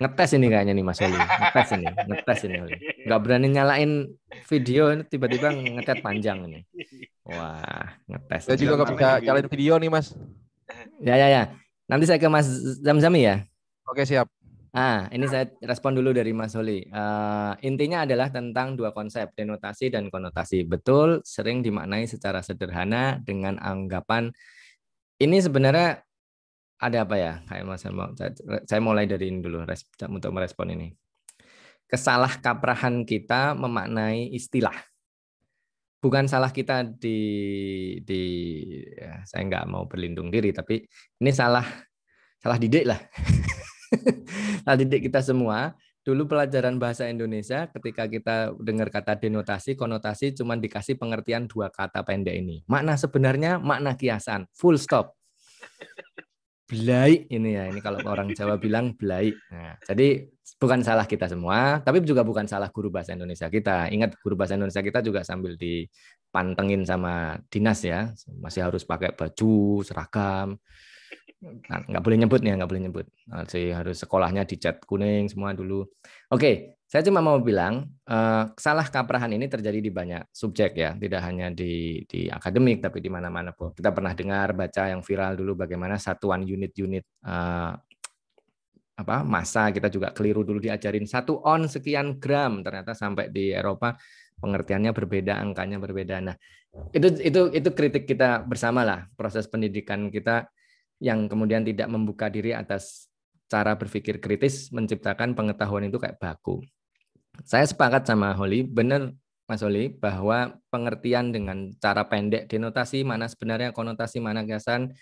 Ngetes ini kayaknya nih Mas Oli. Ngetes ini, ngetes ini Oli. Nggak berani nyalain video ini tiba-tiba ngetes panjang ini. Wah, ngetes. Saya juga gak bisa nyalain video nih Mas. Ya, ya, ya. Nanti saya ke Mas Zamzami ya. Oke, siap. Ah, ini saya respon dulu dari Mas Holi. Uh, eh, intinya adalah tentang dua konsep, denotasi dan konotasi. Betul, sering dimaknai secara sederhana dengan anggapan ini sebenarnya ada apa ya kayak mas saya, saya mulai dari ini dulu untuk merespon ini kesalah kaprahan kita memaknai istilah bukan salah kita di di ya, saya nggak mau berlindung diri tapi ini salah salah didik lah salah didik kita semua dulu pelajaran bahasa Indonesia ketika kita dengar kata denotasi konotasi cuma dikasih pengertian dua kata pendek ini makna sebenarnya makna kiasan full stop belai ini ya. Ini kalau orang Jawa bilang belai. Nah, ya. jadi bukan salah kita semua, tapi juga bukan salah guru bahasa Indonesia kita. Ingat guru bahasa Indonesia kita juga sambil dipantengin sama dinas ya, masih harus pakai baju, seragam. Nah, boleh nyebut nih, nggak boleh nyebut. Masih harus sekolahnya dicat kuning semua dulu. Oke, saya cuma mau bilang eh, salah kaprahan ini terjadi di banyak subjek ya, tidak hanya di di akademik tapi di mana-mana pun. Kita pernah dengar baca yang viral dulu bagaimana satuan unit-unit eh, apa masa kita juga keliru dulu diajarin satu on sekian gram ternyata sampai di Eropa pengertiannya berbeda angkanya berbeda nah itu itu itu kritik kita bersama lah proses pendidikan kita yang kemudian tidak membuka diri atas cara berpikir kritis menciptakan pengetahuan itu kayak baku saya sepakat sama Holly, benar Mas Holly, bahwa pengertian dengan cara pendek denotasi mana sebenarnya konotasi mana gasan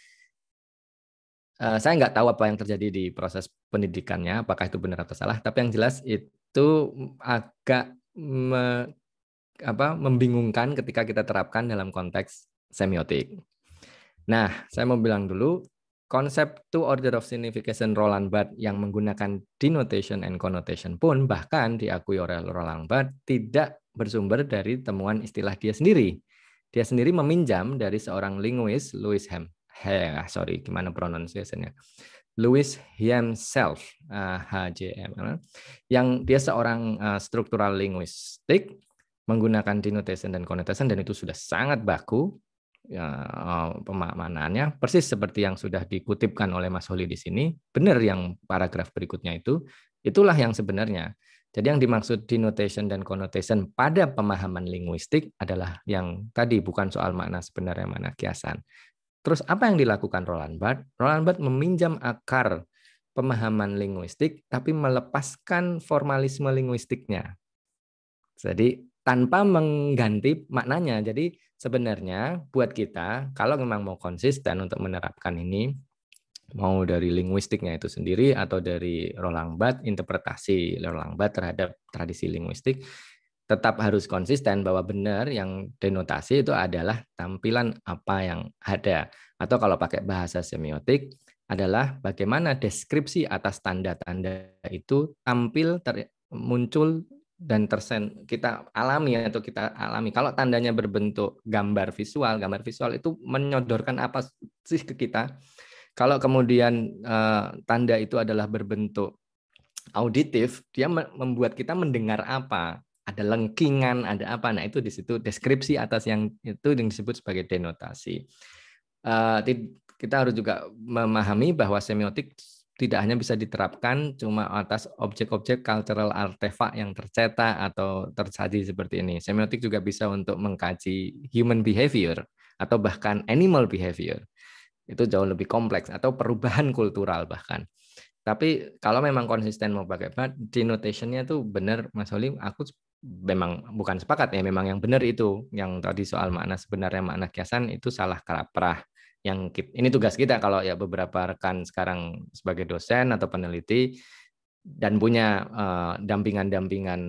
eh, saya nggak tahu apa yang terjadi di proses pendidikannya apakah itu benar atau salah tapi yang jelas itu agak me, apa, membingungkan ketika kita terapkan dalam konteks semiotik. Nah, saya mau bilang dulu Konsep two order of signification Roland Barthes yang menggunakan denotation and connotation pun bahkan diakui oleh Roland Barthes tidak bersumber dari temuan istilah dia sendiri. Dia sendiri meminjam dari seorang linguis Louis Ham. Heh sorry, gimana pronunciation-nya? Louis himself, uh, ah, HJM, eh, yang dia seorang uh, struktural linguistik menggunakan denotation dan connotation dan itu sudah sangat baku ya, eh, persis seperti yang sudah dikutipkan oleh Mas Holi di sini, benar yang paragraf berikutnya itu, itulah yang sebenarnya. Jadi yang dimaksud denotation dan connotation pada pemahaman linguistik adalah yang tadi bukan soal makna sebenarnya makna kiasan. Terus apa yang dilakukan Roland Barthes? Roland Barthes meminjam akar pemahaman linguistik tapi melepaskan formalisme linguistiknya. Jadi tanpa mengganti maknanya. Jadi sebenarnya buat kita kalau memang mau konsisten untuk menerapkan ini mau dari linguistiknya itu sendiri atau dari Roland Barthes interpretasi Roland Barthes terhadap tradisi linguistik tetap harus konsisten bahwa benar yang denotasi itu adalah tampilan apa yang ada atau kalau pakai bahasa semiotik adalah bagaimana deskripsi atas tanda-tanda itu tampil ter, muncul dan tersen kita alami atau kita alami. Kalau tandanya berbentuk gambar visual, gambar visual itu menyodorkan apa sih ke kita? Kalau kemudian uh, tanda itu adalah berbentuk auditif, dia membuat kita mendengar apa? Ada lengkingan, ada apa? Nah, itu di situ deskripsi atas yang itu yang disebut sebagai denotasi. Uh, kita harus juga memahami bahwa semiotik tidak hanya bisa diterapkan cuma atas objek-objek cultural artefak yang tercetak atau tersaji seperti ini. Semiotik juga bisa untuk mengkaji human behavior atau bahkan animal behavior. Itu jauh lebih kompleks atau perubahan kultural bahkan. Tapi kalau memang konsisten mau pakai denotationnya tuh benar Mas Holim, aku memang bukan sepakat ya, memang yang benar itu yang tadi soal makna sebenarnya makna kiasan itu salah kaprah yang kita, ini tugas kita kalau ya beberapa rekan sekarang sebagai dosen atau peneliti dan punya uh, dampingan-dampingan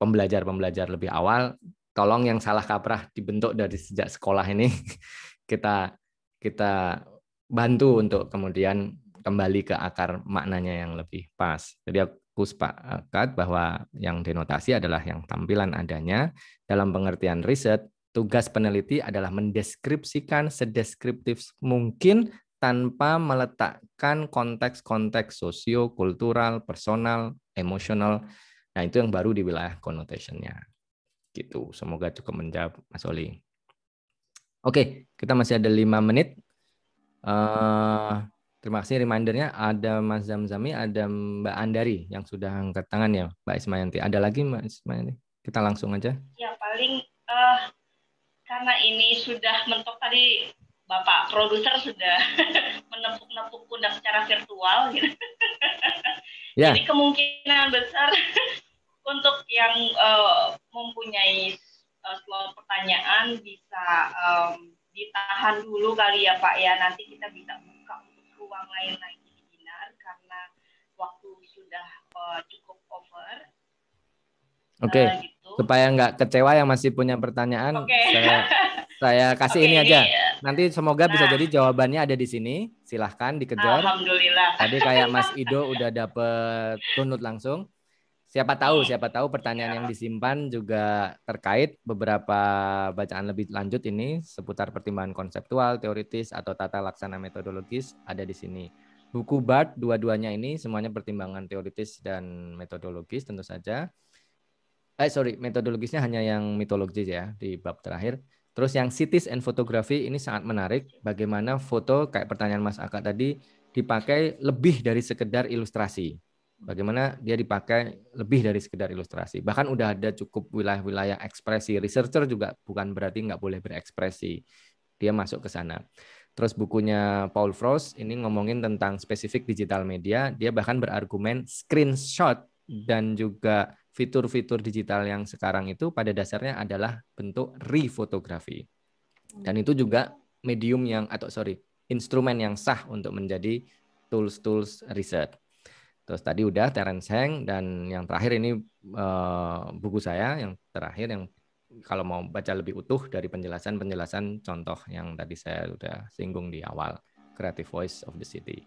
pembelajar-pembelajar lebih awal, tolong yang salah kaprah dibentuk dari sejak sekolah ini kita kita bantu untuk kemudian kembali ke akar maknanya yang lebih pas. Jadi aku sepakat bahwa yang denotasi adalah yang tampilan adanya dalam pengertian riset Tugas peneliti adalah mendeskripsikan sedeskriptif mungkin tanpa meletakkan konteks-konteks sosio, kultural, personal, emosional. Nah, itu yang baru di wilayah connotation Gitu. Semoga cukup menjawab Mas Oli. Oke, kita masih ada lima menit. Uh, terima kasih remindernya ada Mas Zamzami, ada Mbak Andari yang sudah angkat tangan ya, Mbak Ismayanti. Ada lagi Mbak Ismayanti? Kita langsung aja. Ya, paling uh, karena ini sudah mentok tadi Bapak produser sudah menepuk-nepuk pundak secara virtual gitu. Yeah. Jadi kemungkinan besar untuk yang uh, mempunyai uh, eh, slot pertanyaan bisa um, ditahan dulu kali ya Pak ya. Nanti kita bisa buka untuk ruang lain lagi di Binar karena waktu sudah uh, cukup over. Oke. Okay. Uh, gitu supaya nggak kecewa yang masih punya pertanyaan okay. saya saya kasih okay. ini aja iya, iya. nanti semoga nah. bisa jadi jawabannya ada di sini silahkan dikejar alhamdulillah tadi kayak Mas Ido udah dapet tunut langsung siapa tahu iya. siapa tahu pertanyaan ya. yang disimpan juga terkait beberapa bacaan lebih lanjut ini seputar pertimbangan konseptual teoritis atau tata laksana metodologis ada di sini buku BART dua-duanya ini semuanya pertimbangan teoritis dan metodologis tentu saja eh sorry metodologisnya hanya yang mitologis ya di bab terakhir. Terus yang cities and photography ini sangat menarik. Bagaimana foto kayak pertanyaan Mas Aka tadi dipakai lebih dari sekedar ilustrasi. Bagaimana dia dipakai lebih dari sekedar ilustrasi. Bahkan udah ada cukup wilayah-wilayah ekspresi. Researcher juga bukan berarti nggak boleh berekspresi. Dia masuk ke sana. Terus bukunya Paul Frost ini ngomongin tentang spesifik digital media. Dia bahkan berargumen screenshot dan juga fitur-fitur digital yang sekarang itu pada dasarnya adalah bentuk refotografi. Dan itu juga medium yang atau sorry, instrumen yang sah untuk menjadi tools-tools riset. Terus tadi udah Terence Heng dan yang terakhir ini uh, buku saya yang terakhir yang kalau mau baca lebih utuh dari penjelasan-penjelasan contoh yang tadi saya sudah singgung di awal Creative Voice of the City.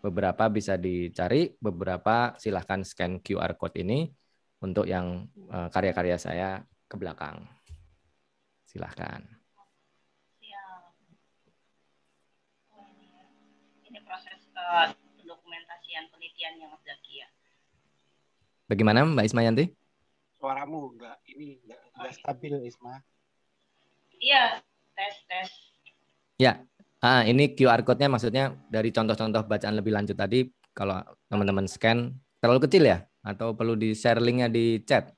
Beberapa bisa dicari, beberapa silahkan scan QR code ini untuk yang eh, karya-karya saya ke belakang. Silahkan. Ini proses eh, uh, penelitian yang Mas Zaki ya. Bagaimana Mbak Isma Yanti? Suaramu enggak ini enggak, enggak stabil Isma. Iya, tes tes. Ya, ah, ini QR code-nya maksudnya dari contoh-contoh bacaan lebih lanjut tadi kalau teman-teman scan terlalu kecil ya? Atau perlu di-share linknya di chat?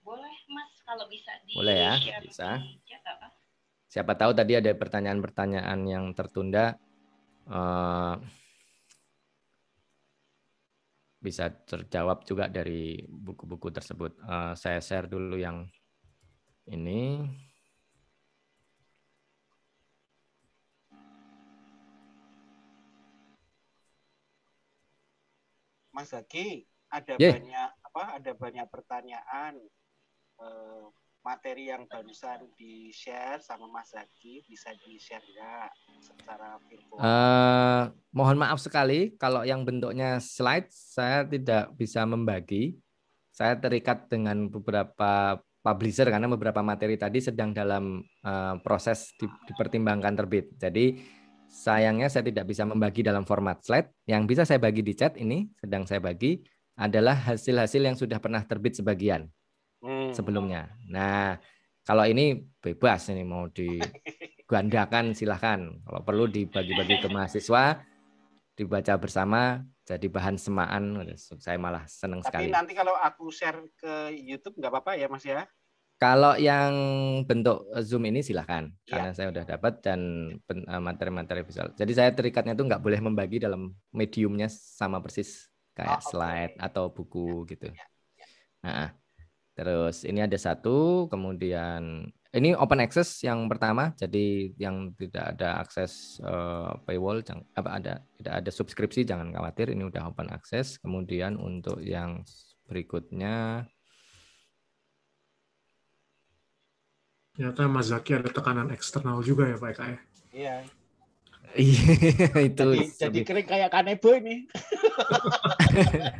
Boleh Mas, kalau bisa di Boleh ya, share bisa. Siapa tahu tadi ada pertanyaan-pertanyaan yang tertunda. Eh, bisa terjawab juga dari buku-buku tersebut. Eh, saya share dulu yang ini. Mas Zaki, ada yeah. banyak apa? Ada banyak pertanyaan uh, materi yang barusan di share sama Mas Zaki bisa di share ya secara virtual? Uh, mohon maaf sekali kalau yang bentuknya slide saya tidak bisa membagi. Saya terikat dengan beberapa publisher karena beberapa materi tadi sedang dalam uh, proses di, dipertimbangkan terbit. Jadi Sayangnya saya tidak bisa membagi dalam format slide. Yang bisa saya bagi di chat ini, sedang saya bagi, adalah hasil-hasil yang sudah pernah terbit sebagian hmm. sebelumnya. Nah, kalau ini bebas ini mau digandakan silahkan. Kalau perlu dibagi-bagi ke mahasiswa, dibaca bersama, jadi bahan semaan. Saya malah senang sekali. Tapi nanti kalau aku share ke YouTube nggak apa-apa ya Mas ya? Kalau yang bentuk eh, Zoom ini silahkan, ya. karena saya sudah dapat dan eh, materi-materi visual. Jadi saya terikatnya itu nggak boleh membagi dalam mediumnya sama persis kayak oh, slide okay. atau buku ya, gitu. Ya, ya. Nah, terus ini ada satu, kemudian ini open access yang pertama, jadi yang tidak ada akses uh, paywall, jangan, apa ada tidak ada subskripsi, jangan khawatir, ini udah open access. Kemudian untuk yang berikutnya Ternyata Mas Zaki ada tekanan eksternal juga ya Pak Eka ya? Iya. Iya itu. Jadi, jadi kering kayak kanebo ini.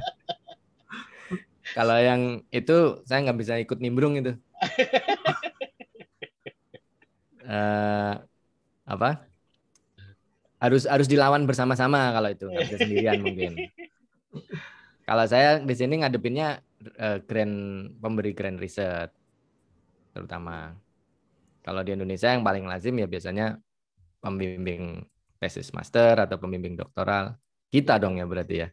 Kalau yang itu saya nggak bisa ikut nimbrung itu. uh, apa? Harus harus dilawan bersama-sama kalau itu nggak bisa sendirian mungkin. kalau saya di sini ngadepinnya uh, grand pemberi grand riset terutama. Kalau di Indonesia yang paling lazim ya biasanya pembimbing tesis master atau pembimbing doktoral. Kita dong ya berarti ya.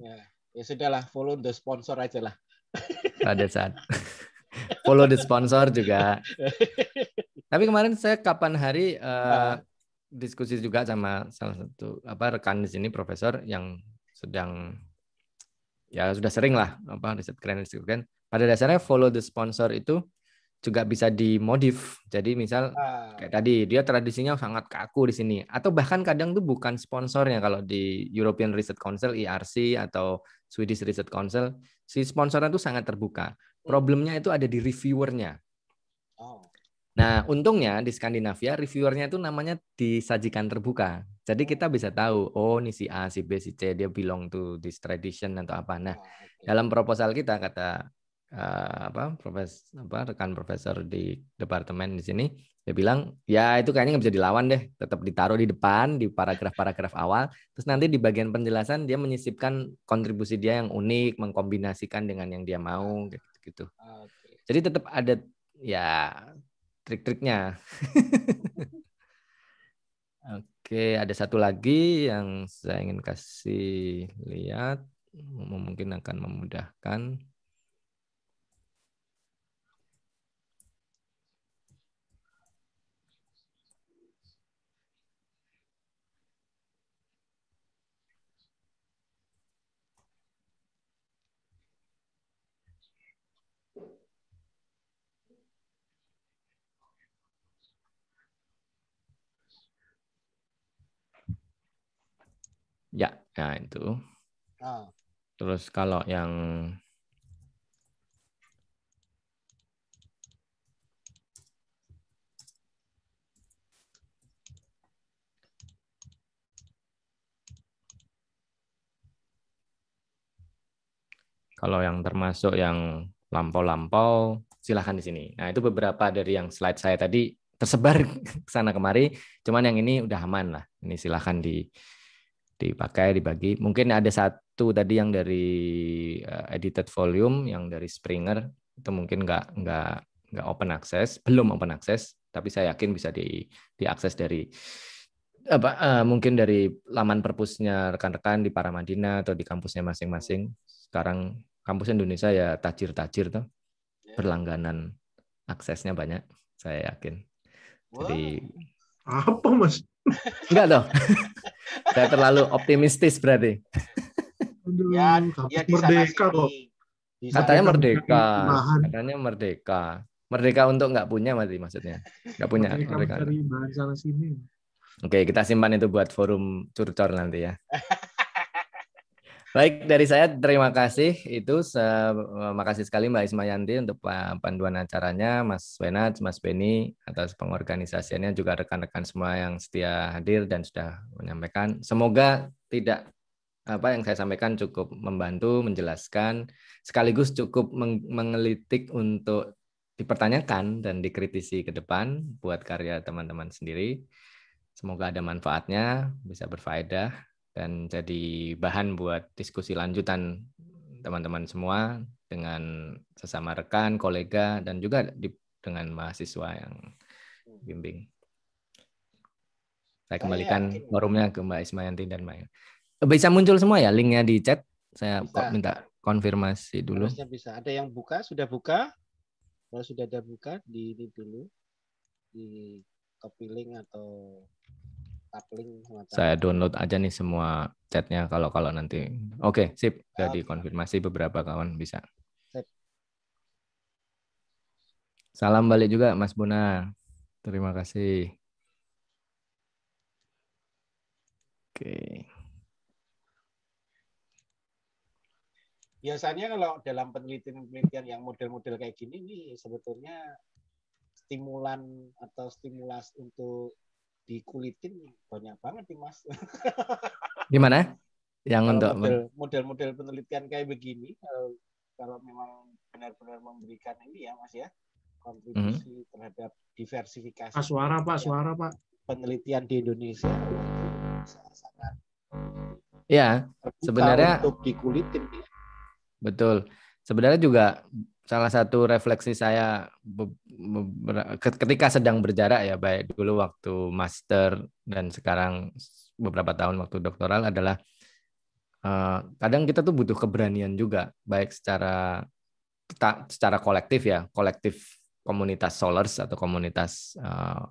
Ya, ya sudahlah follow the sponsor aja lah. Pada saat follow the sponsor juga. Tapi kemarin saya kapan hari uh, diskusi juga sama salah satu apa rekan di sini profesor yang sedang ya sudah sering lah apa riset keren riset keren. Pada dasarnya follow the sponsor itu juga bisa dimodif. Jadi misal ah. kayak tadi dia tradisinya sangat kaku di sini atau bahkan kadang tuh bukan sponsornya kalau di European Research Council ERC atau Swedish Research Council si sponsornya tuh sangat terbuka. Hmm. Problemnya itu ada di reviewernya. Oh. Nah, untungnya di Skandinavia reviewernya itu namanya disajikan terbuka. Jadi oh. kita bisa tahu, oh ini si A, si B, si C dia belong to this tradition atau apa. Nah, oh, dalam proposal kita kata Eh, apa profes apa rekan profesor di departemen di sini dia bilang ya itu kayaknya nggak bisa dilawan deh tetap ditaruh di depan di paragraf-paragraf awal terus nanti di bagian penjelasan dia menyisipkan kontribusi dia yang unik mengkombinasikan dengan yang dia mau gitu gitu okay. jadi tetap ada ya trik-triknya Oke, ada satu lagi yang saya ingin kasih lihat, mungkin akan memudahkan. Ya, ya itu. Ah. Terus kalau yang Kalau yang termasuk yang lampau-lampau, silahkan di sini. Nah, itu beberapa dari yang slide saya tadi tersebar ke sana kemari. Cuman yang ini udah aman lah. Ini silahkan di dipakai dibagi mungkin ada satu tadi yang dari eh, edited volume yang dari Springer itu mungkin nggak nggak nggak open access belum open access tapi saya yakin bisa di diakses dari apa uh, mungkin dari laman perpusnya rekan-rekan di Para Paramadina atau di kampusnya masing-masing sekarang kampus Indonesia ya tajir-tajir tuh ya. berlangganan aksesnya banyak saya yakin jadi apa mas Enggak dong. Saya terlalu optimistis berarti. ya, ya merdeka kok. Katanya merdeka. Katanya merdeka. Merdeka untuk nggak punya mati maksudnya. Nggak punya. Merdeka, Oke, kita simpan itu buat forum curcor nanti ya. Baik, dari saya terima kasih. Itu terima eh, kasih sekali Mbak Ismayanti untuk eh, panduan acaranya, Mas Wenat, Mas Beni, atas pengorganisasiannya, juga rekan-rekan semua yang setia hadir dan sudah menyampaikan. Semoga tidak apa yang saya sampaikan cukup membantu menjelaskan sekaligus cukup meng mengelitik untuk dipertanyakan dan dikritisi ke depan buat karya teman-teman sendiri. Semoga ada manfaatnya, bisa berfaedah dan jadi bahan buat diskusi lanjutan teman-teman semua dengan sesama rekan, kolega, dan juga di, dengan mahasiswa yang hmm. bimbing. Saya kembalikan forumnya ke Mbak Ismayanti dan Mbak. Bisa muncul semua ya linknya di chat. Saya bisa. minta konfirmasi dulu. Harusnya bisa. Ada yang buka? Sudah buka? Kalau sudah ada buka, di ini dulu di copy link atau saya download aja nih semua chatnya kalau kalau nanti oke okay, sip udah dikonfirmasi beberapa kawan bisa salam balik juga Mas buna terima kasih oke okay. biasanya kalau dalam penelitian-penelitian yang model-model kayak gini nih sebetulnya stimulan atau stimulus untuk dikulitin banyak banget nih mas. Gimana? Yang kalau untuk model-model penelitian kayak begini kalau, kalau memang benar-benar memberikan ini ya mas ya kontribusi mm -hmm. terhadap diversifikasi. Pak suara pak suara pak. Penelitian di Indonesia Ya sebenarnya untuk dikulitin ya. Betul. Sebenarnya juga salah satu refleksi saya ketika sedang berjarak ya baik dulu waktu master dan sekarang beberapa tahun waktu doktoral adalah uh, kadang kita tuh butuh keberanian juga baik secara kita secara kolektif ya kolektif komunitas solars atau komunitas uh,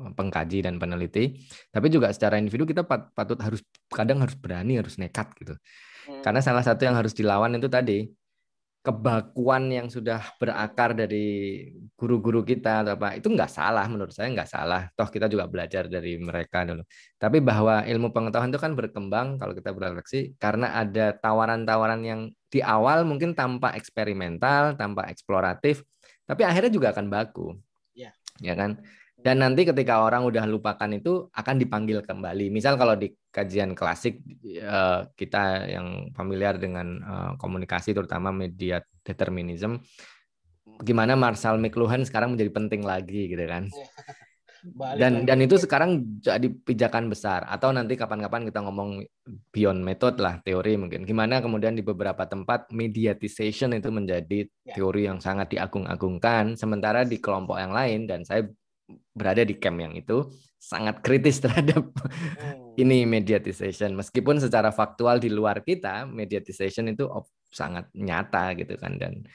pengkaji dan peneliti, tapi juga secara individu kita patut harus kadang harus berani, harus nekat gitu. Hmm. Karena salah satu yang harus dilawan itu tadi kebakuan yang sudah berakar dari guru-guru kita atau apa itu nggak salah menurut saya nggak salah toh kita juga belajar dari mereka dulu tapi bahwa ilmu pengetahuan itu kan berkembang kalau kita berefleksi karena ada tawaran-tawaran yang di awal mungkin tanpa eksperimental tanpa eksploratif tapi akhirnya juga akan baku ya, ya kan dan nanti ketika orang udah lupakan itu akan dipanggil kembali. Misal kalau di kajian klasik eh, kita yang familiar dengan eh, komunikasi terutama media determinism, gimana Marshall McLuhan sekarang menjadi penting lagi gitu kan? Iya. dan dan itu sekarang jadi pijakan besar atau nanti kapan-kapan kita ngomong beyond method lah teori mungkin gimana kemudian di beberapa tempat mediatization itu menjadi ya. teori yang sangat diagung-agungkan sementara di kelompok yang lain dan saya berada di camp yang itu sangat kritis terhadap hmm. ini mediatization meskipun secara faktual di luar kita mediatization itu sangat nyata gitu kan dan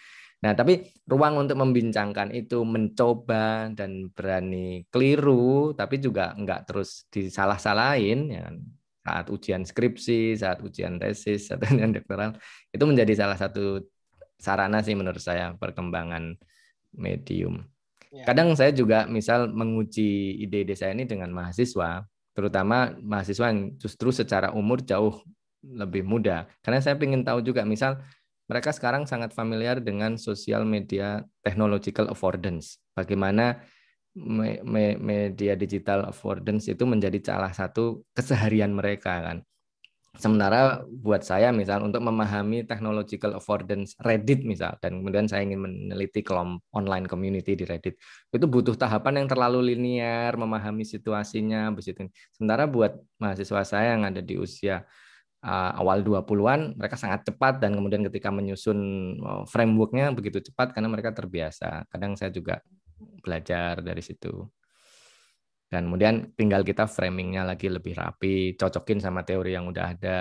nah tapi ruang untuk membincangkan itu mencoba dan berani keliru tapi juga nggak terus disalah-salahin ya kan. saat ujian skripsi saat ujian tesis atau ujian doktoral itu menjadi salah satu sarana sih menurut saya perkembangan medium Iya. Kadang saya juga misal menguji ide-ide saya ini dengan mahasiswa, terutama mahasiswa yang justru secara umur jauh lebih muda. Karena saya ingin tahu juga misal mereka sekarang sangat familiar dengan sosial media technological affordance. Bagaimana me me media digital affordance itu menjadi salah satu keseharian mereka kan. Sementara buat saya misal untuk memahami technological affordance Reddit misal dan kemudian saya ingin meneliti kelompok online community di Reddit itu butuh tahapan yang terlalu linear memahami situasinya begitu. Sementara buat mahasiswa saya yang ada di usia uh, awal 20-an mereka sangat cepat dan kemudian ketika menyusun eh, frameworknya begitu cepat karena mereka terbiasa. Kadang saya juga belajar dari situ. Dan kemudian tinggal kita framingnya lagi lebih rapi, cocokin sama teori yang udah ada,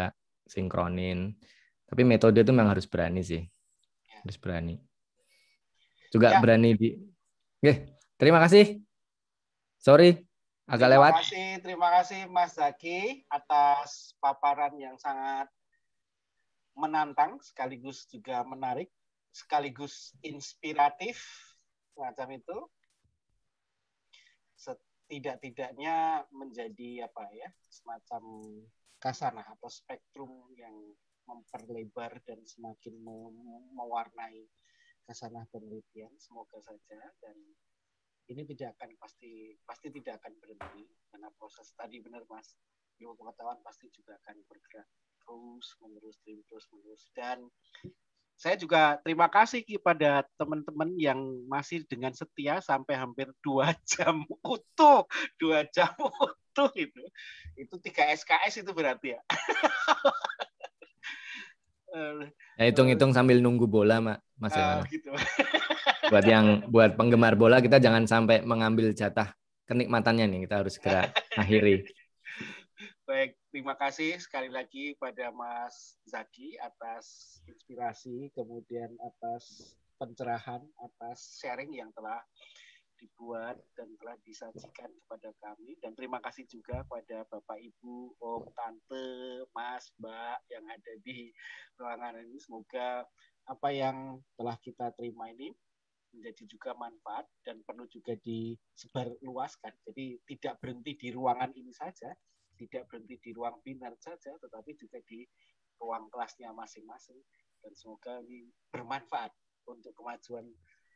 sinkronin. Tapi metode itu memang harus berani sih, ya. harus berani. Juga ya. berani di. Oke, terima kasih. Sorry, agak terima lewat. Terima kasih, terima kasih Mas Zaki atas paparan yang sangat menantang, sekaligus juga menarik, sekaligus inspiratif, semacam itu setidak-tidaknya menjadi apa ya semacam kasana atau spektrum yang memperlebar dan semakin mewarnai kesana penelitian semoga saja dan ini tidak akan pasti pasti tidak akan berhenti karena proses tadi benar mas ilmu pengetahuan pasti juga akan bergerak terus menerus terus menerus dan saya juga terima kasih kepada teman-teman yang masih dengan setia sampai hampir dua jam utuh, dua jam utuh itu, itu tiga SKS itu berarti ya. Nah, hitung-hitung sambil nunggu bola, mak, mas. oh, gitu. buat yang buat penggemar bola kita jangan sampai mengambil jatah kenikmatannya nih, kita harus segera akhiri. Baik, terima kasih sekali lagi pada Mas Zaki atas inspirasi, kemudian atas pencerahan, atas sharing yang telah dibuat dan telah disajikan kepada kami. Dan terima kasih juga kepada Bapak, Ibu, Om, Tante, Mas, Mbak yang ada di ruangan ini. Semoga apa yang telah kita terima ini menjadi juga manfaat dan perlu juga disebarluaskan. Jadi tidak berhenti di ruangan ini saja, tidak berhenti di ruang binar saja, tetapi juga di ruang kelasnya masing-masing. Dan semoga ini bermanfaat untuk kemajuan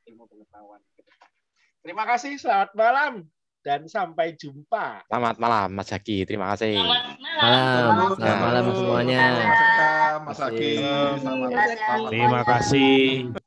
ilmu pengetahuan Terima kasih, selamat malam dan sampai jumpa. Selamat malam Mas Haki, terima kasih. Selamat malam. Malam, selamat malam semuanya. Mas Haki, selamat malam. Terima kasih.